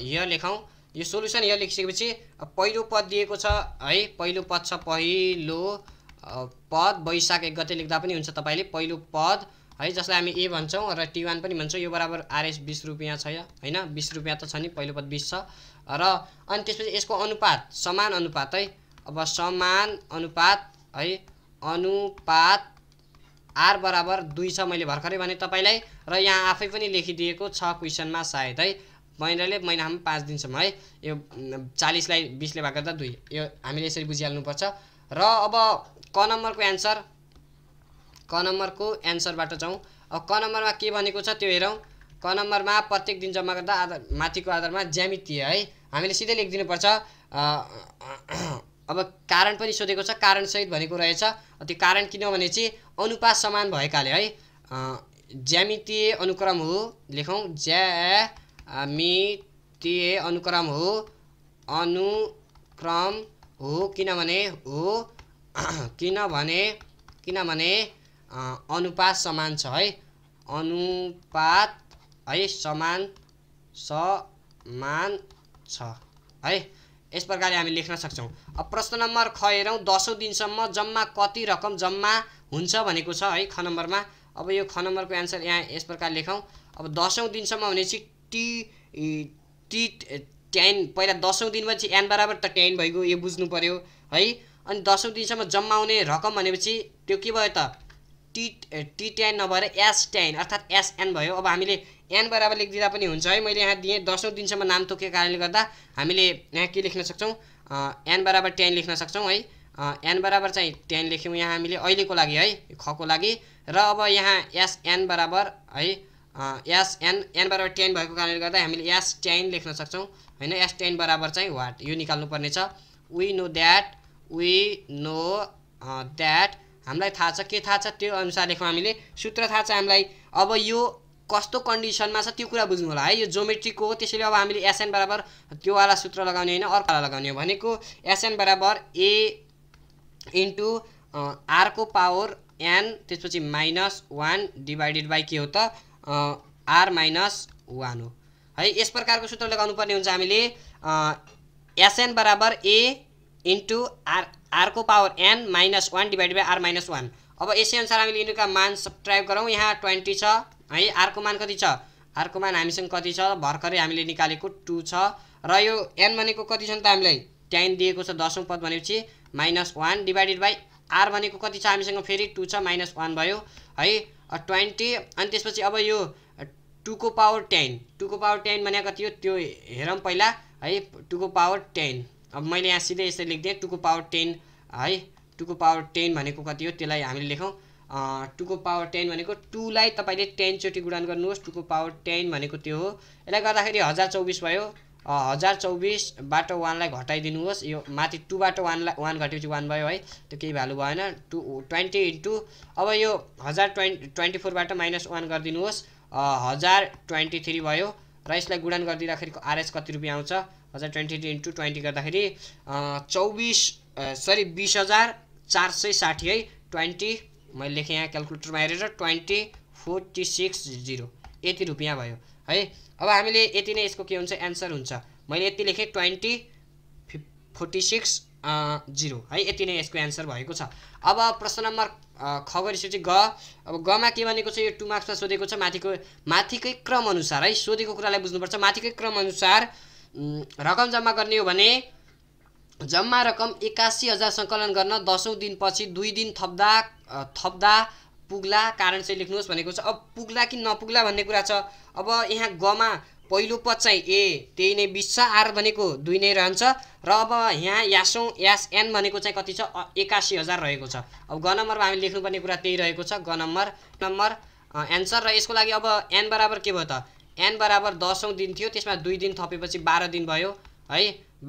यहाँ लेखौँ यो सोल्युसन यहाँ लेखिसकेपछि पहिलो पद दिएको छ है पहिलो पद छ पहिलो पद वैशाख एक गते लेख्दा पनि हुन्छ तपाईँले पहिलो पद है जसलाई हामी ए भन्छौँ र टी वान पनि भन्छौँ यो बराबर आरएस बिस रुपियाँ छ होइन बिस रुपियाँ त छ नि पहिलो पद बिस छ र अनि त्यसपछि यसको अनुपात समान अनुपात है अब समान अनुपात है अनुपात आर बराबर दुई छ मैले भर्खरै भने तपाईँलाई र यहाँ आफै पनि लेखिदिएको छ क्वेसनमा सायद है महिनाले महिनामा पाँच दिनसम्म है यो चालिसलाई बिसले भएको त दुई यो हामीले यसरी बुझिहाल्नुपर्छ र अब क नम्बरको एन्सर क नम्बरको एन्सरबाट जाउँ अब क नम्बरमा के भनेको छ त्यो हेरौँ क नम्बरमा प्रत्येक दिन जम्मा गर्दा आधार माथिको आधारमा ज्यामितीय है हामीले सिधै लेखिदिनुपर्छ अब कारण पनि सोधेको छ कारणसहित भनेको रहेछ त्यो कारण किन भने चाहिँ अनुपात समान भएकाले है ज्यामितीय अनुक्रम हो लेखौँ ज्यामितीय अनुक्रम हो अनुक्रम हो किनभने हो किनभने किनभने अनुपात समान छ है अनुपात है समान समान छ है यस प्रकारले हामी लेख्न सक्छौँ अब प्रश्न नम्बर ख हेरौँ दसौँ दिनसम्म जम्मा कति रकम जम्मा हुन्छ भनेको छ है ख नम्बरमा अब यो ख नम्बरको एन्सर यहाँ यस प्रकार लेखौँ अब दसौँ दिनसम्म भनेपछि टी टी टेन पहिला दसौँ दिनपछि एन बराबर त टेन भइगयो यो बुझ्नु पऱ्यो है अनि दसौँ दिनसम्म जम्मा आउने रकम भनेपछि त्यो के भयो त टी टी टेन नभएर एस टेन अर्थात् एसएन भयो अब हामीले एन बराबर लेखिदिँदा पनि हुन्छ है मैले यहाँ दिएँ दसौँ दिनसम्म नाम तोकेको कारणले गर्दा हामीले यहाँ के लेख्न सक्छौँ एन बराबर टेन लेख्न सक्छौँ है एन बराबर चाहिँ टेन लेख्यौँ यहाँ हामीले अहिलेको लागि है खको लागि र अब यहाँ एसएन बराबर है एस एन एन बराबर टेन भएको कारणले गर्दा हामीले एस टेन लेख्न सक्छौँ होइन एस टेन बराबर चाहिँ वाट यो निकाल्नुपर्नेछ छ we know that we know that हामीलाई थाहा छ के थाहा छ त्यो अनुसार लेखौँ हामीले सूत्र थाहा छ हामीलाई अब यो कस्तो कन्डिसनमा छ त्यो कुरा बुझ्नु होला है यो जोमेट्रीको हो त्यसैले अब हामीले एसएन बराबर त्योवाला सूत्र लगाउने होइन अर्कोवाला लगाउने हो भनेको एसएन बराबर ए इन्टु आरको पावर एन त्यसपछि माइनस वान डिभाइडेड बाई के हो त आर माइनस वान हो है यस प्रकारको सूत्र लगाउनु पर्ने हुन्छ हामीले एसएन बराबर ए इन्टु आर आरको power N minus one divide by R minus one अब यसैअनुसार हामीले यिनीहरूका मान सब्ट्राइब गरौँ यहाँ ट्वेन्टी छ है आरको मान कति छ आरको मान हामीसँग कति छ भर्खरै हामीले निकालेको टू छ र यो एन भनेको कति छ नि त हामीलाई टेन दिएको छ दसौँ पद भनेपछि minus one divided by R भनेको कति छ हामीसँग फेरि टू छ माइनस वान भयो है ट्वेन्टी अनि त्यसपछि अब यो टुको पावर टेन टुको पावर टेन भनेको कति हो त्यो हेरौँ पहिला है टुको पावर टेन अब मैले यहाँ सिधै यसरी लेखिदिएँ टुको पावर टेन है टुको पावर टेन भनेको कति हो त्यसलाई हामीले लेखौँ टुको पावर टेन भनेको टुलाई तपाईँले टेनचोटि गुडान गर्नुहोस् टुको पावर टेन भनेको त्यो हो यसलाई गर्दाखेरि हजार चौबिस भयो हजार चौबिसबाट वानलाई घटाइदिनुहोस् यो माथि टूबाट वानलाई वान घटेपछि वान भयो है त्यो केही भ्यालु भएन टु ट्वेन्टी इन्टु अब यो हजार ट्वेन्टी ट्वेन्टी फोरबाट माइनस वान गरिदिनुहोस् हजार ट्वेन्टी थ्री भयो र यसलाई गुडान गरिदिँदाखेरिको आरएस कति रुपियाँ आउँछ हजार ट्वेन्टी टू इन्टु ट्वेन्टी गर्दाखेरि चौबिस सरी बिस हजार चार सय साठी है ट्वेन्टी मैले लेखेँ यहाँ क्यालकुलेटरमा हेरेर ट्वेन्टी फोर्टी सिक्स जिरो यति रुपियाँ भयो है अब हामीले यति नै यसको के हुन्छ एन्सर हुन्छ मैले यति लेखेँ ट्वेन्टी फोर्टी सिक्स जिरो है यति नै यसको एन्सर भएको छ अब प्रश्न नम्बर ख चाहिँ ग अब गमा के भनेको छ यो टु मार्क्समा सोधेको छ माथिको माथिकै क्रमअनुसार है सोधेको कुरालाई बुझ्नुपर्छ माथिकै क्रमअनुसार रकम जम्मा गर्ने हो भने जम्मा रकम एक्कासी हजार सङ्कलन गर्न दसौँ दिनपछि दुई दिन थप्दा थप्दा पुग्ला कारण चाहिँ लेख्नुहोस् भनेको छ अब पुग्ला कि नपुग्ला भन्ने कुरा छ अब यहाँ गमा पहिलो पद चाहिँ ए त्यही नै बिस छ आर भनेको दुई नै रहन्छ र अब यहाँ यासौँ यास एन भनेको चाहिँ कति छ एक्कासी हजार रहेको छ अब ग नम्बरमा हामी लेख्नुपर्ने कुरा त्यही रहेको छ ग नम्बर नम्बर एन्सर र यसको लागि अब एन बराबर के भयो त एन बराबर दसौँ दिन थियो त्यसमा दुई दिन थपेपछि बाह्र दिन भयो है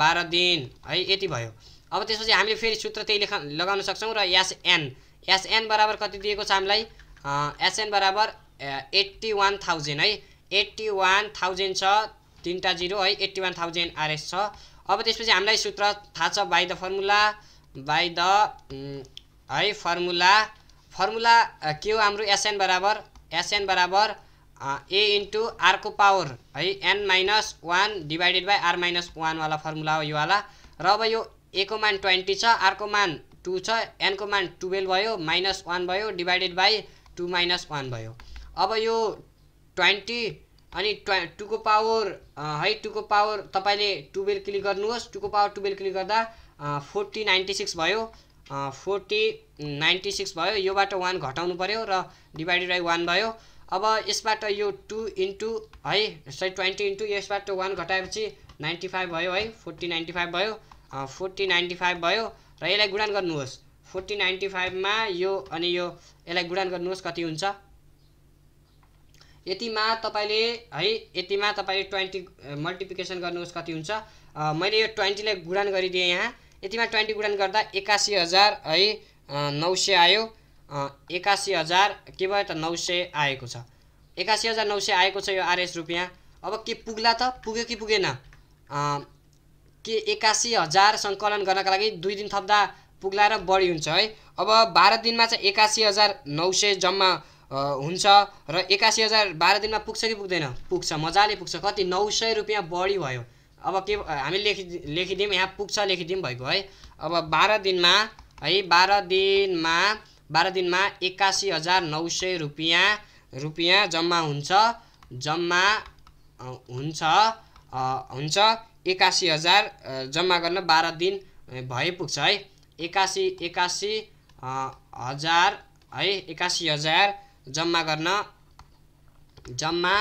बाह्र दिन है यति भयो अब त्यसपछि हामीले फेरि सूत्र त्यही लेख लगाउन सक्छौँ र एसएन एसएन बराबर कति दिएको छ हामीलाई एसएन बराबर एट्टी वान थाउजन्ड है एट्टी वान थाउजन्ड छ तिनवटा जिरो है एट्टी वान थाउजन्ड आरएस छ अब त्यसपछि हामीलाई सूत्र थाहा छ by the formula by the है फर्मुला फर्मुला के हो हाम्रो एसएन बराबर एसएन बराबर ए इन्टु आरको पावर है N minus one divided by R minus वानवाला फर्मुला हो योवाला र अब यो एको मान ट्वेन्टी छ आरको मान टू छ एनको मान टुवेल्भ भयो माइनस वान भयो divided by two minus one भयो अब यो ट्वेन्टी अनि ट्वे टूको पावर है टूको पावर तपाईँले टुवेल्भ क्लिक गर्नुहोस् टूको पावर टुवेल्भ क्लिक गर्दा फोर्टी नाइन्टी सिक्स भयो फोर्टी नाइन्टी सिक्स भयो योबाट वान घटाउनु पऱ्यो र डिभाइडेड बाई वान भयो अब यसबाट यो टु इन्टु है सरी ट्वेन्टी इन्टु यसबाट वान घटाएपछि नाइन्टी फाइभ भयो है फोर्टी नाइन्टी फाइभ भयो फोर्टी नाइन्टी फाइभ भयो र यसलाई गुडान गर्नुहोस् फोर्टी नाइन्टी फाइभमा यो अनि यो यसलाई गुडान गर्नुहोस् कति हुन्छ यतिमा तपाईँले है यतिमा तपाईँले ट्वेन्टी मल्टिप्लिकेसन गर्नुहोस् कति हुन्छ मैले यो ट्वेन्टीलाई गुडान गरिदिएँ यहाँ यतिमा ट्वेन्टी गुडान गर्दा एकासी हजार है नौ सय आयो एकासी हजार के भयो त नौ सय आएको छ एकासी हजार नौ सय आएको छ यो आरएस रुपियाँ अब के पुग्ला त पुग्यो कि पुगेन के एकासी हजार सङ्कलन गर्नका लागि दुई दिन थप्दा पुग्ला र बढी हुन्छ है अब बाह्र दिनमा चाहिँ एकासी हजार नौ सय जम्मा हुन्छ र एकासी हजार बाह्र दिनमा पुग्छ कि पुग्दैन पुग्छ मजाले पुग्छ कति नौ सय रुपियाँ बढी भयो अब के हामी लेखि लेखिदिउँ यहाँ पुग्छ लेखिदिउँ भएको है अब बाह्र दिनमा है बाह्र दिनमा बाह्र दिनमा एक्कासी हजार नौ सय रुपियाँ रुपियाँ जम्मा हुन्छ जम्मा हुन्छ हुन्छ एकासी हजार जम्मा गर्न बाह्र दिन भए पुग्छ है एकासी एकासी हजार है एक्कासी हजार जम्मा गर्न जम्मा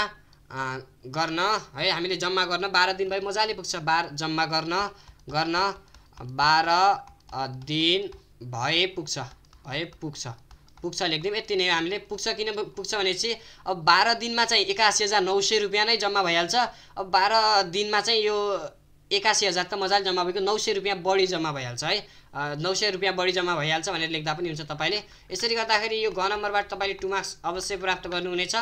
गर्न है हामीले जम्मा गर्न बाह्र दिन भए मजाले पुग्छ बाह्र जम्मा गर्न गर्न बाह्र दिन भए पुग्छ भए पुग्छ पुग्छ लेखिदिउँ यति नै हामीले पुग्छ किन पुग्छ भनेपछि अब बाह्र दिनमा चाहिँ एकासी हजार नौ सय रुपियाँ नै जम्मा भइहाल्छ अब बाह्र दिनमा चाहिँ यो एकासी हजार त मजाले जम्मा भएको नौ सय रुपियाँ बढी जम्मा भइहाल्छ है नौ सय रुपियाँ बढी जम्मा भइहाल्छ भनेर लेख्दा पनि हुन्छ तपाईँले यसरी गर्दाखेरि यो घ नम्बरबाट तपाईँले टु मार्क्स अवश्य प्राप्त गर्नुहुनेछ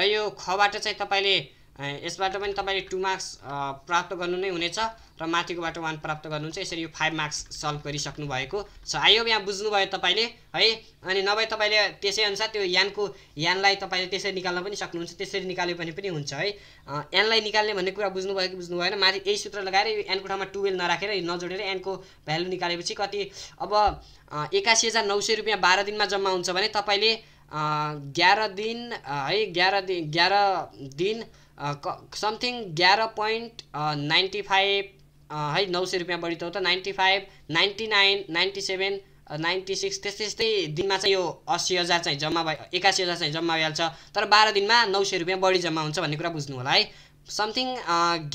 र यो खबाट चाहिँ तपाईँले यसबाट पनि तपाईँले टु मार्क्स प्राप्त गर्नु नै हुनेछ र माथिकोबाट वान प्राप्त गर्नुहुन्छ यसरी यो फाइभ मार्क्स सल्भ गरिसक्नु भएको छ आयो यहाँ बुझ्नुभयो तपाईँले है अनि नभए तपाईँले त्यसै अनुसार त्यो यानको यानलाई तपाईँले त्यसरी निकाल्न पनि सक्नुहुन्छ त्यसरी निकाल्यो भने पनि हुन्छ है यानलाई निकाल्ने भन्ने कुरा बुझ्नुभयो कि बुझ्नु भएन माथि यही सूत्र लगाएर यो एनको ठाउँमा टुवेल्भ नराखेर नजोडेर एनको भ्यालु निकालेपछि कति अब एकासी हजार नौ सय रुपियाँ बाह्र दिनमा जम्मा हुन्छ भने तपाईँले एघार दिन है ग्यार दिन ग्यार दिन समथिङ ग्यार पोइन्ट नाइन्टी फाइभ है नौ सय रुपियाँ बढी त हो त ninety five ninety nine ninety seven ninety six त्यस्तै त्यस्तै दिनमा चाहिँ यो अस्सी हजार चाहिँ जम्मा भयो एकासी हजार चाहिँ जम्मा भइहाल्छ तर बाह्र दिनमा नौ सय रुपियाँ बढी जम्मा हुन्छ भन्ने कुरा बुझ्नु होला है समथिङ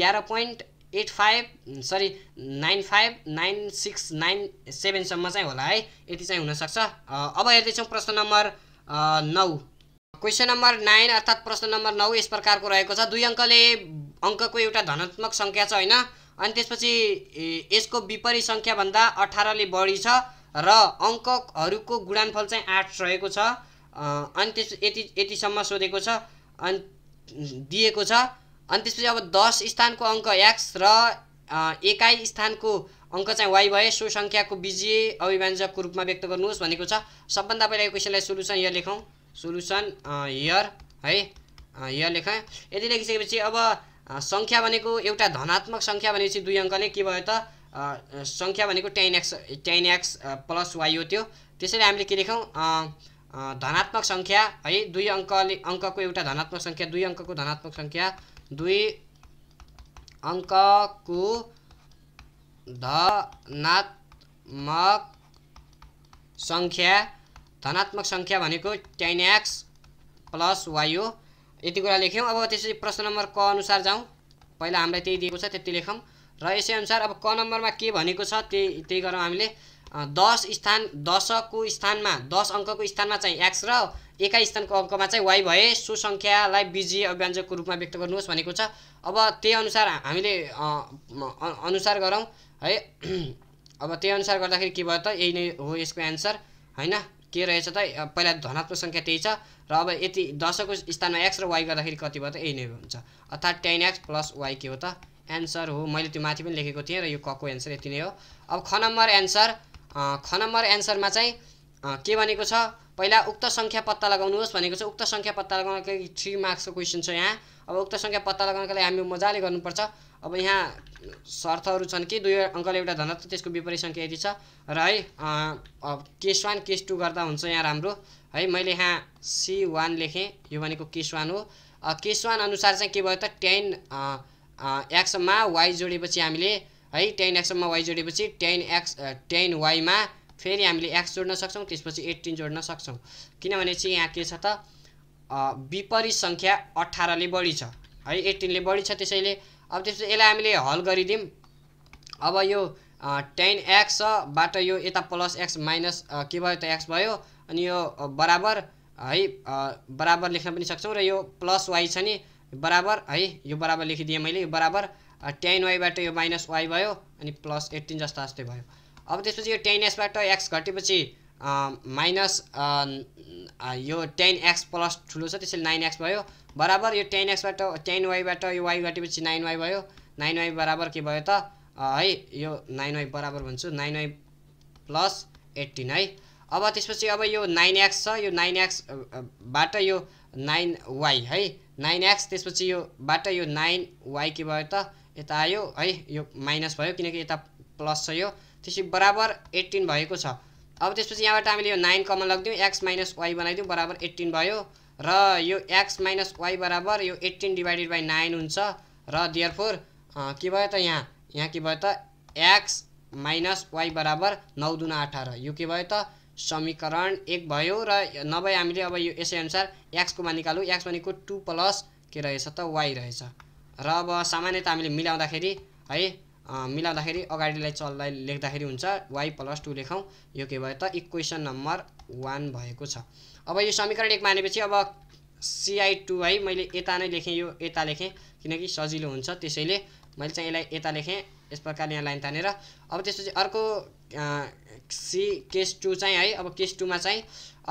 ग्यार point eight five sorry nine five nine six nine सेभेनसम्म चाहिँ होला है यति चाहिँ हुनसक्छ अब हेर्दैछौँ प्रश्न नम्बर नौ क्वेसन नम्बर नाइन अर्थात् प्रश्न नम्बर नौ यस प्रकारको रहेको छ दुई अङ्कले अङ्कको एउटा धनात्मक सङ्ख्या छ होइन अनि त्यसपछि यसको विपरीत सङ्ख्याभन्दा अठारले बढी छ र अङ्कहरूको गुणानफल चाहिँ आठ रहेको छ अनि त्यस यति यतिसम्म सोधेको छ अनि दिएको छ अनि त्यसपछि अब दस स्थानको अङ्क एक्स र एकाइ स्थानको अङ्क चाहिँ वाइ भए सो सङ्ख्याको बिजिए अभिव्यञ्जकको रूपमा व्यक्त गर्नुहोस् भनेको छ सबभन्दा पहिला यो क्वेसनलाई सुरु चाहिँ यहाँ लेखौँ सोलुसन हियर है हियर लेख यदि लेखिसकेपछि अब सङ्ख्या भनेको एउटा धनात्मक सङ्ख्या भनेपछि दुई अङ्कले के भयो त सङ्ख्या भनेको ten X ten X plus Y हो त्यो त्यसैले हामीले के लेखौँ धनात्मक सङ्ख्या है दुई अङ्कले अङ्कको एउटा धनात्मक सङ्ख्या दुई अङ्कको धनात्मक सङ्ख्या दुई अङ्कको धनात्मक सङ्ख्या धनात्मक सङ्ख्या भनेको टेन एक्स प्लस वाइ हो यति कुरा लेख्यौँ अब त्यसपछि प्रश्न नम्बर क अनुसार जाउँ पहिला हामीलाई त्यही दिएको छ त्यति लेखौँ र यसै अनुसार अब क नम्बरमा के भनेको छ त्यही त्यही गरौँ हामीले दस स्थान दशको स्थानमा दस अङ्कको स्थानमा चाहिँ एक्स र एका स्थानको अङ्कमा चाहिँ वाइ भए सो सङ्ख्यालाई बिजी अभ्यान्जकको रूपमा व्यक्त गर्नुहोस् भनेको छ अब त्यही अनुसार हामीले अनुसार गरौँ है अब त्यही अनुसार गर्दाखेरि के भयो त यही नै हो यसको एन्सर होइन के रहेछ त पहिला धनात्मक सङ्ख्या त्यही छ र अब यति दसको स्थानमा एक्स र वाइ गर्दाखेरि कति भयो त यही नै हुन्छ अर्थात् टेन एक्स प्लस वाइ के हो त एन्सर हो मैले त्यो माथि पनि लेखेको थिएँ र यो कको एन्सर यति नै हो अब ख नम्बर एन्सर ख नम्बर एन्सरमा चाहिँ के भनेको छ पहिला उक्त सङ्ख्या पत्ता लगाउनुहोस् भनेको छ उक्त सङ्ख्या पत्ता लागि थ्री मार्क्सको क्वेसन छ यहाँ अब उक्त सङ्ख्या पत्ता लगाउनको लागि हामी मजाले गर्नुपर्छ अब यहाँ शर्तहरू छन् कि दुई अङ्कल एउटा धनत्व त्यसको विपरीत सङ्ख्या यति छ र है केस वान केस टू गर्दा हुन्छ यहाँ राम्रो है मैले यहाँ सी वान लेखेँ यो भनेको केस वान हो केस वान अनुसार चाहिँ के भयो त टेन एक्समा वाइ जोडेपछि हामीले है टेन एक्समा वाइ जोडेपछि टेन एक्स टेन वाइमा फेरि हामीले एक्स जोड्न सक्छौँ त्यसपछि एट्टिन जोड्न सक्छौँ किनभने चाहिँ यहाँ के छ त विपरीत सङ्ख्या अठारले बढी छ है एट्टिनले बढी छ त्यसैले अब त्यसपछि यसलाई हामीले हल गरिदिउँ अब यो टेन एक्सबाट यो यता प्लस एक्स माइनस के भयो त एक्स भयो अनि यो बराबर है बराबर लेख्न पनि सक्छौँ र यो प्लस वाइ छ नि बराबर है यो बराबर लेखिदिएँ मैले यो बराबर टेन वाइबाट यो माइनस वाइ भयो अनि प्लस एट्टिन जस्तो जस्तै भयो अब त्यसपछि यो टेन एक्सबाट एक्स घटेपछि माइनस यो टेन एक्स प्लस ठुलो छ त्यसरी नाइन एक्स भयो बराबर यो टेन एक्सबाट टेन वाईबाट यो वाई घटेपछि नाइन वाई भयो नाइन वाई बराबर के भयो त है यो नाइन वाई बराबर भन्छु नाइन वाई प्लस एट्टिन है अब त्यसपछि अब यो नाइन एक्स छ यो नाइन एक्सबाट यो नाइन वाई है नाइन एक्स त्यसपछि यो बाट यो नाइन वाई के भयो त यता आयो है यो माइनस भयो किनकि यता प्लस छ यो त्यसपछि बराबर एट्टिन भएको छ अब त्यसपछि यहाँबाट हामीले यो नाइन कमन लगिदिउँ एक्स माइनस वाइ बनाइदिउँ बराबर एट्टिन भयो र यो एक्स माइनस वाइ बराबर यो एट्टिन डिभाइडेड बाई नाइन हुन्छ र दियर फोर के भयो त यहाँ यहाँ के भयो त एक्स माइनस वाइ बराबर नौ दुना अठार यो के भयो त समीकरण एक भयो र नभए हामीले अब यो यसैअनुसार एक्सको एक्सकोमा निकालौँ एक्स भनेको टू प्लस के रहेछ त वाइ रहेछ र अब सामान्यत हामीले मिलाउँदाखेरि है मिलाउँदाखेरि अगाडिलाई चललाई लेख्दाखेरि हुन्छ वाइ प्लस टू लेखौँ यो के भयो त इक्वेसन नम्बर वान भएको छ अब यो समीकरण एक मानेपछि अब सिआई टू है मैले यता नै लेखेँ यो यता लेखेँ किनकि सजिलो हुन्छ त्यसैले मैले चाहिँ यसलाई यता लेखेँ यस प्रकारले यहाँ लाइन तानेर अब त्यसपछि अर्को सी केस टू चाहिँ है अब केस टूमा चाहिँ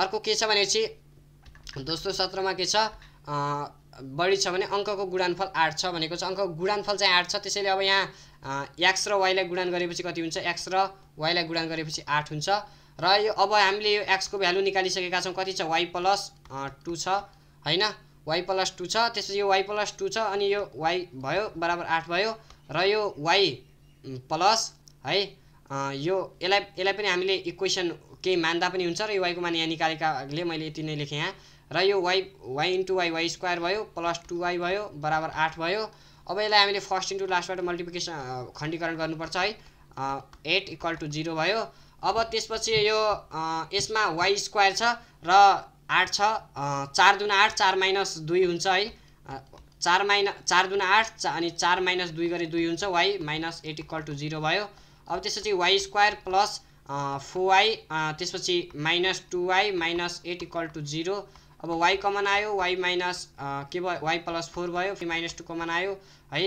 अर्को के छ भनेपछि दोस्रो सत्रमा के छ बढी छ भने अङ्कको गुणानफल आठ छ भनेको छ अङ्कको गुणानफल चाहिँ आठ छ त्यसैले अब यहाँ एक्स र वाइलाई गुणान गरेपछि कति हुन्छ एक्स र वाइलाई गुणान गरेपछि आठ हुन्छ र यो अब हामीले यो एक्सको भ्यालु निकालिसकेका छौँ कति छ वाइ प्लस टू छ होइन वाइ प्लस टू छ त्यसपछि यो वाइ प्लस टू छ अनि यो वाइ भयो बराबर आठ भयो र यो वाइ प्लस है यो यसलाई यसलाई पनि हामीले इक्वेसन केही मान्दा पनि हुन्छ र यो वाइको मान यहाँ निकालेकाले मैले यति नै लेखेँ यहाँ र यो Y Y into Y Y square भयो प्लस टू वाइ भयो बराबर आठ भयो अब यसलाई हामीले फर्स्ट इन्टु लास्टबाट मल्टिप्लिकेसन खण्डीकरण गर्नुपर्छ है एट इक्वल टु जिरो भयो अब त्यसपछि यो यसमा वाइ स्क्वायर छ र आठ छ चार दुना आठ चार माइनस दुई हुन्छ है चार माइनस चार दुना आठ अनि चार माइनस दुई गरी दुई हुन्छ Y minus eight equal to zero भयो अब त्यसपछि Y square plus four Y त्यसपछि minus two Y minus eight equal to zero अब वाइ कमन आयो वाइ माइनस के भयो वाइ प्लस फोर भयो माइनस टू कमन आयो है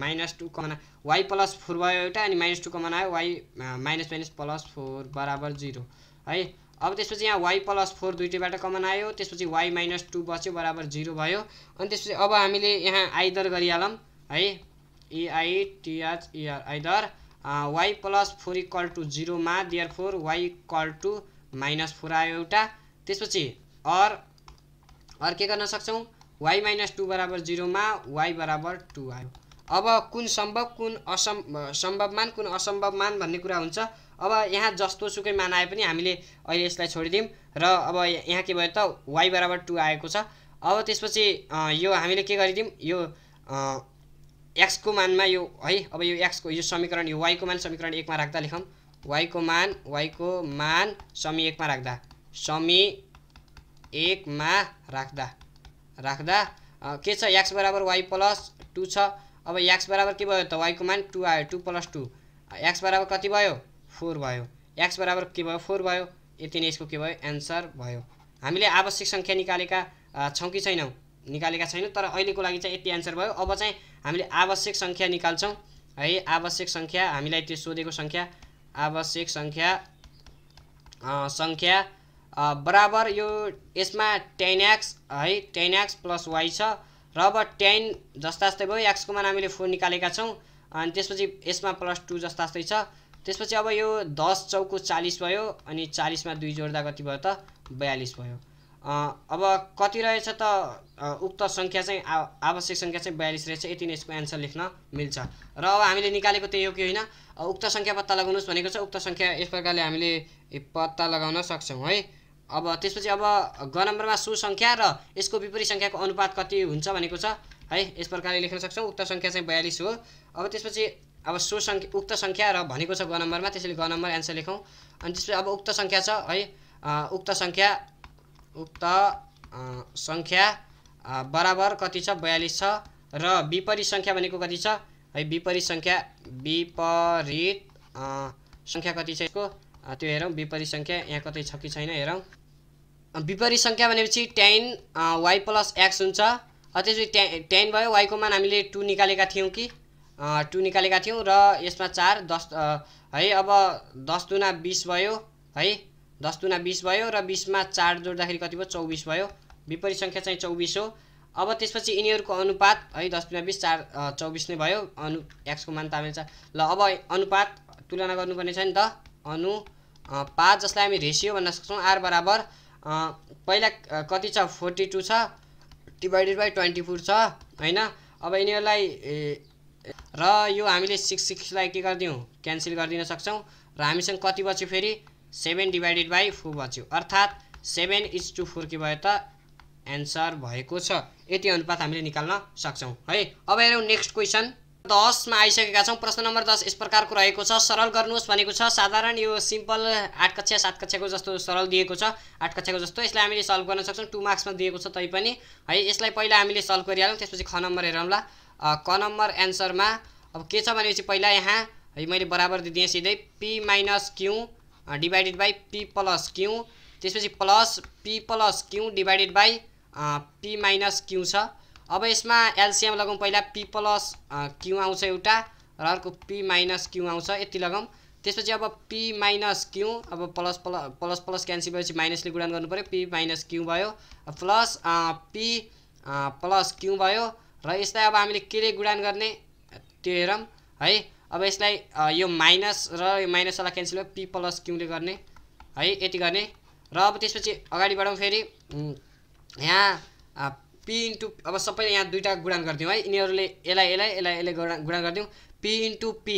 minus two common Y plus four भयो एउटा अनि माइनस टू कमन आयो Y minus minus plus four बराबर जिरो है अब त्यसपछि यहाँ वाइ प्लस फोर दुइटैबाट कमन आयो त्यसपछि वाइ माइनस टू बच्यो बराबर जिरो भयो अनि त्यसपछि अब हामीले यहाँ आइदर गरिहालौँ है E I T H E R e either Y plus four equal to जिरोमा there four Y equal to minus four आयो एउटा त्यसपछि अर अर के गर्न सक्छौँ वाइ माइनस टू बराबर जिरोमा वाइ बराबर टू आयो अब कुन सम्भव कुन असम सम्भव मान कुन असम्भव मान भन्ने कुरा हुन्छ अब यहाँ जस्तो सुकै मान आए पनि हामीले अहिले यसलाई छोडिदिउँ र अब यहाँ के भयो त वाइ बराबर टू आएको छ अब त्यसपछि यो हामीले के गरिदिउँ यो एक्सको मानमा यो है अब यो एक्सको यो समीकरण यो वाइको मान समीकरण एकमा राख्दा लेखौँ वाइको मान वाइको मान समी एकमा राख्दा समी एकमा राख्दा राख्दा के छ एक्स बराबर वाइ प्लस टू छ अब एक्स बराबर के भयो त वाइको मान टू आयो टू प्लस टू एक्स बराबर कति भयो फोर भयो एक्स बराबर के भयो फोर भयो यति नै यसको के भयो एन्सर भयो हामीले आवश्यक सङ्ख्या निकालेका छौँ कि छैनौँ निकालेका छैनौँ तर अहिलेको लागि चाहिँ यति एन्सर भयो अब चाहिँ हामीले आवश्यक सङ्ख्या निकाल्छौँ है आवश्यक सङ्ख्या हामीलाई त्यो सोधेको सङ्ख्या आवश्यक सङ्ख्या सङ्ख्या बराबर यो यसमा टेन एक्स है टेन एक्स प्लस वाइ छ र अब टेन जस्ता जस्तै भयो एक्सको मान हामीले फोर निकालेका छौँ अनि त्यसपछि यसमा प्लस टू जस्ता जस्तै छ त्यसपछि अब यो दस चौको चालिस भयो अनि चालिसमा दुई जोड्दा कति भयो त बयालिस भयो अब कति रहेछ त उक्त सङ्ख्या चाहिँ आवश्यक सङ्ख्या चाहिँ बयालिस रहेछ यति नै यसको एन्सर लेख्न मिल्छ र अब हामीले निकालेको त्यही हो कि होइन उक्त सङ्ख्या पत्ता लगाउनुहोस् भनेको छ उक्त सङ्ख्या यस प्रकारले हामीले पत्ता लगाउन सक्छौँ है अब त्यसपछि अब ग नम्बरमा सु सङ्ख्या र यसको विपरीत सङ्ख्याको अनुपात कति हुन्छ भनेको छ है यस प्रकारले लेख्न सक्छौँ उक्त सङ्ख्या चाहिँ बयालिस हो अब त्यसपछि अब सो सङ्ख्या उक्त सङ्ख्या र भनेको छ ग नम्बरमा त्यसैले ग नम्बर एन्सर लेखौँ अनि त्यसपछि अब उक्त सङ्ख्या छ है उक्त सङ्ख्या उक्त सङ्ख्या बराबर कति छ बयालिस छ र विपरीत सङ्ख्या भनेको कति छ है विपरीत सङ्ख्या विपरीत सङ्ख्या कति छ यसको त्यो हेरौँ विपरीत सङ्ख्या यहाँ कतै छ कि छैन हेरौँ विपरीत सङ्ख्या भनेपछि टेन वाइ प्लस एक्स हुन्छ त्यसपछि टेन टेन भयो वाइको मान हामीले टू निकालेका थियौँ कि टू निकालेका थियौँ र यसमा चार दस है अब दस दुना बिस भयो है दस दुना बिस भयो र बिसमा चार जोड्दाखेरि कति भयो चौबिस भयो विपरीत सङ्ख्या चाहिँ चौबिस हो अब त्यसपछि यिनीहरूको अनुपात है दस दुना बिस चार चौबिस नै भयो अनु एक्सको मान तामेल छ ल अब अनुपात तुलना गर्नुपर्ने छ नि त अनुपात जसलाई हामी रेसियो भन्न सक्छौँ आर बराबर पहिला कति छ फोर्टी टू छ डिभाइडेड बाई ट्वेन्टी फोर छ होइन अब यिनीहरूलाई र यो हामीले सिक्स सिक्सलाई के गरिदिउँ क्यान्सल गरिदिन सक्छौँ र हामीसँग कति बच्यो फेरि सेभेन डिभाइडेड बाई फोर बच्यो अर्थात् सेभेन इज टू फोर के भयो त एन्सर भएको छ यति अनुपात हामीले निकाल्न सक्छौँ है अब हेरौँ नेक्स्ट क्वेसन दसमा आइसकेका छौँ प्रश्न नम्बर दस यस प्रकारको रहेको छ सरल गर्नुहोस् भनेको छ साधारण यो सिम्पल आठ कक्षा सात कक्षाको जस्तो सरल दिएको छ आठ कक्षाको जस्तो यसलाई हामीले सल्भ गर्न सक्छौँ टु मार्क्समा दिएको छ तैपनि है यसलाई पहिला हामीले सल्भ गरिहालौँ त्यसपछि ख नम्बर हेरौँला क नम्बर एन्सरमा अब के छ भनेपछि पहिला यहाँ है मैले बराबर दिएँ सिधै P minus Q divided by P plus Q त्यसपछि plus P plus Q divided by P minus Q छ अब यसमा एलसिएम लगाउँ पहिला पी प्लस क्यु आउँछ एउटा र अर्को पी माइनस क्यु आउँछ यति लगाउँ त्यसपछि अब पी माइनस क्यु अब plus plus plus plus cancel भएपछि माइनसले गुडान गर्नु पऱ्यो पी माइनस क्यु भयो प्लस पी प्लस क्यु भयो र यसलाई अब हामीले केले गुडान गर्ने त्यो हेरौँ है अब यसलाई यो माइनस र यो माइनसवाला क्यान्सल भयो पी प्लस क्युले गर्ने है यति गर्ने र अब त्यसपछि अगाडि बढौँ फेरि यहाँ पी इन्टु अब सबैले यहाँ दुईवटा गुणान गरिदिउँ है यिनीहरूले यसलाई यसलाई यसलाई यसले गुणान गरिदिउँ P into P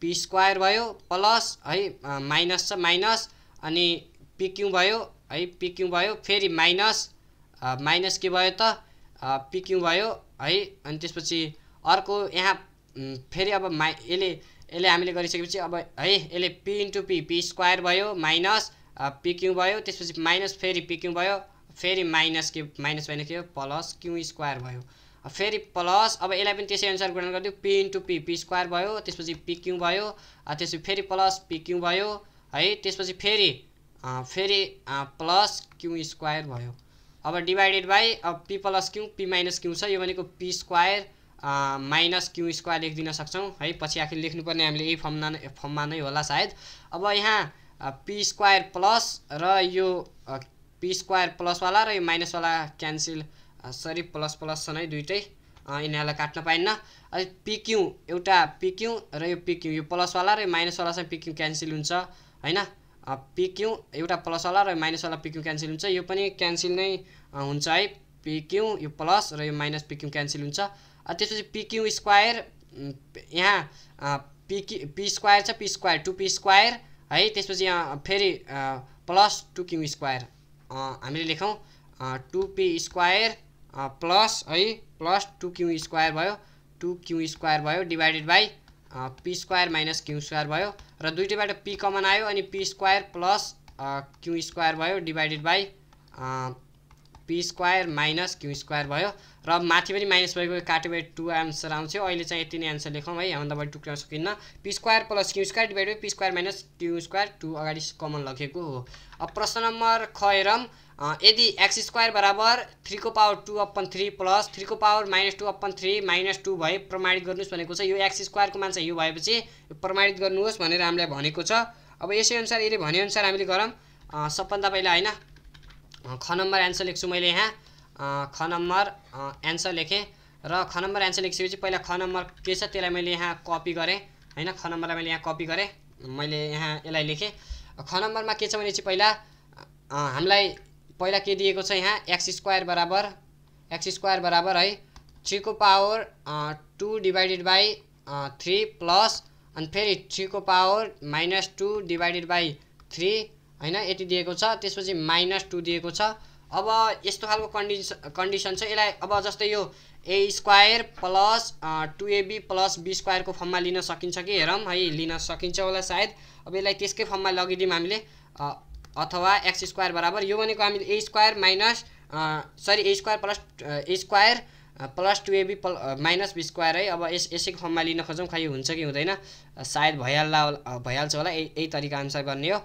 P square भयो प्लस है माइनस छ माइनस अनि पिक्यु भयो है पिक्यु भयो फेरि माइनस माइनस के भयो त पिक्यु भयो है अनि त्यसपछि अर्को यहाँ फेरि अब मा यसले यसले हामीले गरिसकेपछि अब है यसले P into P P square भयो माइनस पिक्यु भयो त्यसपछि माइनस फेरि पिक्यु भयो फेरि माइनस के माइनस माइनस के प्लस क्यु स्क्वायर भयो फेरि प्लस अब यसलाई पनि त्यसै अनुसार गुणन गरिदियो P into P P square भयो त्यसपछि पी क्यु भयो त्यसपछि फेरि प्लस पी क्यु भयो है त्यसपछि फेरि फेरि प्लस क्यु स्क्वायर भयो अब डिभाइडेड बाई अब P plus Q P minus Q छ यो भनेको P square minus Q square लेखिदिन सक्छौँ है पछि आखिर लेख्नुपर्ने हामीले यही फर्ममा फर्ममा नै होला सायद अब यहाँ पी स्क्वायर प्लस र यो पी स्क्वायर प्लसवाला र यो माइनसवाला क्यान्सिल सरी प्लस प्लस छन् दुइटै यिनीहरूलाई काट्न पाइन्न अनि पिक्यू एउटा पिक्यू र यो पिक्यू यो प्लसवाला र यो माइनसवाला पिक्यू पिक्यु हुन्छ होइन पिक्यू एउटा प्लसवाला र माइनसवाला पिक्यू क्यान्सिल हुन्छ यो पनि क्यान्सिल नै हुन्छ है पिक्यू यो प्लस र यो माइनस पिक्यू क्यान्सिल हुन्छ त्यसपछि पिक्यू स्क्वायर यहाँ पिक्यू पी स्क्वायर छ P square two P square है त्यसपछि यहाँ फेरि प्लस टु क्यु स्क्वायर हामीले लेखौँ टु पी स्क्वायर प्लस है प्लस टु क्यु स्क्वायर भयो टु क्यु स्क्वायर भयो divided by P square minus Q square भयो र दुइटैबाट पी कमन आयो अनि P square plus Q square भयो divided by P square minus Q square भयो र माथि पनि माइनस भएको काट्यो बाई टू आन्सर आउँथ्यो अहिले चाहिँ यति नै आन्सर लेखौँ है यहाँभन्दा बढी टुक्राउन सकिन्न P square plus Q square divide by P square minus Q square two अगाडि कमन लेखेको हो अब प्रश्न नम्बर हेरौँ यदि एक्स स्क्वायर बराबर थ्रीको power two upon three plus थ्रीको power minus two upon three minus two भए प्रमाणित गर्नुहोस् भनेको छ यो एक्स स्क्वायरको मान्छे यो भएपछि यो प्रमाणित गर्नुहोस् भनेर हामीलाई भनेको छ अब यसै अनुसार यसले भनेअनुसार हामीले गरौँ सबभन्दा पहिला होइन ख नम्बर एन्सर लेख्छु मैले यहाँ ख नम्बर एन्सर लेखेँ र ख नम्बर एन्सर लेखिसकेपछि पहिला ख नम्बर के छ त्यसलाई मैले यहाँ कपी गरेँ होइन ख नम्बरलाई मैले यहाँ कपी गरेँ मैले यहाँ यसलाई लेखेँ ख नम्बरमा के छ भनेपछि पहिला हामीलाई पहिला के दिएको छ यहाँ एक्स स्क्वायर बराबर एक्स स्क्वायर बराबर है थ्रीको power two divided by three plus अनि फेरि थ्रीको power minus two divided by three होइन यति दिएको छ त्यसपछि माइनस टू दिएको छ अब यस्तो खालको कन्डिस कन्डिसन छ यसलाई अब जस्तै यो a square plus two ab plus b स्क्वायरको फर्ममा लिन सकिन्छ कि हेरौँ है लिन सकिन्छ होला सायद अब यसलाई त्यसकै फर्ममा लगिदिउँ हामीले अथवा एक्स स्क्वायर बराबर यो भनेको हामीले a square minus sorry a square plus a square plus two ab प्ल माइनस बी स्क्वायर है अब यस यसैको फर्ममा लिन खोजौँ खालि हुन्छ कि हुँदैन सायद भइहाल्ला होला भइहाल्छ होला यही यही तरिका अनुसार गर्ने हो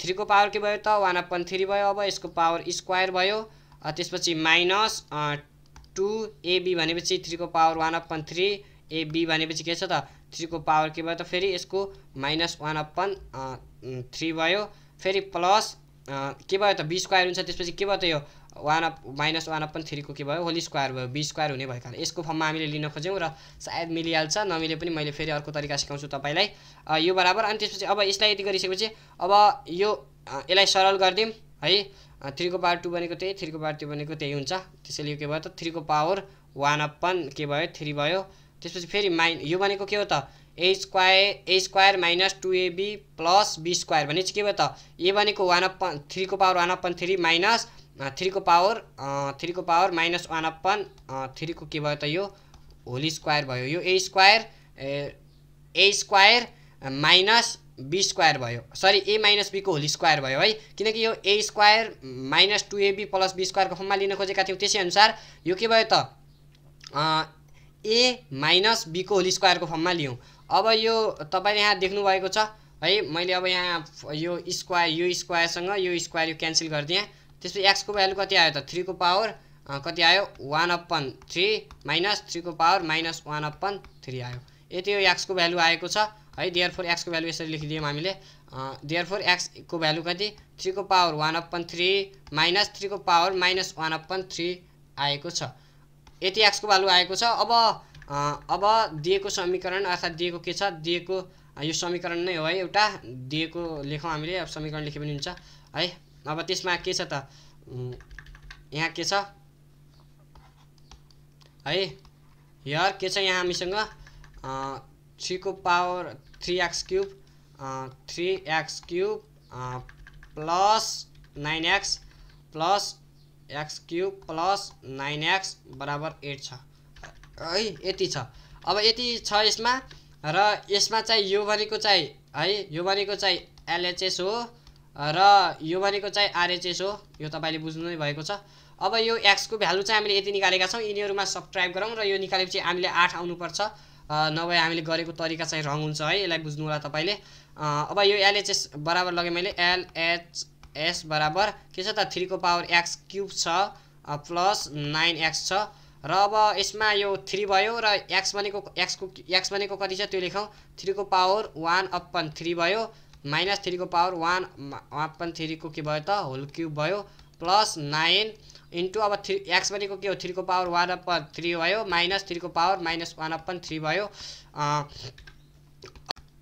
थ्रीको पावर के भयो त वान अपन थ्री भयो अब यसको पावर स्क्वायर भयो त्यसपछि माइनस टु एबी भनेपछि थ्रीको power one upon three ab भनेपछि के छ त थ्रीको पावर के भयो त फेरि यसको माइनस वान अपन थ्री भयो फेरि प्लस के भयो त बी स्क्वायर हुन्छ त्यसपछि के भयो त यो वान अफ माइनस वान पनि थ्रीको के भयो होली स्क्वायर भयो बी स्क्वायर हुने भएको कारण यसको फर्ममा हामीले लिन खोज्यौँ र सायद मिलिहाल्छ नमिले पनि मैले फेरि अर्को तरिका सिकाउँछु तपाईँलाई यो बराबर अनि त्यसपछि अब यसलाई यति गरिसकेपछि अब यो यसलाई सरल गरिदिउँ है थ्रीको पावर टू बनेको त्यही थ्रीको पावर टू भनेको त्यही हुन्छ त्यसैले यो के भयो त थ्रीको पावर वान अपन के भयो थ्री भयो त्यसपछि फेरि माइन यो भनेको के हो त ए square a square minus two ab plus b square भने के भयो त ए भनेको वान अपन थ्रीको power one upon three minus थ्रीको पावर थ्रीको पावर माइनस वान अपन थ्रीको के भयो त यो होल स्क्वायर भयो यो a square a square minus b square भयो सरी ए माइनस बीको होल स्क्वायर भयो है किनकि यो a square minus two ab plus b स्क्वायरको फर्ममा लिन खोजेका थियौँ त्यसै अनुसार यो के भयो त ए माइनस बीको होल स्क्वायरको फर्ममा लियौँ अब यो तपाईँले यहाँ देख्नुभएको छ है मैले अब यहाँ यो स्क्वायर यो स्क्वायरसँग यो स्क्वायर यो क्यान्सल गरिदिएँ त्यसपछि एक्सको भ्यालु कति आयो त थ्रीको पावर कति आयो वान अपन थ्री माइनस थ्रीको power minus one upon three आयो यति हो एक्सको भ्यालु आएको छ है डियर फोर एक्सको भ्यालु यसरी लेखिदियौँ हामीले डियर फोर एक्सको भ्यालु कति थ्रीको power one upon three minus थ्रीको power minus one upon three आएको छ यति एक्सको भ्यालु आएको छ अब अब दिएको समीकरण अर्थात् दिएको के छ दिएको यो समीकरण नै हो है एउटा दिएको लेखौँ हामीले अब समीकरण लेखे पनि हुन्छ है अब त्यसमा के छ त यहाँ के छ है हियर के छ यहाँ हामीसँग थ्रीको power three x cube three x cube plus nine x plus x cube plus nine x बराबर एट छ है यति छ अब यति छ यसमा र यसमा चाहिँ यो भनेको चाहिँ है यो भनेको चाहिँ एलएचएस हो र यो भनेको चाहिँ आरएचएस हो यो तपाईँले बुझ्नु नै भएको छ अब यो एक्सको भ्यालु चाहिँ हामीले यति निकालेका छौँ यिनीहरूमा सब्सक्राइब गरौँ र यो निकालेपछि हामीले आठ आउनुपर्छ नभए हामीले गरेको तरिका चाहिँ रङ हुन्छ है यसलाई बुझ्नु होला तपाईँले अब यो एलएचएस बराबर लगेँ मैले एलएचएस बराबर के छ त थ्रीको पावर एक्स क्युब छ प्लस नाइन एक्स छ र अब यसमा यो थ्री भयो र एक्स भनेको एक्सको एक्स भनेको कति छ त्यो लेखौँ थ्रीको पावर वान अपन थ्री भयो माइनस थ्रीको पावर वान वान थ्रीको के भयो त होल क्युब भयो प्लस नाइन इन्टु अब थ्री एक्स भनेको के हो थ्रीको पावर वान अप थ्री भयो माइनस थ्रीको power minus one up three भयो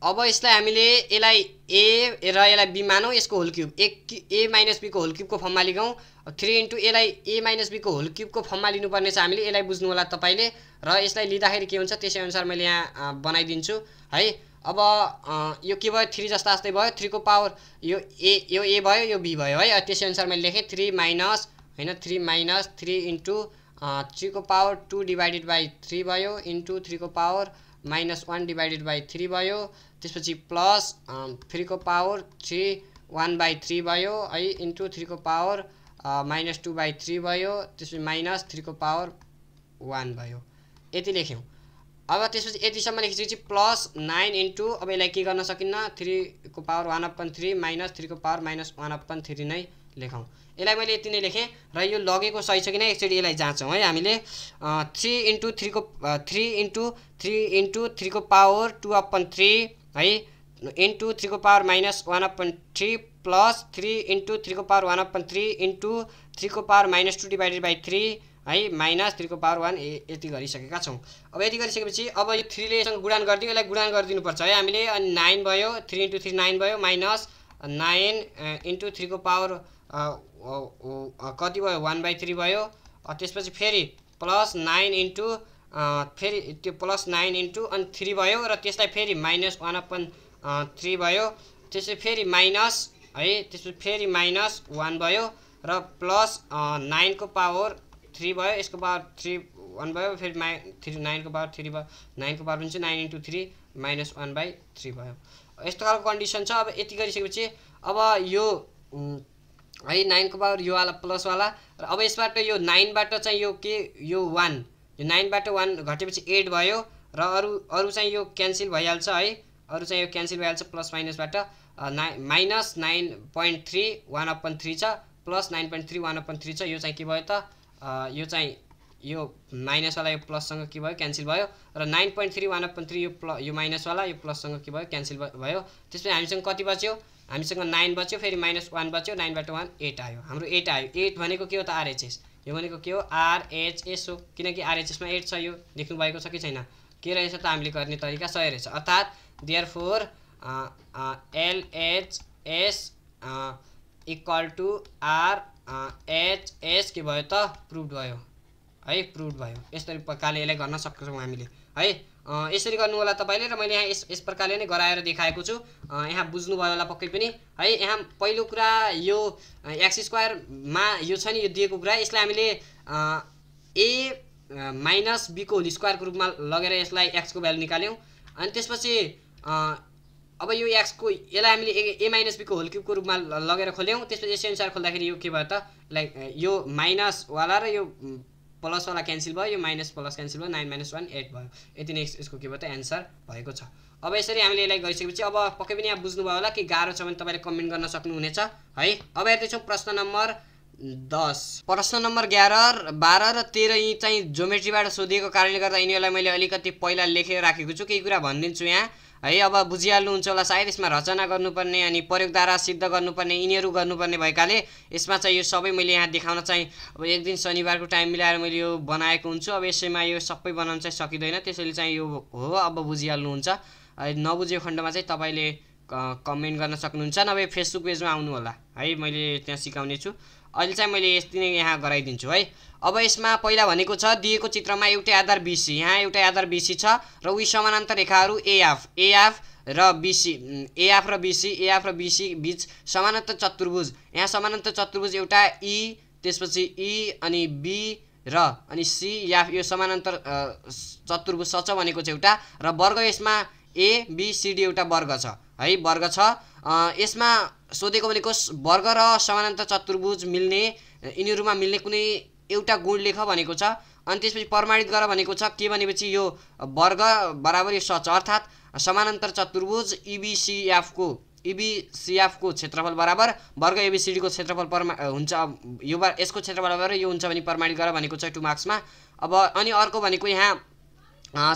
अब यसलाई हामीले यसलाई ए र यसलाई बी मानौँ यसको whole cube a a minus बीको होल क्युबको फर्ममा लिगौँ थ्री इन्टु यसलाई ए माइनस बीको होल क्युबको फर्ममा लिनुपर्ने छ हामीले यसलाई बुझ्नु होला तपाईँले र यसलाई लिँदाखेरि के हुन्छ त्यसै अनुसार मैले यहाँ बनाइदिन्छु है अब यो के भयो थ्री जस्ता जस्तै भयो थ्रीको पावर यो ए यो ए भयो यो बी भयो है त्यसै अनुसार मैले लेखेँ थ्री माइनस होइन थ्री माइनस थ्री इन्टु थ्रीको power two divided by three भयो इन्टु थ्रीको power minus one divided by three भयो त्यसपछि प्लस थ्रीको power three one by three भयो है इन्टु थ्रीको power minus two by three भयो त्यसपछि माइनस थ्रीको पावर वान भयो यति लेख्यौँ अब त्यसपछि यतिसम्म लेखिसकेपछि प्लस नाइन इन्टु अब यसलाई के गर्न सकिन्न थ्रीको power one upon three minus थ्रीको power minus one upon three नै लेखौँ यसलाई मैले यति नै लेखेँ र यो लगेको सही छ कि नै एकचोटि यसलाई जाँचौँ है हामीले थ्री इन्टु थ्रीको थ्री इन्टु थ्री इन्टु थ्रीको पावर टु अपन थ्री है इन्टु थ्रीको power minus one upon three plus three into थ्रीको power one upon three into थ्रीको power minus two divided by three है माइनस थ्रीको power one यति गरिसकेका छौँ अब यति गरिसकेपछि अब यो थ्रीलेसँग गुडान गरिदियो यसलाई गुडान गरिदिनुपर्छ है हामीले अनि नाइन भयो थ्री इन्टु थ्री नाइन भयो माइनस नाइन इन्टु थ्रीको पावर कति भयो वान बाई थ्री भयो त्यसपछि फेरि प्लस नाइन इन्टु फेरि त्यो प्लस नाइन इन्टु अनि थ्री भयो र त्यसलाई फेरि माइनस वान अपन थ्री भयो त्यसपछि फेरि माइनस है त्यसपछि फेरि माइनस वान भयो र प्लस नाइनको पावर थ्री भयो यसको पावर थ्री वान भयो फेरि माइ थ्री नाइनको पावर थ्री भयो नाइनको पावर पनि चाहिँ nine into three minus one by three भयो यस्तो खालको कन्डिसन छ अब यति गरिसकेपछि अब यो है नाइनको पावर योवाला प्लसवाला र अब यसबाट यो नाइनबाट चाहिँ यो के यो वान यो नाइनबाट वान घटेपछि एट भयो र अरू अरू चाहिँ यो क्यान्सल भइहाल्छ है अरू चाहिँ यो क्यान्सल भइहाल्छ प्लस माइनसबाट नाइ minus nine point three one upon three छ plus nine point three one upon three छ यो चाहिँ के भयो त यो चाहिँ यो माइनसवाला यो प्लससँग के भयो क्यान्सल भयो र nine point three one point three यो प्ल यो माइनसवाला यो प्लससँग के भयो क्यान्सल भयो त्यसपछि हामीसँग कति बच्यो हामीसँग नाइन बच्यो फेरि माइनस वान बच्यो नाइनबाट वान एट आयो हाम्रो एट आयो एट भनेको के हो त आरएचएस यो भनेको के हो आरएचएस हो किनकि आरएचएसमा एट छ यो देख्नुभएको छ कि छैन के रहेछ त हामीले गर्ने तरिका सही रहेछ अर्थात् therefore LHS equal to R H H के भयो त प्रुभ भयो है प्रुभ भयो यसरी प्रकारले यसलाई गर्न सक्छौँ हामीले है यसरी गर्नु होला तपाईँले र मैले यहाँ यस यस प्रकारले नै गराएर देखाएको छु यहाँ बुझ्नुभयो होला पक्कै पनि है यहाँ पहिलो कुरा यो एक्स स्क्वायरमा यो छ नि यो दिएको कुरा यसलाई हामीले ए माइनस बीको होल स्क्वायरको रूपमा लगेर यसलाई एक्सको भ्यालु निकाल्यौँ अनि त्यसपछि अब यो एक्सको यसलाई हामीले ए माइनस बीको होल क्युबको रूपमा लगेर खोल्यौँ त्यसपछि यसै अनुसार खोल्दाखेरि यो के भयो त लाइक यो माइनसवाला र यो प्लसवाला क्यान्सल भयो यो माइनस प्लस क्यान्सल भयो नाइन माइनस वान एट भयो यति नै यसको के भयो त एन्सर भएको छ अब यसरी हामीले यसलाई गरिसकेपछि अब पक्कै पनि यहाँ बुझ्नुभयो होला कि गाह्रो छ भने तपाईँले कमेन्ट गर्न सक्नुहुनेछ है अब हेर्दैछौँ प्रश्न नम्बर दस प्रश्न नम्बर एघार बाह्र र तेह्र यी चाहिँ जोमेट्रीबाट सोधिएको कारणले गर्दा यिनीहरूलाई मैले अलिकति पहिला लेखेर राखेको छु केही कुरा भनिदिन्छु यहाँ है अब बुझिहाल्नुहुन्छ होला सायद यसमा रचना गर्नुपर्ने अनि प्रयोगद्वारा सिद्ध गर्नुपर्ने यिनीहरू गर्नुपर्ने भएकाले यसमा चाहिँ यो सबै मैले यहाँ देखाउन चाहिँ अब एक दिन शनिबारको टाइम मिलाएर मैले यो बनाएको हुन्छु अब यसैमा यो सबै बनाउनु चाहिँ सकिँदैन त्यसैले चाहिँ यो हो अब बुझिहाल्नुहुन्छ नबुझेको खण्डमा चाहिँ तपाईँले कमेन्ट गर्न सक्नुहुन्छ नभए फेसबुक पेजमा आउनु होला है मैले त्यहाँ सिकाउने छु अहिले चाहिँ मैले यति नै यहाँ गराइदिन्छु है अब यसमा पहिला भनेको छ दिएको चित्रमा एउटै आधार बिसी यहाँ एउटै आधार बिसी छ र उही समानान्तर रेखाहरू एएफ एएफ र बिसी एएफ र बिसी एएफ र बिसी बिच समानान्तर चतुर्भुज यहाँ समानान्तर चतुर्भुज एउटा ई e, त्यसपछि ई e अनि बी र अनि सी या e यो समानान्तर चतुर्भुज सच भनेको छ एउटा र वर्ग यसमा एबिसिडी एउटा वर्ग छ है वर्ग छ यसमा सोधेको भनेको वर्ग र समानान्तर चतुर्भुज मिल्ने यिनीहरूमा मिल्ने कुनै एउटा गुण लेख भनेको छ अनि त्यसपछि प्रमाणित गर भनेको छ के भनेपछि यो वर्ग बराबर यो सच अर्थात् समानान्तर चतुर्भुज इबिसिएफको e इबिसिएफको e क्षेत्रफल बराबर वर्ग एबिसिडीको क्षेत्रफल प्रमा हुन्छ यो यसको क्षेत्रफल बराबर यो हुन्छ भने प्रमाणित गर भनेको छ टु मार्क्समा अब अनि अर्को भनेको यहाँ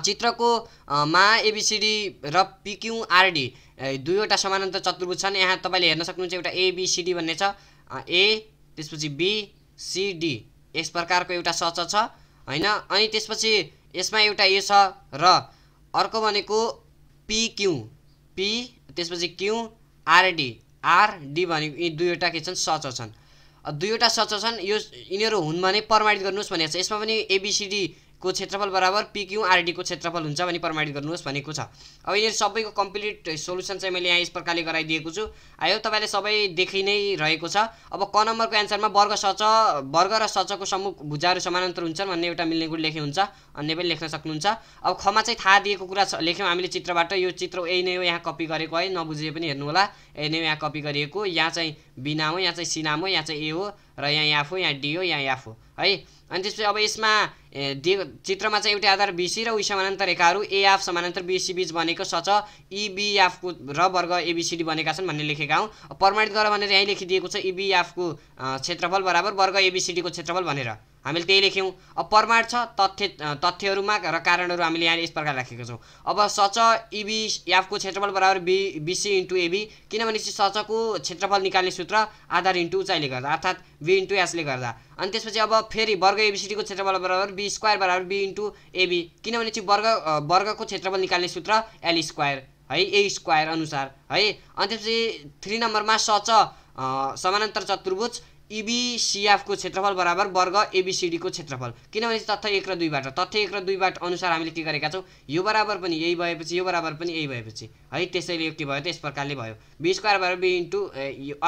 चित्रको मा एबिसिडी र पिक्युआरडी दुईवटा समानान्तर चतुर्भुज छन् यहाँ तपाईँले हेर्न सक्नुहुन्छ एउटा एबिसिडी भन्ने छ ए त्यसपछि बी बिसिडी यस प्रकारको एउटा सच छ होइन अनि त्यसपछि यसमा एउटा ए छ र अर्को भनेको पिक्यु पी त्यसपछि क्यु आरडी आरडी भनेको यी दुईवटा के छन् सच छन् दुईवटा सच छन् यो यिनीहरू हुन् भने प्रमाणित गर्नुहोस् भनेको छ यसमा पनि एबिसिडी को क्षेत्रफल बराबर को क्षेत्रफल हुन्छ भने प्रमाणित गर्नुहोस् भनेको छ अब यो सबैको कम्प्लिट सोल्युसन चाहिँ मैले यहाँ यस प्रकारले गराइदिएको छु आयो तपाईँले सबै देखि नै रहेको छ अब क नम्बरको एन्सरमा वर्ग सच वर्ग र सचको सम्मुख भुजाहरू समानान्तर हुन्छन् भन्ने एउटा मिल्ने गुण लेखे हुन्छ अन्य पनि लेख्न सक्नुहुन्छ अब खमा चाहिँ थाहा दिएको कुरा छ लेख्यौँ हामीले चित्रबाट यो चित्र यही नै हो यहाँ कपी गरेको है नबुझे पनि हेर्नु होला यही नै हो यहाँ कपी गरिएको यहाँ चाहिँ बिनाम हो यहाँ चाहिँ सिनाम हो यहाँ चाहिँ ए हो र यहाँ एफ हो यहाँ डी हो यहाँ याफ हो है अनि त्यसपछि अब यसमा चित्रमा चाहिँ एउटै आधार बिसी र उही समानान्तर रेखाहरू एएफ समानान्तर बिसी बिच बनेको सच इबिएफको e, र वर्ग एबिसिडी बनेका छन् भन्ने लेखेका हौँ प्रमाणित गर भनेर यहीँ लेखिदिएको छ इबिएफको e, क्षेत्रफल बराबर वर्ग एबिसिडीको क्षेत्रफल भनेर हामीले त्यही लेख्यौँ अब प्रमाण छ तथ्य तथ्यहरूमा र कारणहरू हामीले यहाँ यस प्रकार राखेका छौँ अब सच इबी एफको क्षेत्रफल बराबर बी बिसी इन्टु एबी किनभने सचको क्षेत्रफल निकाल्ने सूत्र आधार इन्टु उचाइले गर्दा अर्थात् बी इन्टु एसले गर्दा अनि त्यसपछि अब फेरि वर्ग एबिसिडीको क्षेत्रफल बराबर बी स्क्वायर बराबर बी इन्टु एबी किनभने चाहिँ वर्ग वर्गको क्षेत्रफल निकाल्ने सूत्र एल स्क्वायर है ए स्क्वायर अनुसार है अनि त्यसपछि थ्री नम्बरमा सच समानान्तर चतुर्भुज इबिसिएफको क्षेत्रफल बराबर वर्ग एबिसिडीको क्षेत्रफल किनभने तथ्य एक र दुईबाट तथ्य एक र दुईबाट अनुसार हामीले के गरेका छौँ यो बराबर पनि यही भएपछि यो बराबर पनि यही भएपछि है त्यसैले यो के भयो त यस प्रकारले भयो बी स्क्वायर बराबर बी इन्टु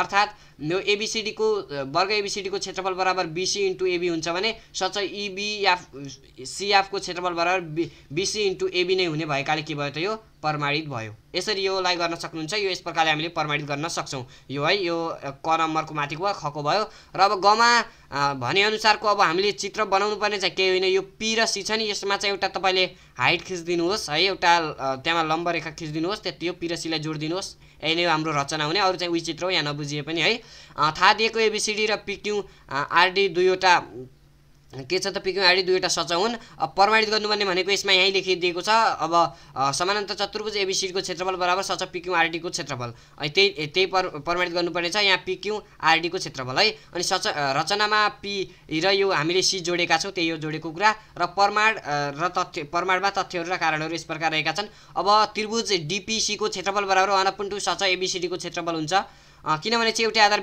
अर्थात् यो एबिसिडीको वर्ग एबिसिडीको क्षेत्रफल बराबर बिसी इन्टु एबी हुन्छ भने सच इबिएफ सिएफको क्षेत्रफल बराबर बि बिसी इन्टु एबी नै हुने भएकाले के भयो त यो प्रमाणित भयो यसरी योलाई गर्न सक्नुहुन्छ यो यस प्रकारले हामीले प्रमाणित गर्न सक्छौँ यो है यो क नम्बरको माथिको वा खको भयो र अब गमा भनेअनुसारको अब हामीले चित्र बनाउनु पर्ने चाहिँ केही होइन यो पी र सी छ नि यसमा चाहिँ एउटा तपाईँले हाइट खिचिदिनुहोस् है एउटा त्यहाँमा लम्ब रेखा खिचिदिनुहोस् त्यति हो पी र सीलाई जोडिदिनुहोस् यही हाम्रो रचना हुने अरू चाहिँ विचित्र हो यहाँ नबुझिए पनि है थाहा दिएको एबिसिडी र पिक्यु आरडी दुईवटा के छ त पिक्यु अगाडि दुईवटा सच हुन् अब प्रमाणित गर्नुपर्ने भनेको यसमा यहीँ लेखिदिएको छ अब समानान्तर चतुर्भुज एबिसिडीको क्षेत्रफल बराबर सच पिक्यु आरडीको क्षेत्रफल है त्यही त्यही पर प्रमाणित गर्नुपर्ने छ यहाँ पिक्यु आरडीको क्षेत्रफल है अनि सच रचनामा पी र यो हामीले सी जोडेका छौँ त्यही यो जोडेको कुरा र प्रमाण र तथ्य प्रमाणमा तथ्यहरू र कारणहरू यस प्रकार रहेका छन् अब त्रिभुज डिपिसीको क्षेत्रफल बराबर वान टू सच एबिसिडीको क्षेत्रफल हुन्छ किनभने चाहिँ एउटै आधार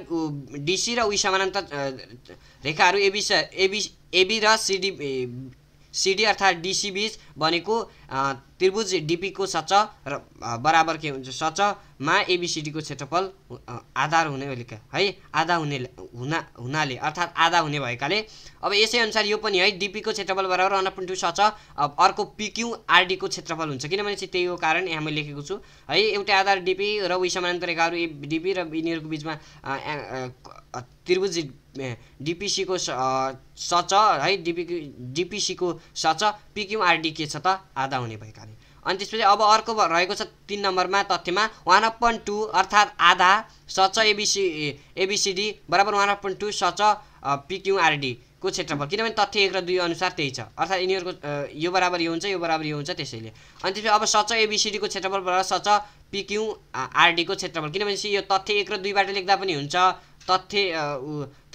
डिसी र उही समानान्तर रेखाहरू एबिस एबिस एबी र सिडी सिडी अर्थात् डिसी बिच भनेको त्रिभुज डिपीको सच र बराबर के हुन्छ सचमा एबिसिडीको क्षेत्रफल आधार हुने है आधा हुने हुना हुनाले अर्थात् आधा हुने भएकाले अब यसै अनुसार यो पनि है डिपीको क्षेत्रफल बराबर वान पोइन्ट टू सच अब अर्को पिक्युआरडीको क्षेत्रफल हुन्छ किनभने चाहिँ त्यही हो कारण यहाँ मैले लेखेको छु है एउटै आधार डिपी र उही समानान्तरेकाहरू ए डिपी र यिनीहरूको बिचमा त्रिभुज डिपिसीको सच है डिपी डिपिसीको सच पिक्युआरडी के छ त आधा हुने भएकाले अनि त्यसपछि अब अर्को रहेको छ तिन नम्बरमा तथ्यमा वान अफ पोइन्ट टू अर्थात् आधा सच एबिसी एबिसिडी बराबर one of point two such PQRD को क्षेत्रफल किनभने तथ्य एक र दुई अनुसार त्यही छ अर्थात् यिनीहरूको यो बराबर यो हुन्छ यो बराबर यो हुन्छ त्यसैले अनि त्यसपछि अब सच एबिसिडीको क्षेत्रफल बराबर सच पिक्युआरडीको क्षेत्रफल किनभने यो तथ्य एक र दुईबाट लेख्दा पनि हुन्छ तथ्य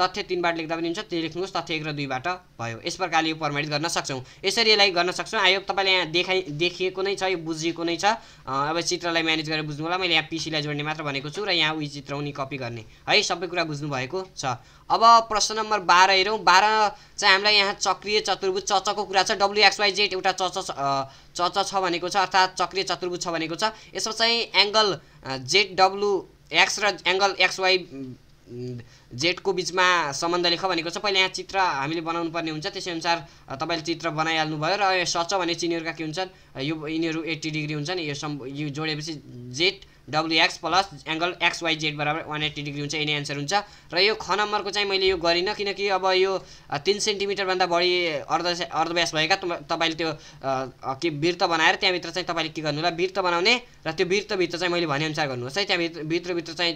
तथ्य तिनबाट लेख्दा पनि हुन्छ त्यो लेख्नुहोस् तथ्य एक र दुईबाट भयो यस प्रकारले यो प्रमाणित गर्न सक्छौँ यसरी यसलाई गर्न सक्छौँ आयोग तपाईँले यहाँ देखाइ देखिएको नै छ यो बुझिएको नै छ अब चित्रलाई म्यानेज गरेर बुझ्नु होला मैले यहाँ पिसीलाई जोड्ने मात्र भनेको छु र यहाँ उयो चित्र उनी कपी गर्ने है सबै कुरा बुझ्नु भएको छ अब प्रश्न नम्बर बाह्र हेरौँ बाह्र चाहिँ हामीलाई यहाँ चक्रिय चतुर्भुज चचको कुरा छ डब्लुएक्सवाइजेड एउटा चच चच छ भनेको छ अर्थात् चक्रिय चतुर्भुज छ भनेको छ यसमा चाहिँ एङ्गल जेड डब्लु एक्स र एङ्गल एक्सवाई जेटको बिचमा सम्बन्ध लेख भनेको छ पहिला यहाँ चित्र हामीले बनाउनु पर्ने हुन्छ त्यसै अनुसार तपाईँले चित्र बनाइहाल्नु भयो र सच भने चिनीहरूका के हुन्छन् यो यिनीहरू एट्टी डिग्री हुन्छन् यो सम् यो जोडेपछि Z W X plus angle X Z बराबर वान एट्टी डिग्री हुन्छ यिनै एन्सर हुन्छ र यो ख नम्बरको चाहिँ मैले यो गरिनँ किनकि अब यो तिन सेन्टिमिटरभन्दा बढी अर्ध अर्धव्यास भएका तपाईँले त्यो के वृत्त बनाएर त्यहाँभित्र चाहिँ तपाईँले के गर्नु होला वृत्त बनाउने र त्यो वृत्तभित्र चाहिँ मैले भनेअनुसार गर्नुहोस् है त्यहाँभित्र भित्रभित्र चाहिँ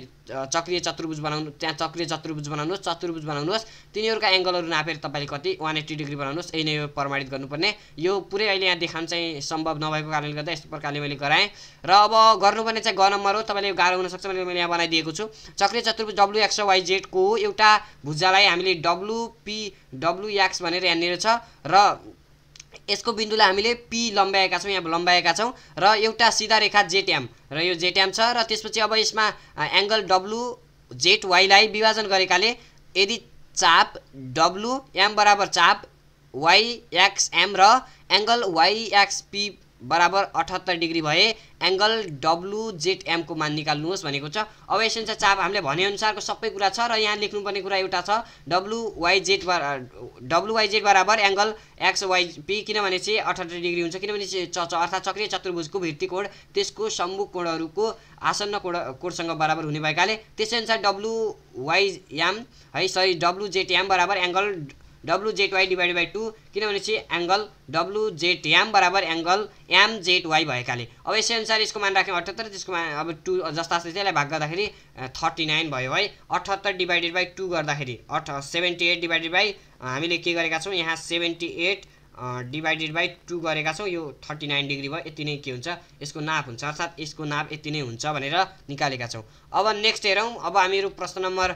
चक्रिय चतुर्भुज बनाउनु त्यहाँ चक्रिय चतुर्भुज बनाउनुहोस् चतुर्भुज बनाउनुहोस् तिनीहरूका एङ्गलहरू नापेर तपाईँले कति वान एट्टी डिग्री बनाउनुहोस् यही नै यो प्रमाणित गर्नुपर्ने यो पुरै अहिले यहाँ देखाउनु चाहिँ सम्भव नभएको कारणले गर्दा यस्तो प्रकारले मैले गराएँ र अब गर्नुपर्ने चाहिँ गर्न नम्बर हो तपाईँले गाह्रो हुनसक्छ भनेर मैले यहाँ बनाइदिएको छु चक्रिय चतुर्भुज डब्लु एक्स वाइ जेडको एउटा भुजालाई हामीले डब्लुपी डब्लु एक्स भनेर यहाँनिर छ र यसको बिन्दुलाई हामीले पी लम्ब्याएका छौँ यहाँ लम्ब्याएका छौँ र एउटा सिधा रेखा जेट्याम र यो जेट्याम छ र त्यसपछि अब यसमा एङ्गल डब्लु जेट वाइलाई विभाजन गरेकाले यदि चाप डब्लु एम बराबर चाप एक्स एम र एङ्गल वाइएक्स पी बराबर अठहत्तर डिग्री भए एङ्गल डब्लुजेडएमको मान निकाल्नुहोस् भनेको छ अब यसमा चाप हामीले भनेअनुसारको सबै कुरा छ र यहाँ लेख्नुपर्ने कुरा एउटा छ डब्लुवाइजेड बरा डब्लुवाइजेड बराबर एङ्गल एक्स वाइपी किनभने चाहिँ अठहत्तर डिग्री हुन्छ किनभने चाहिँ च अर्थात् चक्रिय चतुर्भुजको भित्तिकोण त्यसको सम्मुख कोणहरूको आसन्न कोण कोणसँग बराबर हुने भएकाले त्यसै अनुसार डब्लुवाइएम है सरी एम बराबर angle W Z Y divide by two किनभने चाहिँ एङ्गल डब्लु जेड एम बराबर एङ्गल एम जेड वाई भएकाले अब यसै अनुसार यसको मान राख्यौँ अठहत्तर त्यसको मान अब टू जस्ता जस्तै त्यसलाई भाग गर्दाखेरि थर्टी नाइन भयो है अठहत्तर डिभाइडेड बाई टू गर्दाखेरि अठ सेभेन्टी एट डिभाइडेड बाई हामीले के गरेका छौँ यहाँ seventy eight divided by two गरेका छौँ यो थर्टी नाइन डिग्री भयो यति नै के हुन्छ यसको नाप हुन्छ अर्थात् यसको नाप यति नै हुन्छ भनेर निकालेका छौँ अब नेक्स्ट हेरौँ अब हामीहरू प्रश्न नम्बर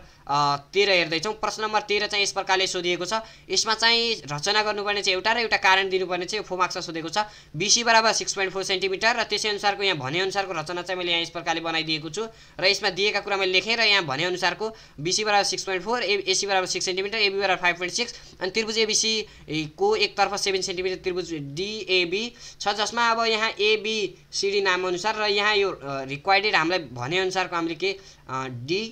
तेह्र हेर्दैछौँ प्रश्न नम्बर तेह्र चाहिँ यस प्रकारले सोधिएको छ यसमा चाहिँ रचना गर्नुपर्ने चाहिँ एउटा र एउटा कारण दिनुपर्ने चाहिँ फो मार्क्स सोधेको छ बिसी बराबर सिक्स पोइन्ट फोर सेन्टिमिटर र त्यसै अनुसारको यहाँ भनेअनुसारको रचना चाहिँ मैले यहाँ यस प्रकारले बनाइदिएको छु र यसमा दिएका कुरा मैले लेखेँ र यहाँ भनेअनुसारको बिसी बराबर six point four A AC बराबर सिक्स सेन्टिमिटर एबी बराबर फाइभ पोइन्ट सिक्स अनि त्रिभुज एबिसीको एकतर्फ सेभेन सेन्टिमिटर त्रिभुज डिएबी छ जसमा अब यहाँ एबिसिडी नामअनुसार र यहाँ यो रिक्वायर्डेड हामीलाई भनेअनुसारको हामीले के डी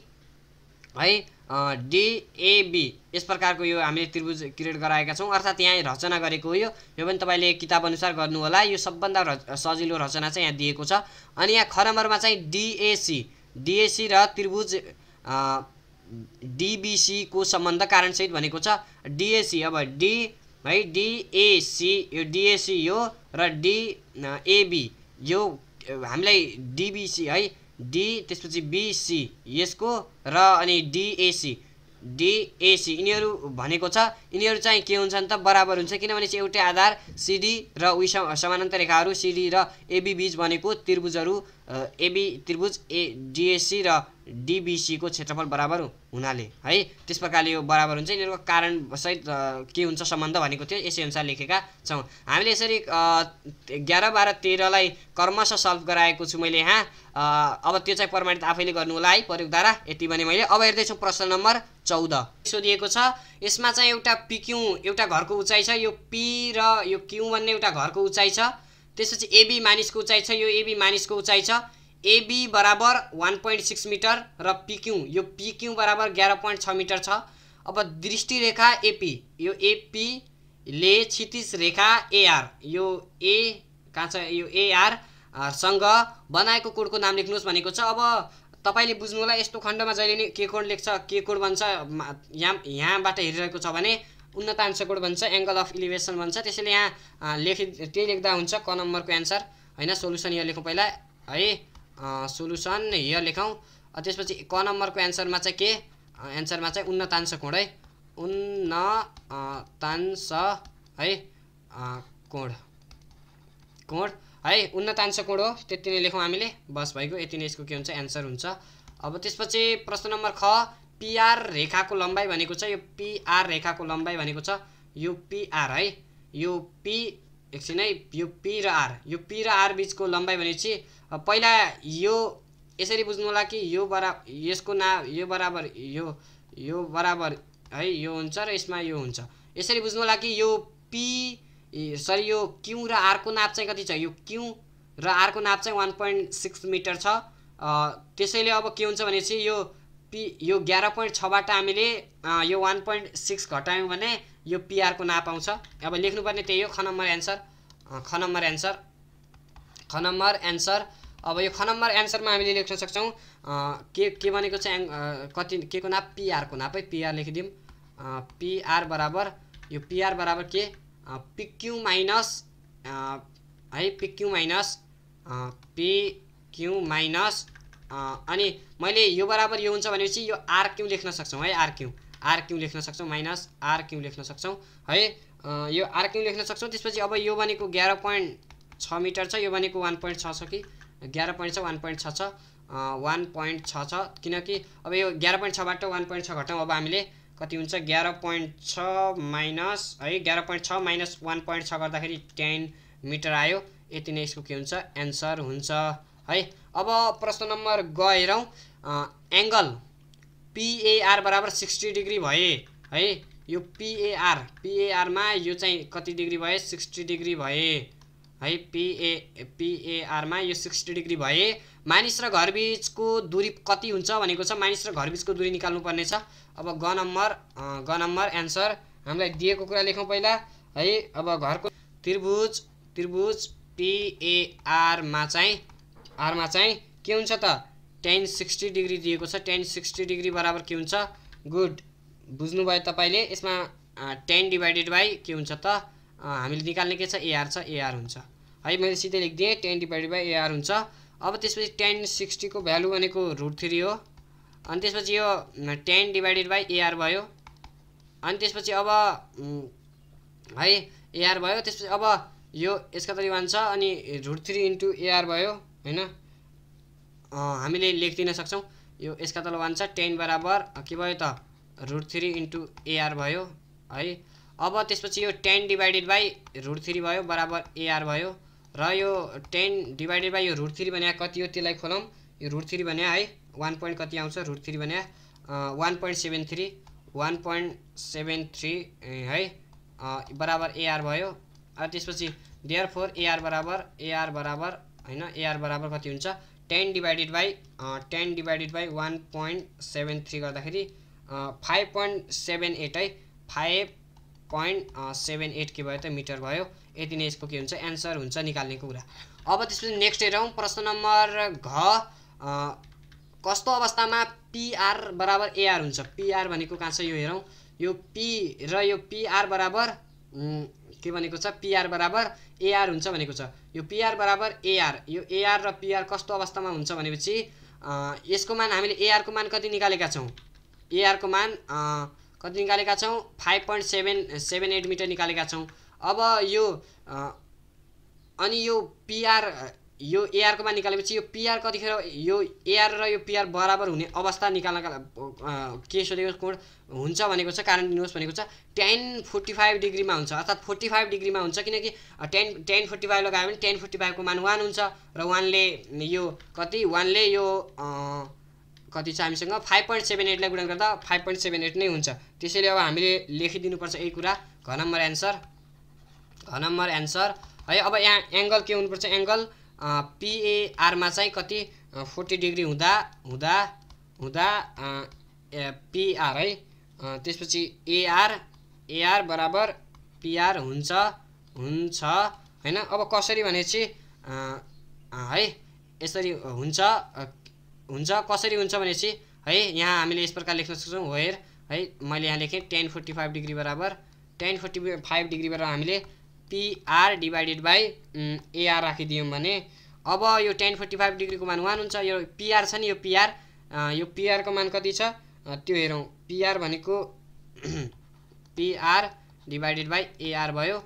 है डिएबी यस प्रकारको यो हामीले त्रिभुज क्रिएट गराएका छौँ अर्थात् यहाँ रचना गरेको हो यो पनि तपाईँले किताबअनुसार होला यो सबभन्दा सजिलो रचना चाहिँ यहाँ दिएको छ अनि यहाँ ख नम्बरमा चाहिँ डिएसी डिएसी र त्रिभुज डिबिसीको सम्बन्ध कारणसहित भनेको छ डिएसी अब डी है डिएसी यो डिएसी यो र डिएबी यो हामीलाई डिबिसी है डी त्यसपछि बिसी यसको र अनि डिएसी डिएसी यिनीहरू भनेको छ यिनीहरू चाहिँ के हुन्छन् त बराबर हुन्छ किनभने चाहिँ एउटै आधार सिडी र उही समानान्तर रेखाहरू सिडी र एबी बिच भनेको त्रिभुजहरू एबी त्रिभुज ए डिएसी र डिबिसीको क्षेत्रफल बराबर हुनाले है त्यस प्रकारले यो बराबर हुन्छ यिनीहरूको कारणसहित के हुन्छ सम्बन्ध भनेको थियो यसै अनुसार लेखेका छौँ हामीले यसरी एघार बाह्र तेह्रलाई कर्मश सल्भ गराएको छु मैले यहाँ अब त्यो चाहिँ प्रमाणित आफैले गर्नु होला है प्रयोगद्वारा यति भने मैले अब हेर्दैछु प्रश्न नम्बर चौध सोधिएको छ यसमा चाहिँ एउटा पिक्यु एउटा घरको उचाइ छ यो पी र यो क्यु भन्ने एउटा घरको उचाइ छ त्यसपछि एबी मानिसको उचाइ छ यो एबी मानिसको उचाइ छ एबी बराबर वान पोइन्ट सिक्स मिटर र पिक्यू यो पिक्यू बराबर एघार पोइन्ट छ मिटर छ अब दृष्टिरेखा एपी यो एपीले क्षितिज रेखा एआर यो ए कहाँ छ यो एआरसँग बनाएको कोडको नाम लेख्नुहोस् भनेको छ अब तपाईँले बुझ्नु होला यस्तो खण्डमा जहिले नै के कोड लेख्छ के कोड भन्छ यहाँ यहाँबाट हेरिरहेको छ भने उन्नतांश कोड भन्छ एङ्गल अफ इलिभेसन भन्छ त्यसैले यहाँ लेखि त्यही लेख्दा हुन्छ क नम्बरको एन्सर होइन सोल्युसन यो लेखौँ पहिला है सोलुसन हियर लेखौँ त्यसपछि क नम्बरको एन्सरमा चाहिँ के एन्सरमा चाहिँ उन्नतांश कोण है उन्नतांश है कोड कोड है उन्नतांश कोड हो त्यति नै लेखौँ हामीले बस भइगयो यति नै यसको के हुन्छ एन्सर हुन्छ अब त्यसपछि प्रश्न नम्बर ख पिआर रेखाको लम्बाइ भनेको छ यो पिआर रेखाको लम्बाइ भनेको छ यो पिआर है यो पी एकछिन है यो पी र आर यो पी र आर बिचको लम्बाइ भनेपछि पहिला यो यसरी होला कि यो बरा यसको ना यो बराबर यो यो बराबर है यो हुन्छ र यसमा यो हुन्छ यसरी बुझ्नु होला कि यो पी सरी यो क्यु र आरको नाप चाहिँ कति छ यो क्यु र आरको नाप चाहिँ वान पोइन्ट सिक्स मिटर छ त्यसैले अब के हुन्छ भनेपछि यो पी यो ग्यार पोइन्ट छबाट हामीले यो वान पोइन्ट सिक्स घटायौँ भने यो पिआरको नाप आउँछ अब लेख्नुपर्ने त्यही हो ख नम्बर एन्सर ख नम्बर एन्सर ख नम्बर एन्सर अब यो ख नम्बर एन्सरमा हामीले लेख्न सक्छौँ के के भनेको छ एङ कति के को नाप पिआरको नाप है पिआर लेखिदिउँ पिआर बराबर यो पिआर बराबर के पिक्यु माइनस है पिक्यु माइनस पिक्यु माइनस अनि मैले यो बराबर यो हुन्छ भनेपछि यो आरक्यु लेख्न सक्छौँ है आरक्यु आर क्यु लेख्न सक्छौँ माइनस आर क्यु लेख्न सक्छौँ है यो आर क्यु लेख्न सक्छौँ त्यसपछि अब यो भनेको एघार पोइन्ट छ मिटर छ यो भनेको वान पोइन्ट छ छ कि एघार पोइन्ट छ वान पोइन्ट छ छ वान पोइन्ट छ छ किनकि अब यो एघार पोइन्ट छबाट वान पोइन्ट छ घटाउँ अब हामीले कति हुन्छ एघार पोइन्ट छ माइनस है एघार पोइन्ट छ माइनस वान पोइन्ट छ गर्दाखेरि टेन मिटर आयो यति नै यसको के हुन्छ एन्सर हुन्छ है अब प्रश्न नम्बर ग हेरौँ एङ्गल पिएआर बराबर सिक्सटी डिग्री भए है यो पिएआर पिएआरमा यो चाहिँ कति डिग्री भए सिक्सटी डिग्री भए है पिए पिएआरमा यो सिक्सटी डिग्री भए मानिस र घरबिचको दुरी कति हुन्छ भनेको छ मानिस र घरबिचको दुरी पर्ने छ अब ग नम्बर ग नम्बर एन्सर हामीलाई दिएको कुरा लेखौँ पहिला है अब घरको त्रिभुज त्रिभुज पिएआरमा चाहिँ आरमा चाहिँ के हुन्छ त टेन सिक्सटी डिग्री दिएको छ टेन सिक्सटी डिग्री बराबर के हुन्छ गुड बुझ्नुभयो तपाईँले यसमा टेन डिभाइडेड बाई के हुन्छ त हामीले निकाल्ने के छ एआर छ एआर हुन्छ है मैले सिधै लेखिदिएँ टेन डिभाइडेड बाई एआर हुन्छ अब त्यसपछि टेन सिक्सटीको भ्यालु भनेको रुट थ्री हो अनि त्यसपछि यो टेन डिभाइडेड बाई एआर भयो अनि त्यसपछि अब है एआर भयो त्यसपछि अब यो यसका त वान छ अनि रुट थ्री इन्टु एआर भयो होइन हामीले लेखिदिन सक्छौँ यो यसका तल वान छ टेन बराबर के भयो त रुट थ्री इन्टु एआर भयो है अब त्यसपछि यो ten divided by root three भयो बराबर एआर भयो र यो टेन डिभाइडेड बाई यो रुट थ्री भने कति हो त्यसलाई खोलौँ यो रुट थ्री भने है वान पोइन्ट कति आउँछ रुट थ्री भने one point seven three one point seven three है बराबर एआर भयो त्यसपछि डेयर फोर एआर बराबर एआर बराबर होइन एआर बराबर कति हुन्छ ten divided by ten divided by one point seven three गर्दाखेरि फाइभ पोइन्ट सेभेन एट है फाइभ पोइन्ट सेभेन एट के भयो त मिटर भयो यति नै यसको के हुन्छ एन्सर हुन्छ निकाल्ने कुरा अब त्यसपछि नेक्स्ट हेरौँ प्रश्न नम्बर घ कस्तो अवस्थामा पिआर बराबर एआर हुन्छ पिआर भनेको कहाँ छ यो हेरौँ यो पी र यो पिआर बराबर के भनेको छ पिआर बराबर एआर हुन्छ भनेको छ यो पिआर बराबर एआर यो एआर र पिआर कस्तो अवस्थामा हुन्छ भनेपछि यसको मान हामीले एआरको मान कति निकालेका छौँ एआरको मान कति निकालेका छौँ five point seven seven eight metre निकालेका छौँ अब यो अनि यो पिआर यो एआरकोमा निकालेपछि यो पिआर कतिखेर यो एआर र यो पिआर बराबर हुने अवस्था निकाल्नका के सोधेको कोड हुन्छ भनेको छ कारण दिनुहोस् भनेको छ टेन फोर्टी फाइभ डिग्रीमा हुन्छ अर्थात् फोर्टी फाइभ डिग्रीमा हुन्छ किनकि टेन टेन फोर्टी फाइभ लगायो भने टेन फोर्टी फाइभको मान वान हुन्छ र वानले यो कति वानले यो कति छ हामीसँग फाइभ पोइन्ट सेभेन एटलाई गुणन गर्दा फाइभ पोइन्ट सेभेन एट नै हुन्छ त्यसैले अब हामीले लेखिदिनुपर्छ यही कुरा घ नम्बर एन्सर घ नम्बर एन्सर है अब यहाँ एङ्गल के हुनुपर्छ एङ्गल पिएआरमा चाहिँ कति फोर्टी डिग्री हुँदा हुँदा हुँदा पिआर है त्यसपछि एआर एआर बराबर पिआर हुन्छ हुन्छ होइन अब कसरी भनेपछि है यसरी हुन्छ हुन्छ कसरी हुन्छ भनेपछि है यहाँ हामीले यस प्रकार लेख्न सक्छौँ वेयर है मैले यहाँ लेखेँ टेन फोर्टी फाइभ डिग्री बराबर टेन फोर्टी फाइभ डिग्री बराबर हामीले पिआर डिभाइडेड बाई एआर राखिदियौँ भने अब यो टेन फोर्टी फाइभ डिग्रीको मान वान हुन्छ यो पिआर छ नि यो पिआर यो पिआरको मान कति छ त्यो हेरौँ पिआर भनेको पिआर डिभाइडेड बाई एआर भयो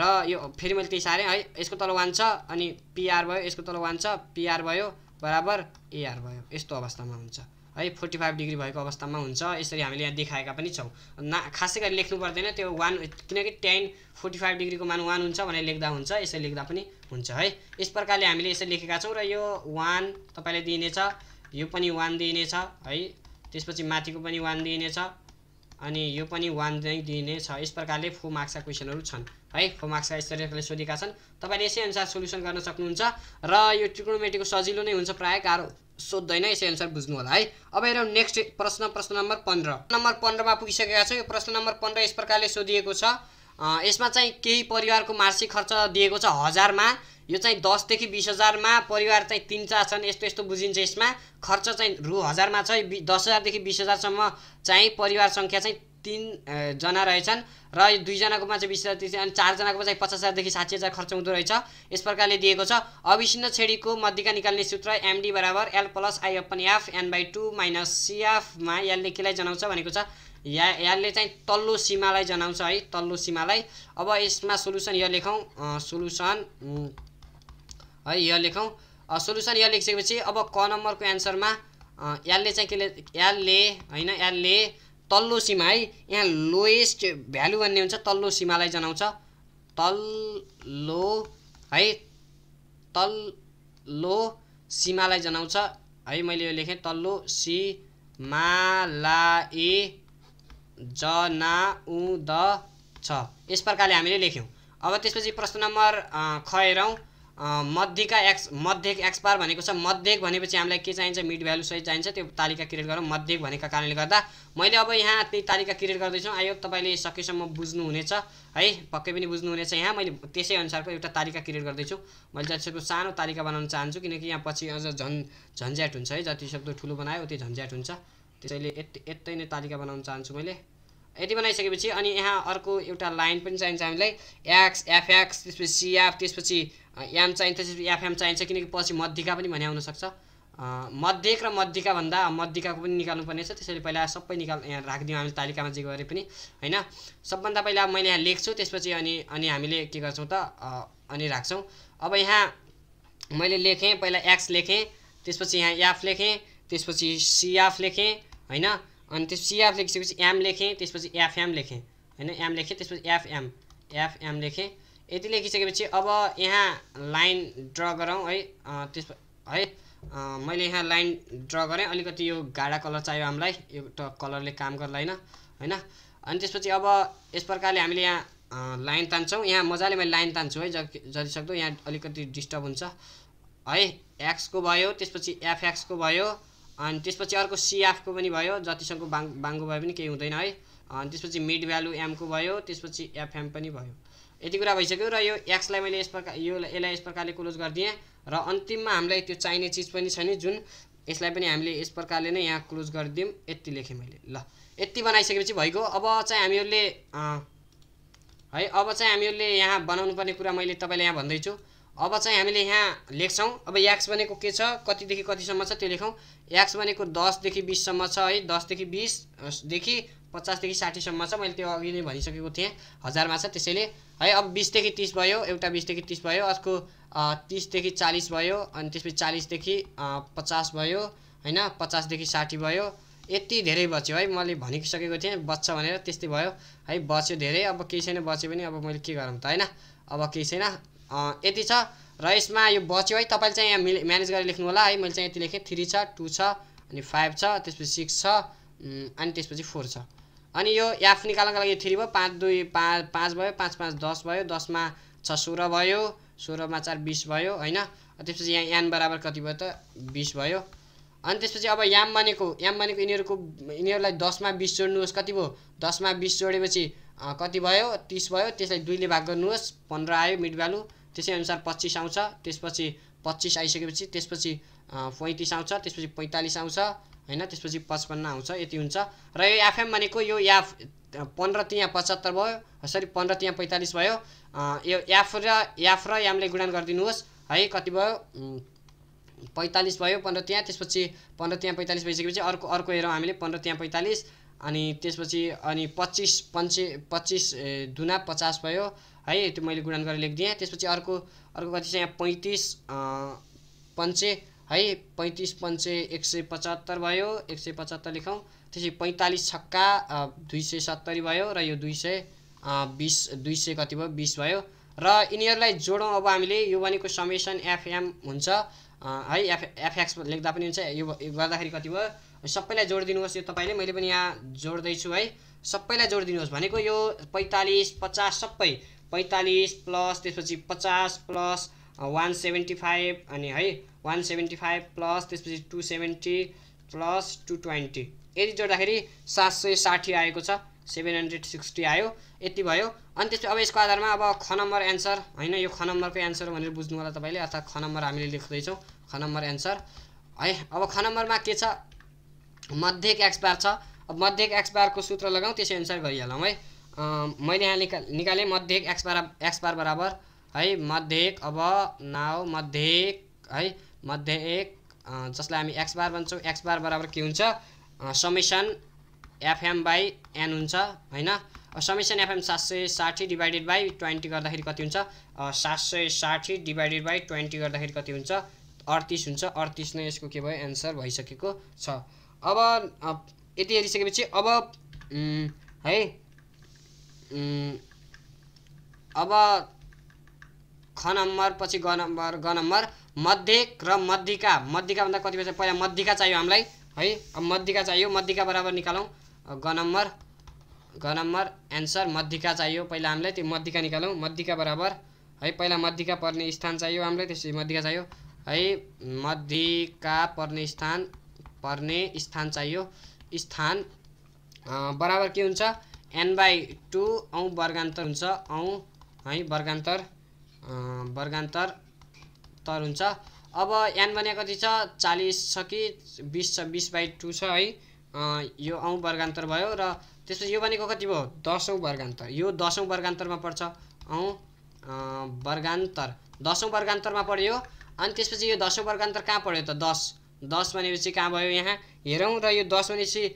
र यो फेरि मैले त्यही सारेँ है यसको तल वान छ अनि पिआर भयो यसको तल वान छ पिआर भयो बराबर एआर भयो यस्तो अवस्थामा हुन्छ है फोर्टी फाइभ डिग्री भएको अवस्थामा हुन्छ यसरी हामीले यहाँ देखाएका पनि छौँ ना खासै गरी लेख्नु पर्दैन त्यो वान किनकि टेन फोर्टी फाइभ डिग्रीको मान वान हुन्छ भनेर लेख्दा हुन्छ यसरी लेख्दा पनि हुन्छ है यस प्रकारले हामीले यसरी लेखेका छौँ र यो वान तपाईँले दिइनेछ यो पनि वान दिइनेछ है त्यसपछि माथिको पनि वान दिइनेछ अनि यो पनि वान नै दिइनेछ यस प्रकारले फोर मार्क्सका क्वेसनहरू छन् है फोर मार्क्सका यसरी सोधेका छन् तपाईँले यसै अनुसार सोल्युसन गर्न सक्नुहुन्छ र यो ट्रिग्नोमेट्रीको सजिलो नै हुन्छ प्रायः गाह्रो सोध्दैन यसै एन्सर बुझ्नु होला है अब हेरौँ नेक्स्ट प्रश्न प्रश्न नम्बर पन्ध्र नम्बर पन्ध्रमा पुगिसकेका छौँ यो प्रश्न नम्बर पन्ध्र यस प्रकारले सोधिएको छ यसमा चाहिँ केही परिवारको मासिक खर्च दिएको छ हजारमा यो चाहिँ दसदेखि बिस हजारमा परिवार चाहिँ तिन चार छन् यस्तो यस्तो बुझिन्छ यसमा खर्च चाहिँ रु हजारमा छ दस हजारदेखि बिस हजारसम्म चाहिँ परिवार सङ्ख्या चाहिँ तिनजना रहेछन् र दुईजनाकोमा चाहिँ बिस हजार तिस अनि चारजनाकोमा चाहिँ पचास हजारदेखि साठी हजार खर्च हुँदो रहेछ यस प्रकारले दिएको छ अविसिन्न छेडीको मध्यका निकाल्ने सूत्र एमडी बराबर L plus I upon F N by two minus सिएफमा यसले केलाई जनाउँछ भनेको छ या यसले चाहिँ तल्लो सीमालाई जनाउँछ है तल्लो सीमालाई अब यसमा सोलुसन यो लेखौँ सोलुसन है यो लेखौँ सोलुसन यो लेखिसकेपछि अब क नम्बरको एन्सरमा यसले चाहिँ के यसले होइन यसले तल्लो सीमा है यहाँ लोएस्ट भ्यालु भन्ने हुन्छ तल्लो सीमालाई जनाउँछ तल्लो है तल्लो सीमालाई जनाउँछ है मैले यो लेखेँ तल्लो सी सीमालाई जनाउँदछ यस प्रकारले हामीले लेख्यौँ अब त्यसपछि प्रश्न नम्बर खहेरौँ मध्येका एक्स मध्येक एक्सपार भनेको छ मध्येक भनेपछि हामीलाई के चाहिन्छ मिड भ्यालु सही चाहिन्छ त्यो तालिका क्रिएट गरौँ मध्येक भनेका कारणले गर्दा मैले अब यहाँ त्यही तालिका क्रिएट गर्दैछु आयो तपाईँले सकेसम्म बुझ्नुहुनेछ है पक्कै पनि बुझ्नुहुनेछ यहाँ मैले त्यसै अनुसारको एउटा तालिका क्रिएट गर्दैछु मैले जतिसक्दो सानो तालिका बनाउन चाहन्छु किनकि यहाँ पछि अझ झन् झन्झ्याट हुन्छ है जतिसक्दो ठुलो बनायो त्यति झन्झ्याट हुन्छ त्यसैले यति यतै नै तालिका बनाउन चाहन्छु मैले यति बनाइसकेपछि अनि यहाँ अर्को एउटा लाइन पनि चाहिन्छ हामीलाई एक्स एफएक्स त्यसपछि सिएफ त्यसपछि एम चाहिन्छ त्यसपछि एफएम चाहिन्छ किनकि पछि मध्यिका पनि भने आउनसक्छ मध्येक र मध्यिका भन्दा मध्यिकाको पनि निकाल्नुपर्ने छ त्यसरी पहिला सबै निकाल यहाँ राखिदिउँ हामीले तालिकामा जे गरे पनि होइन सबभन्दा पहिला मैले यहाँ लेख्छु त्यसपछि अनि अनि हामीले के गर्छौँ त अनि राख्छौँ अब यहाँ मैले लेखेँ पहिला एक्स लेखेँ त्यसपछि यहाँ एफ लेखेँ त्यसपछि सिएफ लेखेँ होइन अनि त्यस सिएफ लेखिसकेपछि एम लेखेँ त्यसपछि एफएम लेखेँ होइन एम लेखेँ त्यसपछि एफएम एफएम लेखेँ यति लेखिसकेपछि अब यहाँ लाइन ड्र गरौँ है त्यस है मैले यहाँ लाइन ड्र गरेँ अलिकति यो गाढा कलर चाहियो हामीलाई यो त कलरले काम गर्दैन होइन अनि त्यसपछि अब यस प्रकारले हामीले यहाँ लाइन तान्छौँ यहाँ मजाले मैले लाइन तान्छु है जति सक्दो यहाँ अलिकति डिस्टर्ब हुन्छ है एक्सको भयो त्यसपछि एफएक्सको भयो अनि त्यसपछि अर्को सिएफको पनि भयो जतिसक्दो बाङ बाङ्गो भए पनि केही हुँदैन है अनि त्यसपछि मिड भ्यालु एमको भयो त्यसपछि एफएम पनि भयो यति कुरा भइसक्यो र यो एक्सलाई मैले यस प्रकार यो यसलाई यस प्रकारले क्लोज गरिदिएँ र अन्तिममा हामीलाई त्यो चाहिने चिज पनि छ नि जुन यसलाई पनि हामीले यस प्रकारले नै यहाँ क्लोज गरिदिउँ यति लेखेँ मैले ल यति बनाइसकेपछि भइगयो अब चाहिँ हामीहरूले है अब चाहिँ हामीहरूले यहाँ बनाउनु पर्ने कुरा मैले तपाईँलाई यहाँ भन्दैछु अब चाहिँ हामीले यहाँ लेख्छौँ अब एक्स भनेको के छ कतिदेखि कतिसम्म छ त्यो लेखौँ एक्स भनेको दसदेखि बिससम्म छ है दसदेखि बिसदेखि पचासदेखि साठीसम्म छ मैले त्यो अघि नै भनिसकेको थिएँ हजारमा छ त्यसैले है अब बिसदेखि तिस भयो एउटा बिसदेखि तिस भयो अर्को तिसदेखि चालिस भयो अनि त्यसपछि चालिसदेखि पचास भयो होइन पचासदेखि साठी भयो यति धेरै बच्यो है मैले भनिसकेको थिएँ बच्छ भनेर त्यस्तै भयो है बच्यो धेरै अब केही छैन बच्यो भने अब मैले के गरौँ त होइन अब केही छैन यति छ र यसमा यो बच्यो है तपाईँले चाहिँ यहाँ मिले म्यानेज गरेर लेख्नु होला है मैले चाहिँ यति लेखेँ थ्री छ टू छ अनि फाइभ छ त्यसपछि सिक्स छ अनि त्यसपछि फोर छ अनि यो एफ निकाल्नको लागि थ्री भयो पाँच दुई पाँच पाँच भयो पाँच पाँच दस भयो दसमा छ सोह्र भयो सोह्रमा चार बिस भयो होइन त्यसपछि यहाँ यान बराबर कति भयो त बिस भयो अनि त्यसपछि अब याम बनेको याम बनेको यिनीहरूको यिनीहरूलाई दसमा बिस जोड्नुहोस् कति भयो दसमा बिस जोडेपछि कति भयो तिस भयो त्यसलाई दुईले भाग गर्नुहोस् पन्ध्र आयो मिड भ्यालु त्यसै अनुसार पच्चिस आउँछ त्यसपछि पच्चिस आइसकेपछि त्यसपछि पैँतिस आउँछ त्यसपछि पैँतालिस आउँछ होइन त्यसपछि पचपन्न आउँछ यति हुन्छ र यो एफएम भनेको यो एफ पन्ध्र तियाँ पचहत्तर भयो सरी पन्ध्र तियाँ पैँतालिस भयो यो एफ र एफ र यामले गुणान गरिदिनुहोस् है कति भयो पैँतालिस भयो पन्ध्र त्यहाँ त्यसपछि पन्ध्र त्यहाँ पैँतालिस भइसकेपछि अर्को अर्को हेरौँ हामीले पन्ध्र त्यहाँ पैँतालिस अनि त्यसपछि अनि पच्चिस पन्चे पच्चिस दुना पचास भयो है त्यो मैले गुणान गरेर लेखिदिएँ त्यसपछि अर्को अर्को कति छ यहाँ पैँतिस पन्चे है पैँतिस पन्चे एक सय पचहत्तर भयो एक सय पचहत्तर लेखौँ त्यसपछि पैँतालिस छक्का दुई सय सत्तरी भयो र यो दुई सय बिस दुई सय कति भयो बिस भयो र यिनीहरूलाई जोडौँ अब हामीले यो भनेको समेसन एफएम हुन्छ है एफ एफएक्स लेख्दा पनि हुन्छ यो गर्दाखेरि कति भयो सबैलाई जोडिदिनुहोस् यो तपाईँले मैले पनि यहाँ जोड्दैछु है सबैलाई जोडिदिनुहोस् भनेको यो पैँतालिस पचास सबै पैँतालिस प्लस त्यसपछि पचास प्लस वान सेभेन्टी फाइभ अनि है वान सेभेन्टी फाइभ प्लस त्यसपछि two seventy plus two twenty यदि जोड्दाखेरि सात सय साठी आएको छ सेभेन हन्ड्रेड सिक्सटी आयो यति भयो अनि त्यसपछि अब यसको आधारमा अब ख नम्बर एन्सर होइन यो ख नम्बरको एन्सर भनेर बुझ्नु होला तपाईँले अर्थात् ख नम्बर हामीले लेख्दैछौँ ख नम्बर एन्सर है अब ख नम्बरमा के छ मध्यक बार छ अब मध्यक बारको सूत्र लगाउँ त्यसै एन्सर गरिहालौँ है मैले यहाँ निका निकालेँ मध्य एक्सबार बार बराबर है एक अब नाउ एक है मध्य एक जसलाई हामी एक्स बार भन्छौँ एक्स बार बराबर के हुन्छ समेसन एफएम बाई एन हुन्छ होइन समेसन एफएम सात सय साठी डिभाइडेड बाई ट्वेन्टी गर्दाखेरि कति हुन्छ सात सय साठी डिभाइडेड बाई ट्वेन्टी गर्दाखेरि कति हुन्छ अडतिस हुन्छ अडतिस नै यसको के भयो एन्सर भइसकेको छ अब यति हेरिसकेपछि अब है अब ख नम्बर पछि ग नम्बर ग नम्बर मध्य र मध्यिका मध्यका भन्दा कति पर्छ पहिला मध्यका चाहियो हामीलाई है अब मध्यका चाहियो मध्यका बराबर निकालौँ ग नम्बर ग नम्बर एन्सर मध्यका चाहियो पहिला हामीलाई त्यो मध्यका निकालौँ मध्यका बराबर है पहिला मध्यका पर्ने स्थान चाहियो हामीलाई त्यसपछि मध्यिका चाहियो है मध्यका पर्ने स्थान पर्ने स्थान चाहियो स्थान बराबर के हुन्छ एन बाई टू औँ वर्गान्तर हुन्छ औँ है वर्गान्तर वर्गान्तर तर हुन्छ अब एन भने कति छ चालिस छ कि बिस छ बिस बाई टू छ है यो औँ वर्गान्तर भयो र त्यसपछि यो भनेको कति भयो दसौँ वर्गान्तर यो दसौँ वर्गान्तरमा पर्छ औँ वर्गान्तर दसौँ वर्गान्तरमा पऱ्यो अनि त्यसपछि यो दसौँ वर्गान्तर कहाँ पऱ्यो त दस दस भनेपछि कहाँ भयो यहाँ हेरौँ र यो दस भनेपछि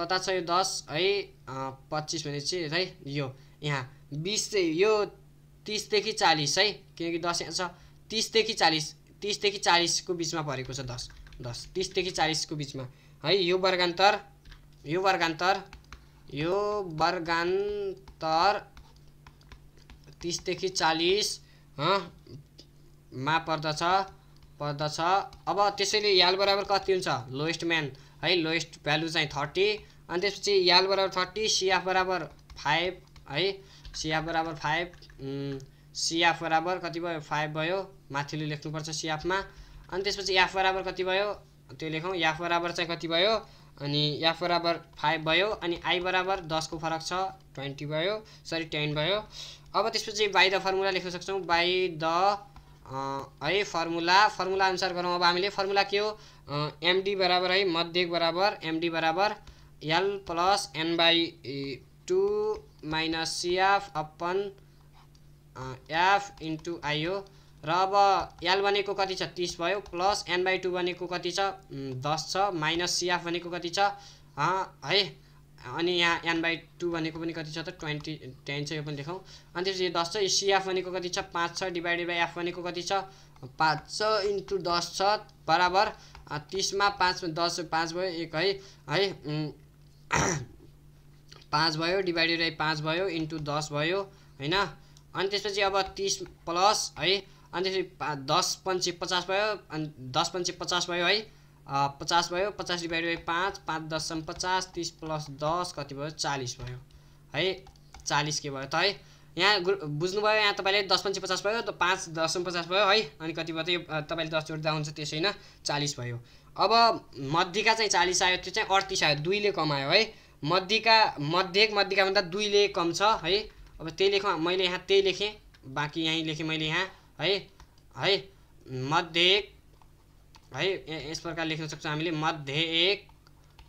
कता छ यो दस है पच्चिस भनेपछि है यो यहाँ बिस चाहिँ यो तिसदेखि चालिस है किनकि दस यहाँ छ तिसदेखि चालिस तिसदेखि चालिसको बिचमा परेको छ दस दस तिसदेखि चालिसको बिचमा है यो वर्गान्तर यो वर्गान्तर यो वर्गान्तर तिसदेखि चालिस मा पर्दछ पर्दछ अब त्यसैले याल बराबर कति हुन्छ लोएस्ट म्यान है लोएस्ट भ्यालु चाहिँ थर्टी अनि त्यसपछि याल बराबर थर्टी सिएफ बराबर फाइभ है सिएफ बराबर फाइभ सिएफ बराबर कति भयो फाइभ भयो माथिल्लो लेख्नुपर्छ सिएफमा अनि त्यसपछि एफ बराबर कति भयो त्यो लेखौँ एफ बराबर चाहिँ कति भयो अनि एफ बराबर फाइभ भयो अनि आई बराबर दसको फरक छ ट्वेन्टी भयो सरी टेन भयो अब त्यसपछि बाई द फर्मुला लेख्न सक्छौँ बाई द है फर्मुला फर्मुला अनुसार गरौँ अब हामीले फर्मुला के हो एमडी बराबर है मध्य बराबर एमडी बराबर L plus N by two minus CF upon F into आइयो र अब एल भनेको कति छ तिस भयो प्लस एन बाई टू भनेको कति छ दस छ माइनस सिएफ भनेको कति छ है अनि यहाँ एन बाई टू भनेको पनि कति छ त ट्वेन्टी टेन छ यो पनि लेखौँ अनि त्यसपछि दस छ सिएफ भनेको कति छ पाँच छ डिभाइडेड बाई एफ भनेको कति छ पाँच छ इन्टु दस छ बराबर तिसमा पाँच दस पाँच भयो एक है है पाँच भयो डिभाइडेड बाई पाँच भयो इन्टु दस भयो होइन अनि त्यसपछि अब तिस प्लस है अनि त्यसपछि दस पन्चे पचास भयो अनि दस पन्चे पचास भयो है पचास भयो पचास डिभाइड बाई पाँच पाँच दससम्म पचास तिस प्लस दस कति भयो चालिस भयो है चालिस के भयो त है यहाँ ग्रु बुझ्नुभयो यहाँ तपाईँले दस पन्चे पचास भयो पाँच दससम्म पचास भयो है अनि कति भयो यो तपाईँले दस जोड्दा हुन्छ त्यस होइन चालिस भयो अब मध्यका चाहिँ चालिस आयो त्यो चाहिँ अडतिस आयो दुईले कमायो है मध्यका मध्यक मध्यका भन्दा दुईले कम छ है अब त्यही लेख मैले यहाँ त्यही लेखेँ बाँकी यहीँ लेखेँ मैले यहाँ है है मध्य एक है यस प्रकार लेख्न सक्छौँ हामीले मध्य एक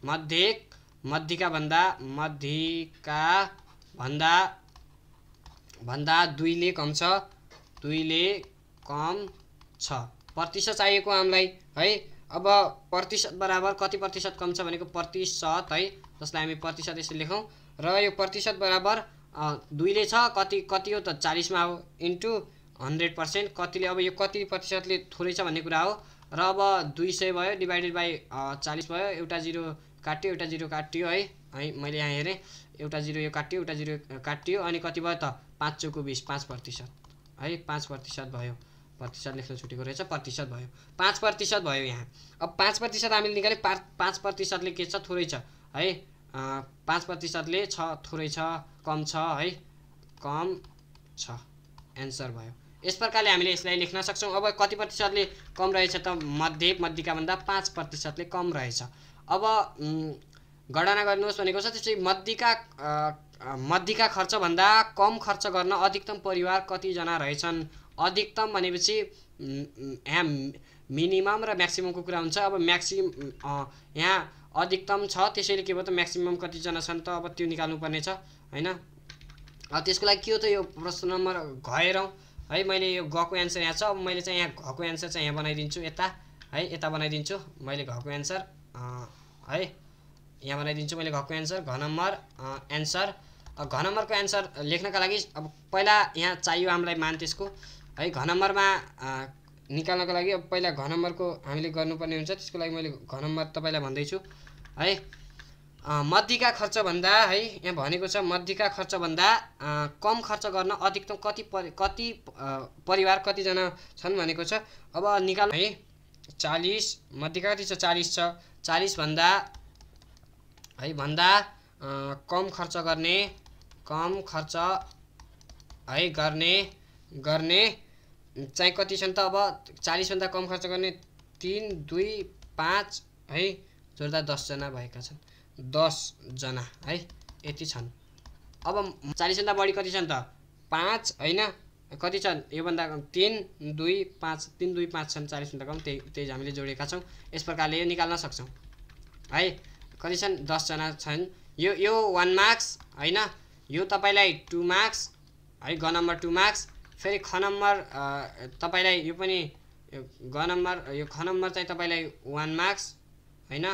मध्य एक मध्यका भन्दा मध्यका भन्दा भन्दा दुईले कम छ दुईले कम छ प्रतिशत चाहिएको हामीलाई है अब प्रतिशत बराबर कति प्रतिशत कम छ भनेको प्रतिशत है जसलाई हामी प्रतिशत यसरी लेखौँ र यो प्रतिशत बराबर दुईले छ कति कति हो त चालिसमा हो इन्टु हन्ड्रेड पर्सेन्ट कतिले अब यो कति प्रतिशतले थोरै छ भन्ने कुरा हो र अब दुई सय भयो डिभाइडेड बाई चालिस भयो एउटा जिरो काट्यो एउटा जिरो काटियो है है मैले यहाँ हेरेँ एउटा जिरो यो काटियो एउटा जिरो काटियो अनि कति भयो त पाँच चौको बिस पाँच प्रतिशत है पाँच प्रतिशत भयो प्रतिशत लेख्न छुटेको रहेछ प्रतिशत भयो पाँच प्रतिशत भयो यहाँ अब पाँच प्रतिशत हामीले निकाल्यो पाँच पाँच प्रतिशतले के छ थोरै छ है पाँच प्रतिशतले छ थोरै छ कम छ है कम छ एन्सर भयो यस प्रकारले हामीले यसलाई लेख्न सक्छौँ अब कति प्रतिशतले कम रहेछ त मध्य मध्यका भन्दा पाँच प्रतिशतले कम रहेछ अब गणना गर्नुहोस् भनेको छ त्यसै मध्यका मध्यका खर्चभन्दा कम खर्च गर्न अधिकतम परिवार कतिजना रहेछन् अधिकतम भनेपछि यहाँ मिनिमम र म्याक्सिममको कुरा हुन्छ अब म्याक्सिम यहाँ अधिकतम छ त्यसैले के भयो त म्याक्सिमम् कतिजना छन् त अब त्यो निकाल्नुपर्ने छ होइन त्यसको लागि के हो त यो प्रश्न नम्बर घरौँ है मैले यो घको एन्सर यहाँ छ अब मैले चाहिँ यहाँ घको एन्सर चाहिँ यहाँ बनाइदिन्छु यता है यता बनाइदिन्छु मैले घको एन्सर है यहाँ बनाइदिन्छु मैले घको एन्सर घ नम्बर एन्सर घ नम्बरको एन्सर लेख्नका लागि अब पहिला यहाँ चाहियो हामीलाई मान त्यसको है घ नम्बरमा निकाल्नको लागि अब पहिला घ नम्बरको हामीले गर्नुपर्ने हुन्छ त्यसको लागि मैले घ नम्बर तपाईँलाई भन्दैछु है मध्यका खर्चभन्दा है यहाँ भनेको छ मध्यका खर्चभन्दा कम खर्च गर्न अधिकतम कति परि कति परिवार कतिजना छन् भनेको छ अब निकाल है चालिस मध्यका कति छ चालिस छ चालिसभन्दा है भन्दा कम खर्च गर्ने कम खर्च है गर्ने गर्ने चाहिँ कति छन् त अब चालिसभन्दा कम खर्च गर्ने तिन दुई पाँच है जोड्दा दसजना भएका छन् दसजना है यति छन् अब चालिसभन्दा बढी कति छन् त पाँच होइन कति छन् योभन्दा तिन दुई पाँच तिन दुई पाँच छन् चालिसभन्दा कम त्यही त्यही हामीले जोडेका छौँ यस प्रकारले यो निकाल्न सक्छौँ है कति छन् दसजना छन् यो यो वान मार्क्स होइन यो तपाईँलाई टु मार्क्स है ग नम्बर टु मार्क्स फेरि ख नम्बर तपाईँलाई यो पनि ग नम्बर यो ख नम्बर चाहिँ तपाईँलाई वान मार्क्स होइन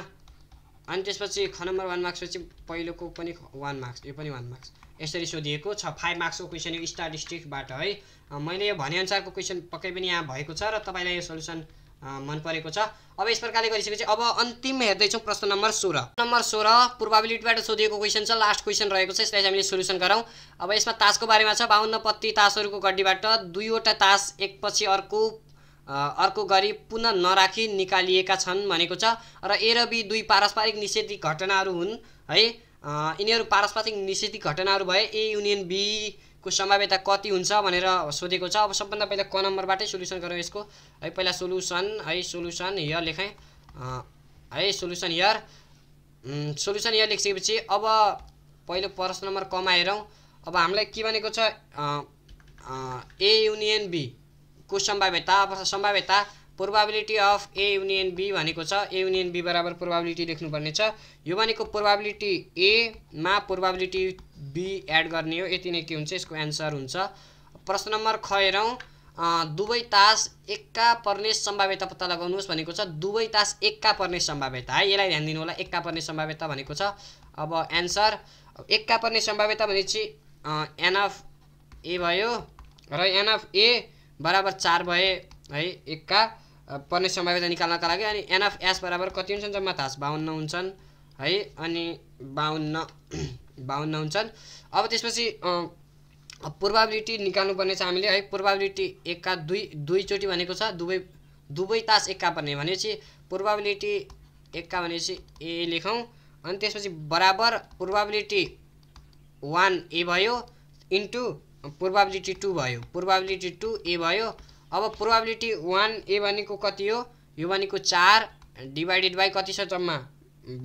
अनि त्यसपछि ख नम्बर वान मार्क्सपछि पहिलोको पनि वान मार्क्स यो पनि वान मार्क्स यसरी सोधिएको छ फाइभ मार्क्सको क्वेसन यो स्टाटिस्टिक्सबाट है मैले यो भनेअनुसारको क्वेसन पक्कै पनि यहाँ भएको छ र तपाईँलाई यो सोल्युसन मन परेको छ अब यस प्रकारले गरिसकेपछि अब अन्तिम हेर्दैछौँ प्रश्न नम्बर सोह्र नम्बर सोह्र पूर्वाबिलिटीबाट सोधिएको क्वेसन छ लास्ट क्वेसन रहेको छ यसलाई हामीले सोल्युसन गरौँ अब यसमा तासको बारेमा छ बाहन्न पत्ती तासहरूको गड्डीबाट दुईवटा तास एकपछि अर्को अर्को गरी पुनः नराखी निकालिएका छन् भनेको छ र ए र बी दुई पारस्परिक निषेधी घटनाहरू हुन् है यिनीहरू पारस्परिक निषेधी घटनाहरू भए ए युनियन बीको सम्भाव्यता कति हुन्छ भनेर सोधेको छ अब सबभन्दा पहिला क नम्बरबाटै सोल्युसन गरौँ यसको है पहिला सोल्युसन है सोल्युसन हियर लेखेँ है सोल्युसन हियर सोल्युसन हियर लेखिसकेपछि अब पहिलो प्रश्न नम्बर कमा हेरौँ अब हामीलाई के भनेको छ ए युनियन बी को सम्भाव्यता अथवा सम्भाव्यता probability of A union B भनेको छ ए युनियन बी बराबर प्रोभाबिलिटी लेख्नुपर्ने छ यो भनेको प्रोभाबिलिटी एमा प्रोबाबिलिटी बी एड गर्ने हो यति नै के हुन्छ यसको एन्सर हुन्छ प्रश्न नम्बर ख खयरौँ दुवै तास एकका पर्ने सम्भाव्यता पत्ता लगाउनुहोस् भनेको छ दुवै तास एकका पर्ने सम्भाव्यता है यसलाई ध्यान दिनु होला एकका पर्ने सम्भाव्यता भनेको छ अब एन्सर एकका पर्ने सम्भाव्यता भनेपछि एनएफ ए भयो र एनएफ ए बराबर चार भए है एकका पर्ने सम्भाव्यता निकाल्नका लागि अनि एनएफ एस बराबर कति हुन्छन् जम्मा थाहा छ बाहन्न हुन्छन् है अनि बाहन्न बाहन्न हुन्छन् अब त्यसपछि पूर्वाबिलिटी निकाल्नुपर्ने छ हामीले है पूर्वाबिलिटी एकका दुई दुईचोटि भनेको छ दुवै दुवै तास एकका पर्ने भनेपछि पूर्वाबिलिटी एकका भनेपछि ए लेखौँ अनि त्यसपछि बराबर पूर्वाबिलिटी वान ए भयो इन्टु प्रोभाबिलिटी टू भयो प्रोभाबिलिटी टू ए भयो अब प्रोभाबिलिटी वान ए भनेको कति हो यो भनेको चार डिभाइडेड बाई कति छ जम्मा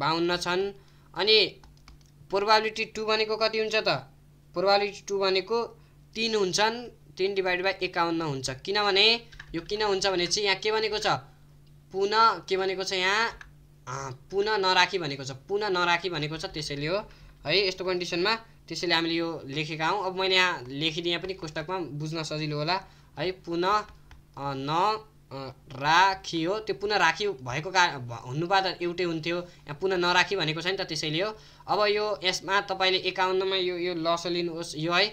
बाहुन्न छन् अनि प्रोभाबिलिटी टू भनेको कति हुन्छ त प्रोभाबिलिटी टू भनेको तिन हुन्छन् तिन डिभाइड बाई एकाउन्न हुन्छ किनभने यो किन हुन्छ भने चाहिँ यहाँ के भनेको छ पुनः के भनेको छ यहाँ पुनः नराखी भनेको छ पुनः नराखी भनेको छ त्यसैले हो है यस्तो कन्डिसनमा त्यसैले हामीले यो लेखेका हौँ अब मैले यहाँ लेखिदिएँ पनि पुस्तकमा बुझ्न सजिलो होला है पुनः न राखियो त्यो पुनः राखी भएको का त एउटै हुन्थ्यो यहाँ पुनः नराखी भनेको छ नि त त्यसैले हो अब यो यसमा तपाईँले एकाउन्नमा यो यो लस लिनुहोस् यो है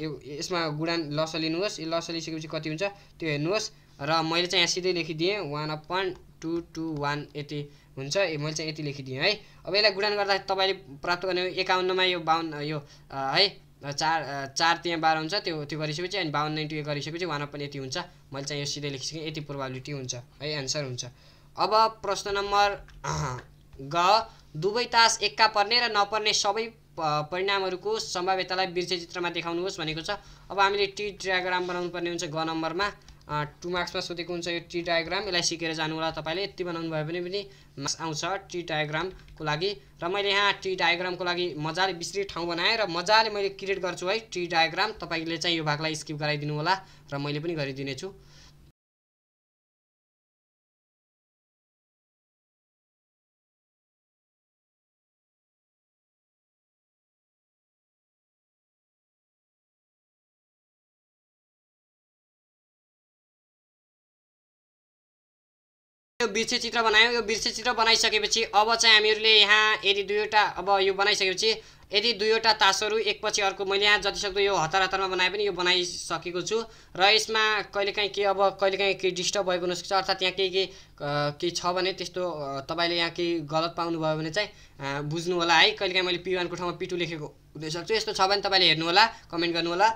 यो यसमा गुडान लस लिनुहोस् यो लस लिइसकेपछि कति हुन्छ त्यो हेर्नुहोस् र मैले चाहिँ यहाँ सिधै लेखिदिएँ one upon two two one यति हुन्छ ए मैले चाहिँ यति लेखिदिएँ है अब यसलाई गुणन गर्दा तपाईँले प्राप्त गर्ने एकाउन्नमा यो बाहुन यो है चार चार त्यहाँ बाह्र हुन्छ त्यो त्यो गरिसकेपछि अनि बाहुन नाइन्टी ए गरिसकेपछि वान पनि यति हुन्छ मैले चाहिँ यो सिधै लेखिसकेँ यति प्रोभाबिलिटी हुन्छ है एन्सर हुन्छ अब प्रश्न नम्बर ग दुवै तास एक्का पर्ने र नपर्ने सबै परिणामहरूको सम्भाव्यतालाई बिर्से चित्रमा देखाउनुहोस् भनेको छ अब हामीले टी डायग्राम बनाउनु पर्ने हुन्छ ग नम्बरमा टु मार्क्समा सोधेको हुन्छ यो टी डायग्राम यसलाई सिकेर जानु होला तपाईँले यति बनाउनु भयो भने पनि मार्क्स आउँछ टी डायग्रामको लागि र मैले यहाँ टी डायग्रामको लागि मजाले बिस्तृत ठाउँ बनाएँ र मजाले मैले क्रिएट गर्छु है टी डायग्राम तपाईँले चाहिँ यो भागलाई स्किप गराइदिनु होला र मैले पनि गरिदिनेछु यो बिर्से चित्र बनायौँ यो बिर्से चित्र बनाइसकेपछि अब चाहिँ हामीहरूले यहाँ यदि दुईवटा अब यो बनाइसकेपछि यदि दुईवटा तासहरू एकपछि अर्को मैले यहाँ जतिसक्दो यो हतार हतारमा बनाए पनि यो बनाइसकेको छु र यसमा कहिलेकाहीँ के अब कहिलेकाहीँ केही डिस्टर्ब भएको हुनसक्छ अर्थात् यहाँ केही केही के छ भने त्यस्तो तपाईँले यहाँ केही गलत पाउनुभयो भने चाहिँ बुझ्नु होला है कहिलेकाहीँ मैले पिवानको ठाउँमा पिटु लेखेको हुनसक्छु यस्तो छ भने तपाईँले हेर्नुहोला कमेन्ट गर्नु होला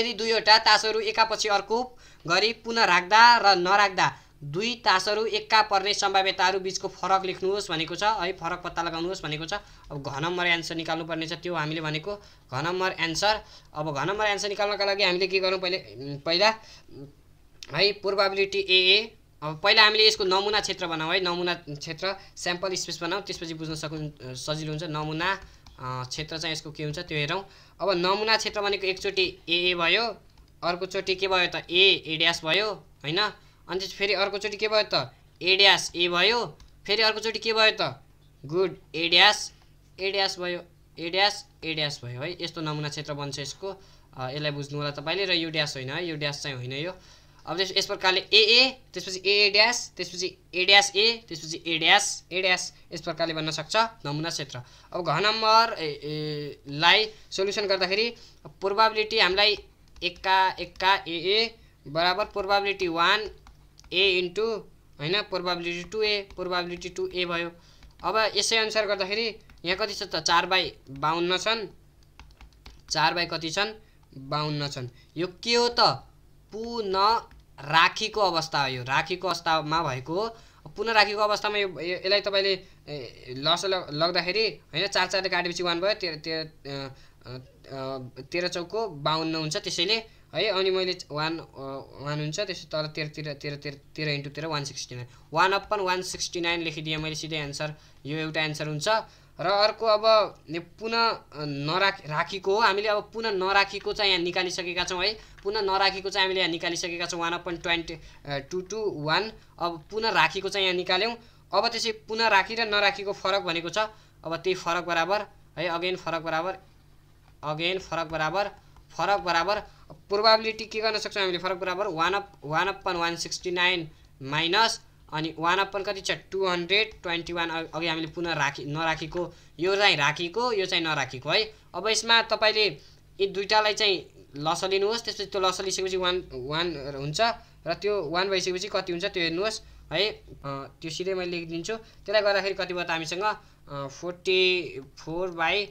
यदि दुईवटा तासहरू एकापछि अर्को गरी पुनः राख्दा र नराख्दा दुई तासहरू एक्का पर्ने सम्भाव्यताहरू बिचको फरक लेख्नुहोस् भनेको छ है फरक पत्ता लगाउनुहोस् भनेको छ अब घ नम्बर एन्सर निकाल्नुपर्ने छ त्यो हामीले भनेको घ नम्बर एन्सर अब घ नम्बर एन्सर निकाल्नका लागि हामीले के गरौँ पहिले पहिला है प्रोभाबिलिटी एए अब पहिला हामीले यसको नमुना क्षेत्र बनाऊ है नमुना क्षेत्र स्याम्पल स्पेस बनाऊ त्यसपछि बुझ्न सक्नु सजिलो हुन्छ नमुना क्षेत्र चाहिँ यसको के हुन्छ त्यो हेरौँ अब नमुना क्षेत्र भनेको एकचोटि एए भयो अर्कोचोटि के भयो त ए ए भयो होइन अनि फेरि अर्कोचोटि के भयो त ए ड्यास ए भयो फेरि अर्कोचोटि के भयो त good A dash A dash भयो ए ड्यास ए ड्यास भयो है यस्तो नमुना क्षेत्र बन्छ यसको यसलाई बुझ्नु होला तपाईँले र यो ड्यास होइन है यो ड्यास चाहिँ होइन यो अब त्यस यस प्रकारले ए ए त्यसपछि ए ए ड्यास त्यसपछि ए ड्यास ए त्यसपछि ए ड्यास ए ड्यास यस प्रकारले भन्न सक्छ नमुना क्षेत्र अब घ नम्बर लाई सोल्युसन गर्दाखेरि प्रोबाबिलिटी हामीलाई एक्का एक्का ए ए बराबर प्रोबाबिलिटी वान ए इन्टु होइन probability two A probability two A भयो अब यसै अनुसार गर्दाखेरि यहाँ कति छ त चार बाई बाहुन्न छन् चार बाई कति छन् बाहुन्न छन् यो के हो त पुन राखीको अवस्था हो यो राखीको अवस्थामा भएको हो पुनः राखीको अवस्थामा यो यसलाई तपाईँले लस लग्दाखेरि होइन चार चारले काटेपछि वान भयो तेह्र तेह्र तेह्र चौकको बाहुन्न हुन्छ त्यसैले है अनि मैले वान वान हुन्छ त्यसो तल तेह्र तेह्र तेह्र तेह्र तेह्र इन्टु तेह्र one sixty nine one upon one sixty nine लेखिदिएँ मैले सिधै एन्सर यो एउटा एन्सर हुन्छ र अर्को अब पुनः नराख राखेको हो हामीले अब पुनः नराखेको चाहिँ यहाँ निकालिसकेका छौँ है पुनः नराखेको चाहिँ हामीले यहाँ निकालिसकेका छौँ one upon twenty two two one अब पुनः राखेको चाहिँ यहाँ निकाल्यौँ अब त्यसै पुनः राखी र नराखेको फरक भनेको छ अब त्यही फरक बराबर है अगेन फरक बराबर अगेन फरक बराबर फरक बराबर प्रोभाबिलिटी के गर्न सक्छौँ हामीले फरक बराबर one up one upon one sixty nine minus अनि वान अपन कति छ टु हन्ड्रेड ट्वेन्टी वान अघि हामीले पुनः राखी नराखेको यो चाहिँ राखेको यो चाहिँ नराखेको है अब यसमा तपाईँले यी दुइटालाई चाहिँ लस लिनुहोस् त्यसपछि त्यो लस लिइसकेपछि वान वान हुन्छ र त्यो वान भइसकेपछि कति हुन्छ त्यो हेर्नुहोस् है त्यो सिधै मैले लेखिदिन्छु त्यसलाई गर्दाखेरि कति भयो त हामीसँग forty four by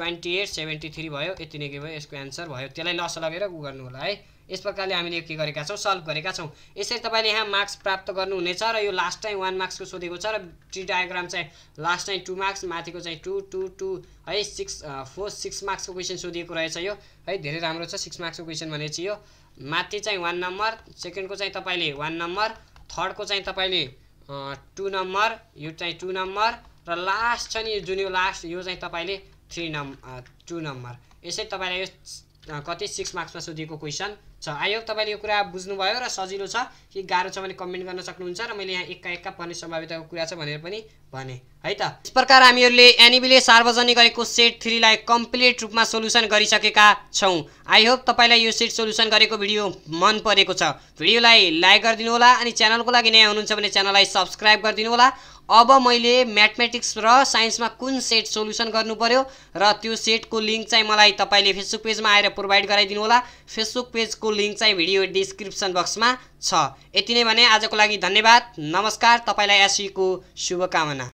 twenty eight seventy three भयो यति नै के भयो यसको एन्सर भयो त्यसलाई लस लगेर उ गर्नु होला है यस प्रकारले हामीले के गरेका छौँ सल्भ गरेका छौँ यसरी तपाईँले यहाँ मार्क्स प्राप्त गर्नुहुनेछ र यो लास्ट टाइम वान मार्क्सको सोधेको छ र टी डायग्राम चाहिँ लास्ट टाइम टू मार्क्स माथिको चाहिँ टू टू टू है सिक्स फोर सिक्स मार्क्सको क्वेसन सोधिएको रहेछ यो है धेरै राम्रो छ सिक्स मार्क्सको क्वेसन भनेपछि यो माथि चाहिँ वान नम्बर सेकेन्डको चाहिँ तपाईँले वान नम्बर थर्डको चाहिँ तपाईँले टु नम्बर यो चाहिँ टु नम्बर र लास्ट छ नि जुन यो लास्ट यो चाहिँ तपाईँले थ्री नम्बर टू नम्बर यसै तपाईँलाई यो uh, कति सिक्स मार्क्समा सोधिएको क्वेसन छ आयोग तपाईँले यो कुरा बुझ्नुभयो र सजिलो छ कि गाह्रो छ भने कमेन्ट गर्न सक्नुहुन्छ र मैले यहाँ एक्का एक्का पर्ने सम्भाव्यताको कुरा छ भनेर पनि भने है त यस प्रकार हामीहरूले एनिबीले सार्वजनिक गरेको सेट थ्रीलाई कम्प्लिट रूपमा सोल्युसन गरिसकेका छौँ आई होप तपाईँलाई यो सेट सोल्युसन गरेको भिडियो मन परेको छ भिडियोलाई लाइक होला अनि च्यानलको लागि नयाँ हुनुहुन्छ भने च्यानललाई सब्सक्राइब होला अब मैले म्याथमेटिक्स र साइन्समा कुन सेट सोल्युसन गर्नु पर्यो र त्यो सेटको लिङ्क चाहिँ मलाई तपाईँले फेसबुक पेजमा आएर प्रोभाइड गराइदिनु होला फेसबुक पेजको लिङ्क चाहिँ भिडियो डिस्क्रिप्सन बक्समा छ यति नै भने आजको लागि धन्यवाद नमस्कार तपाईँलाई को शुभकामना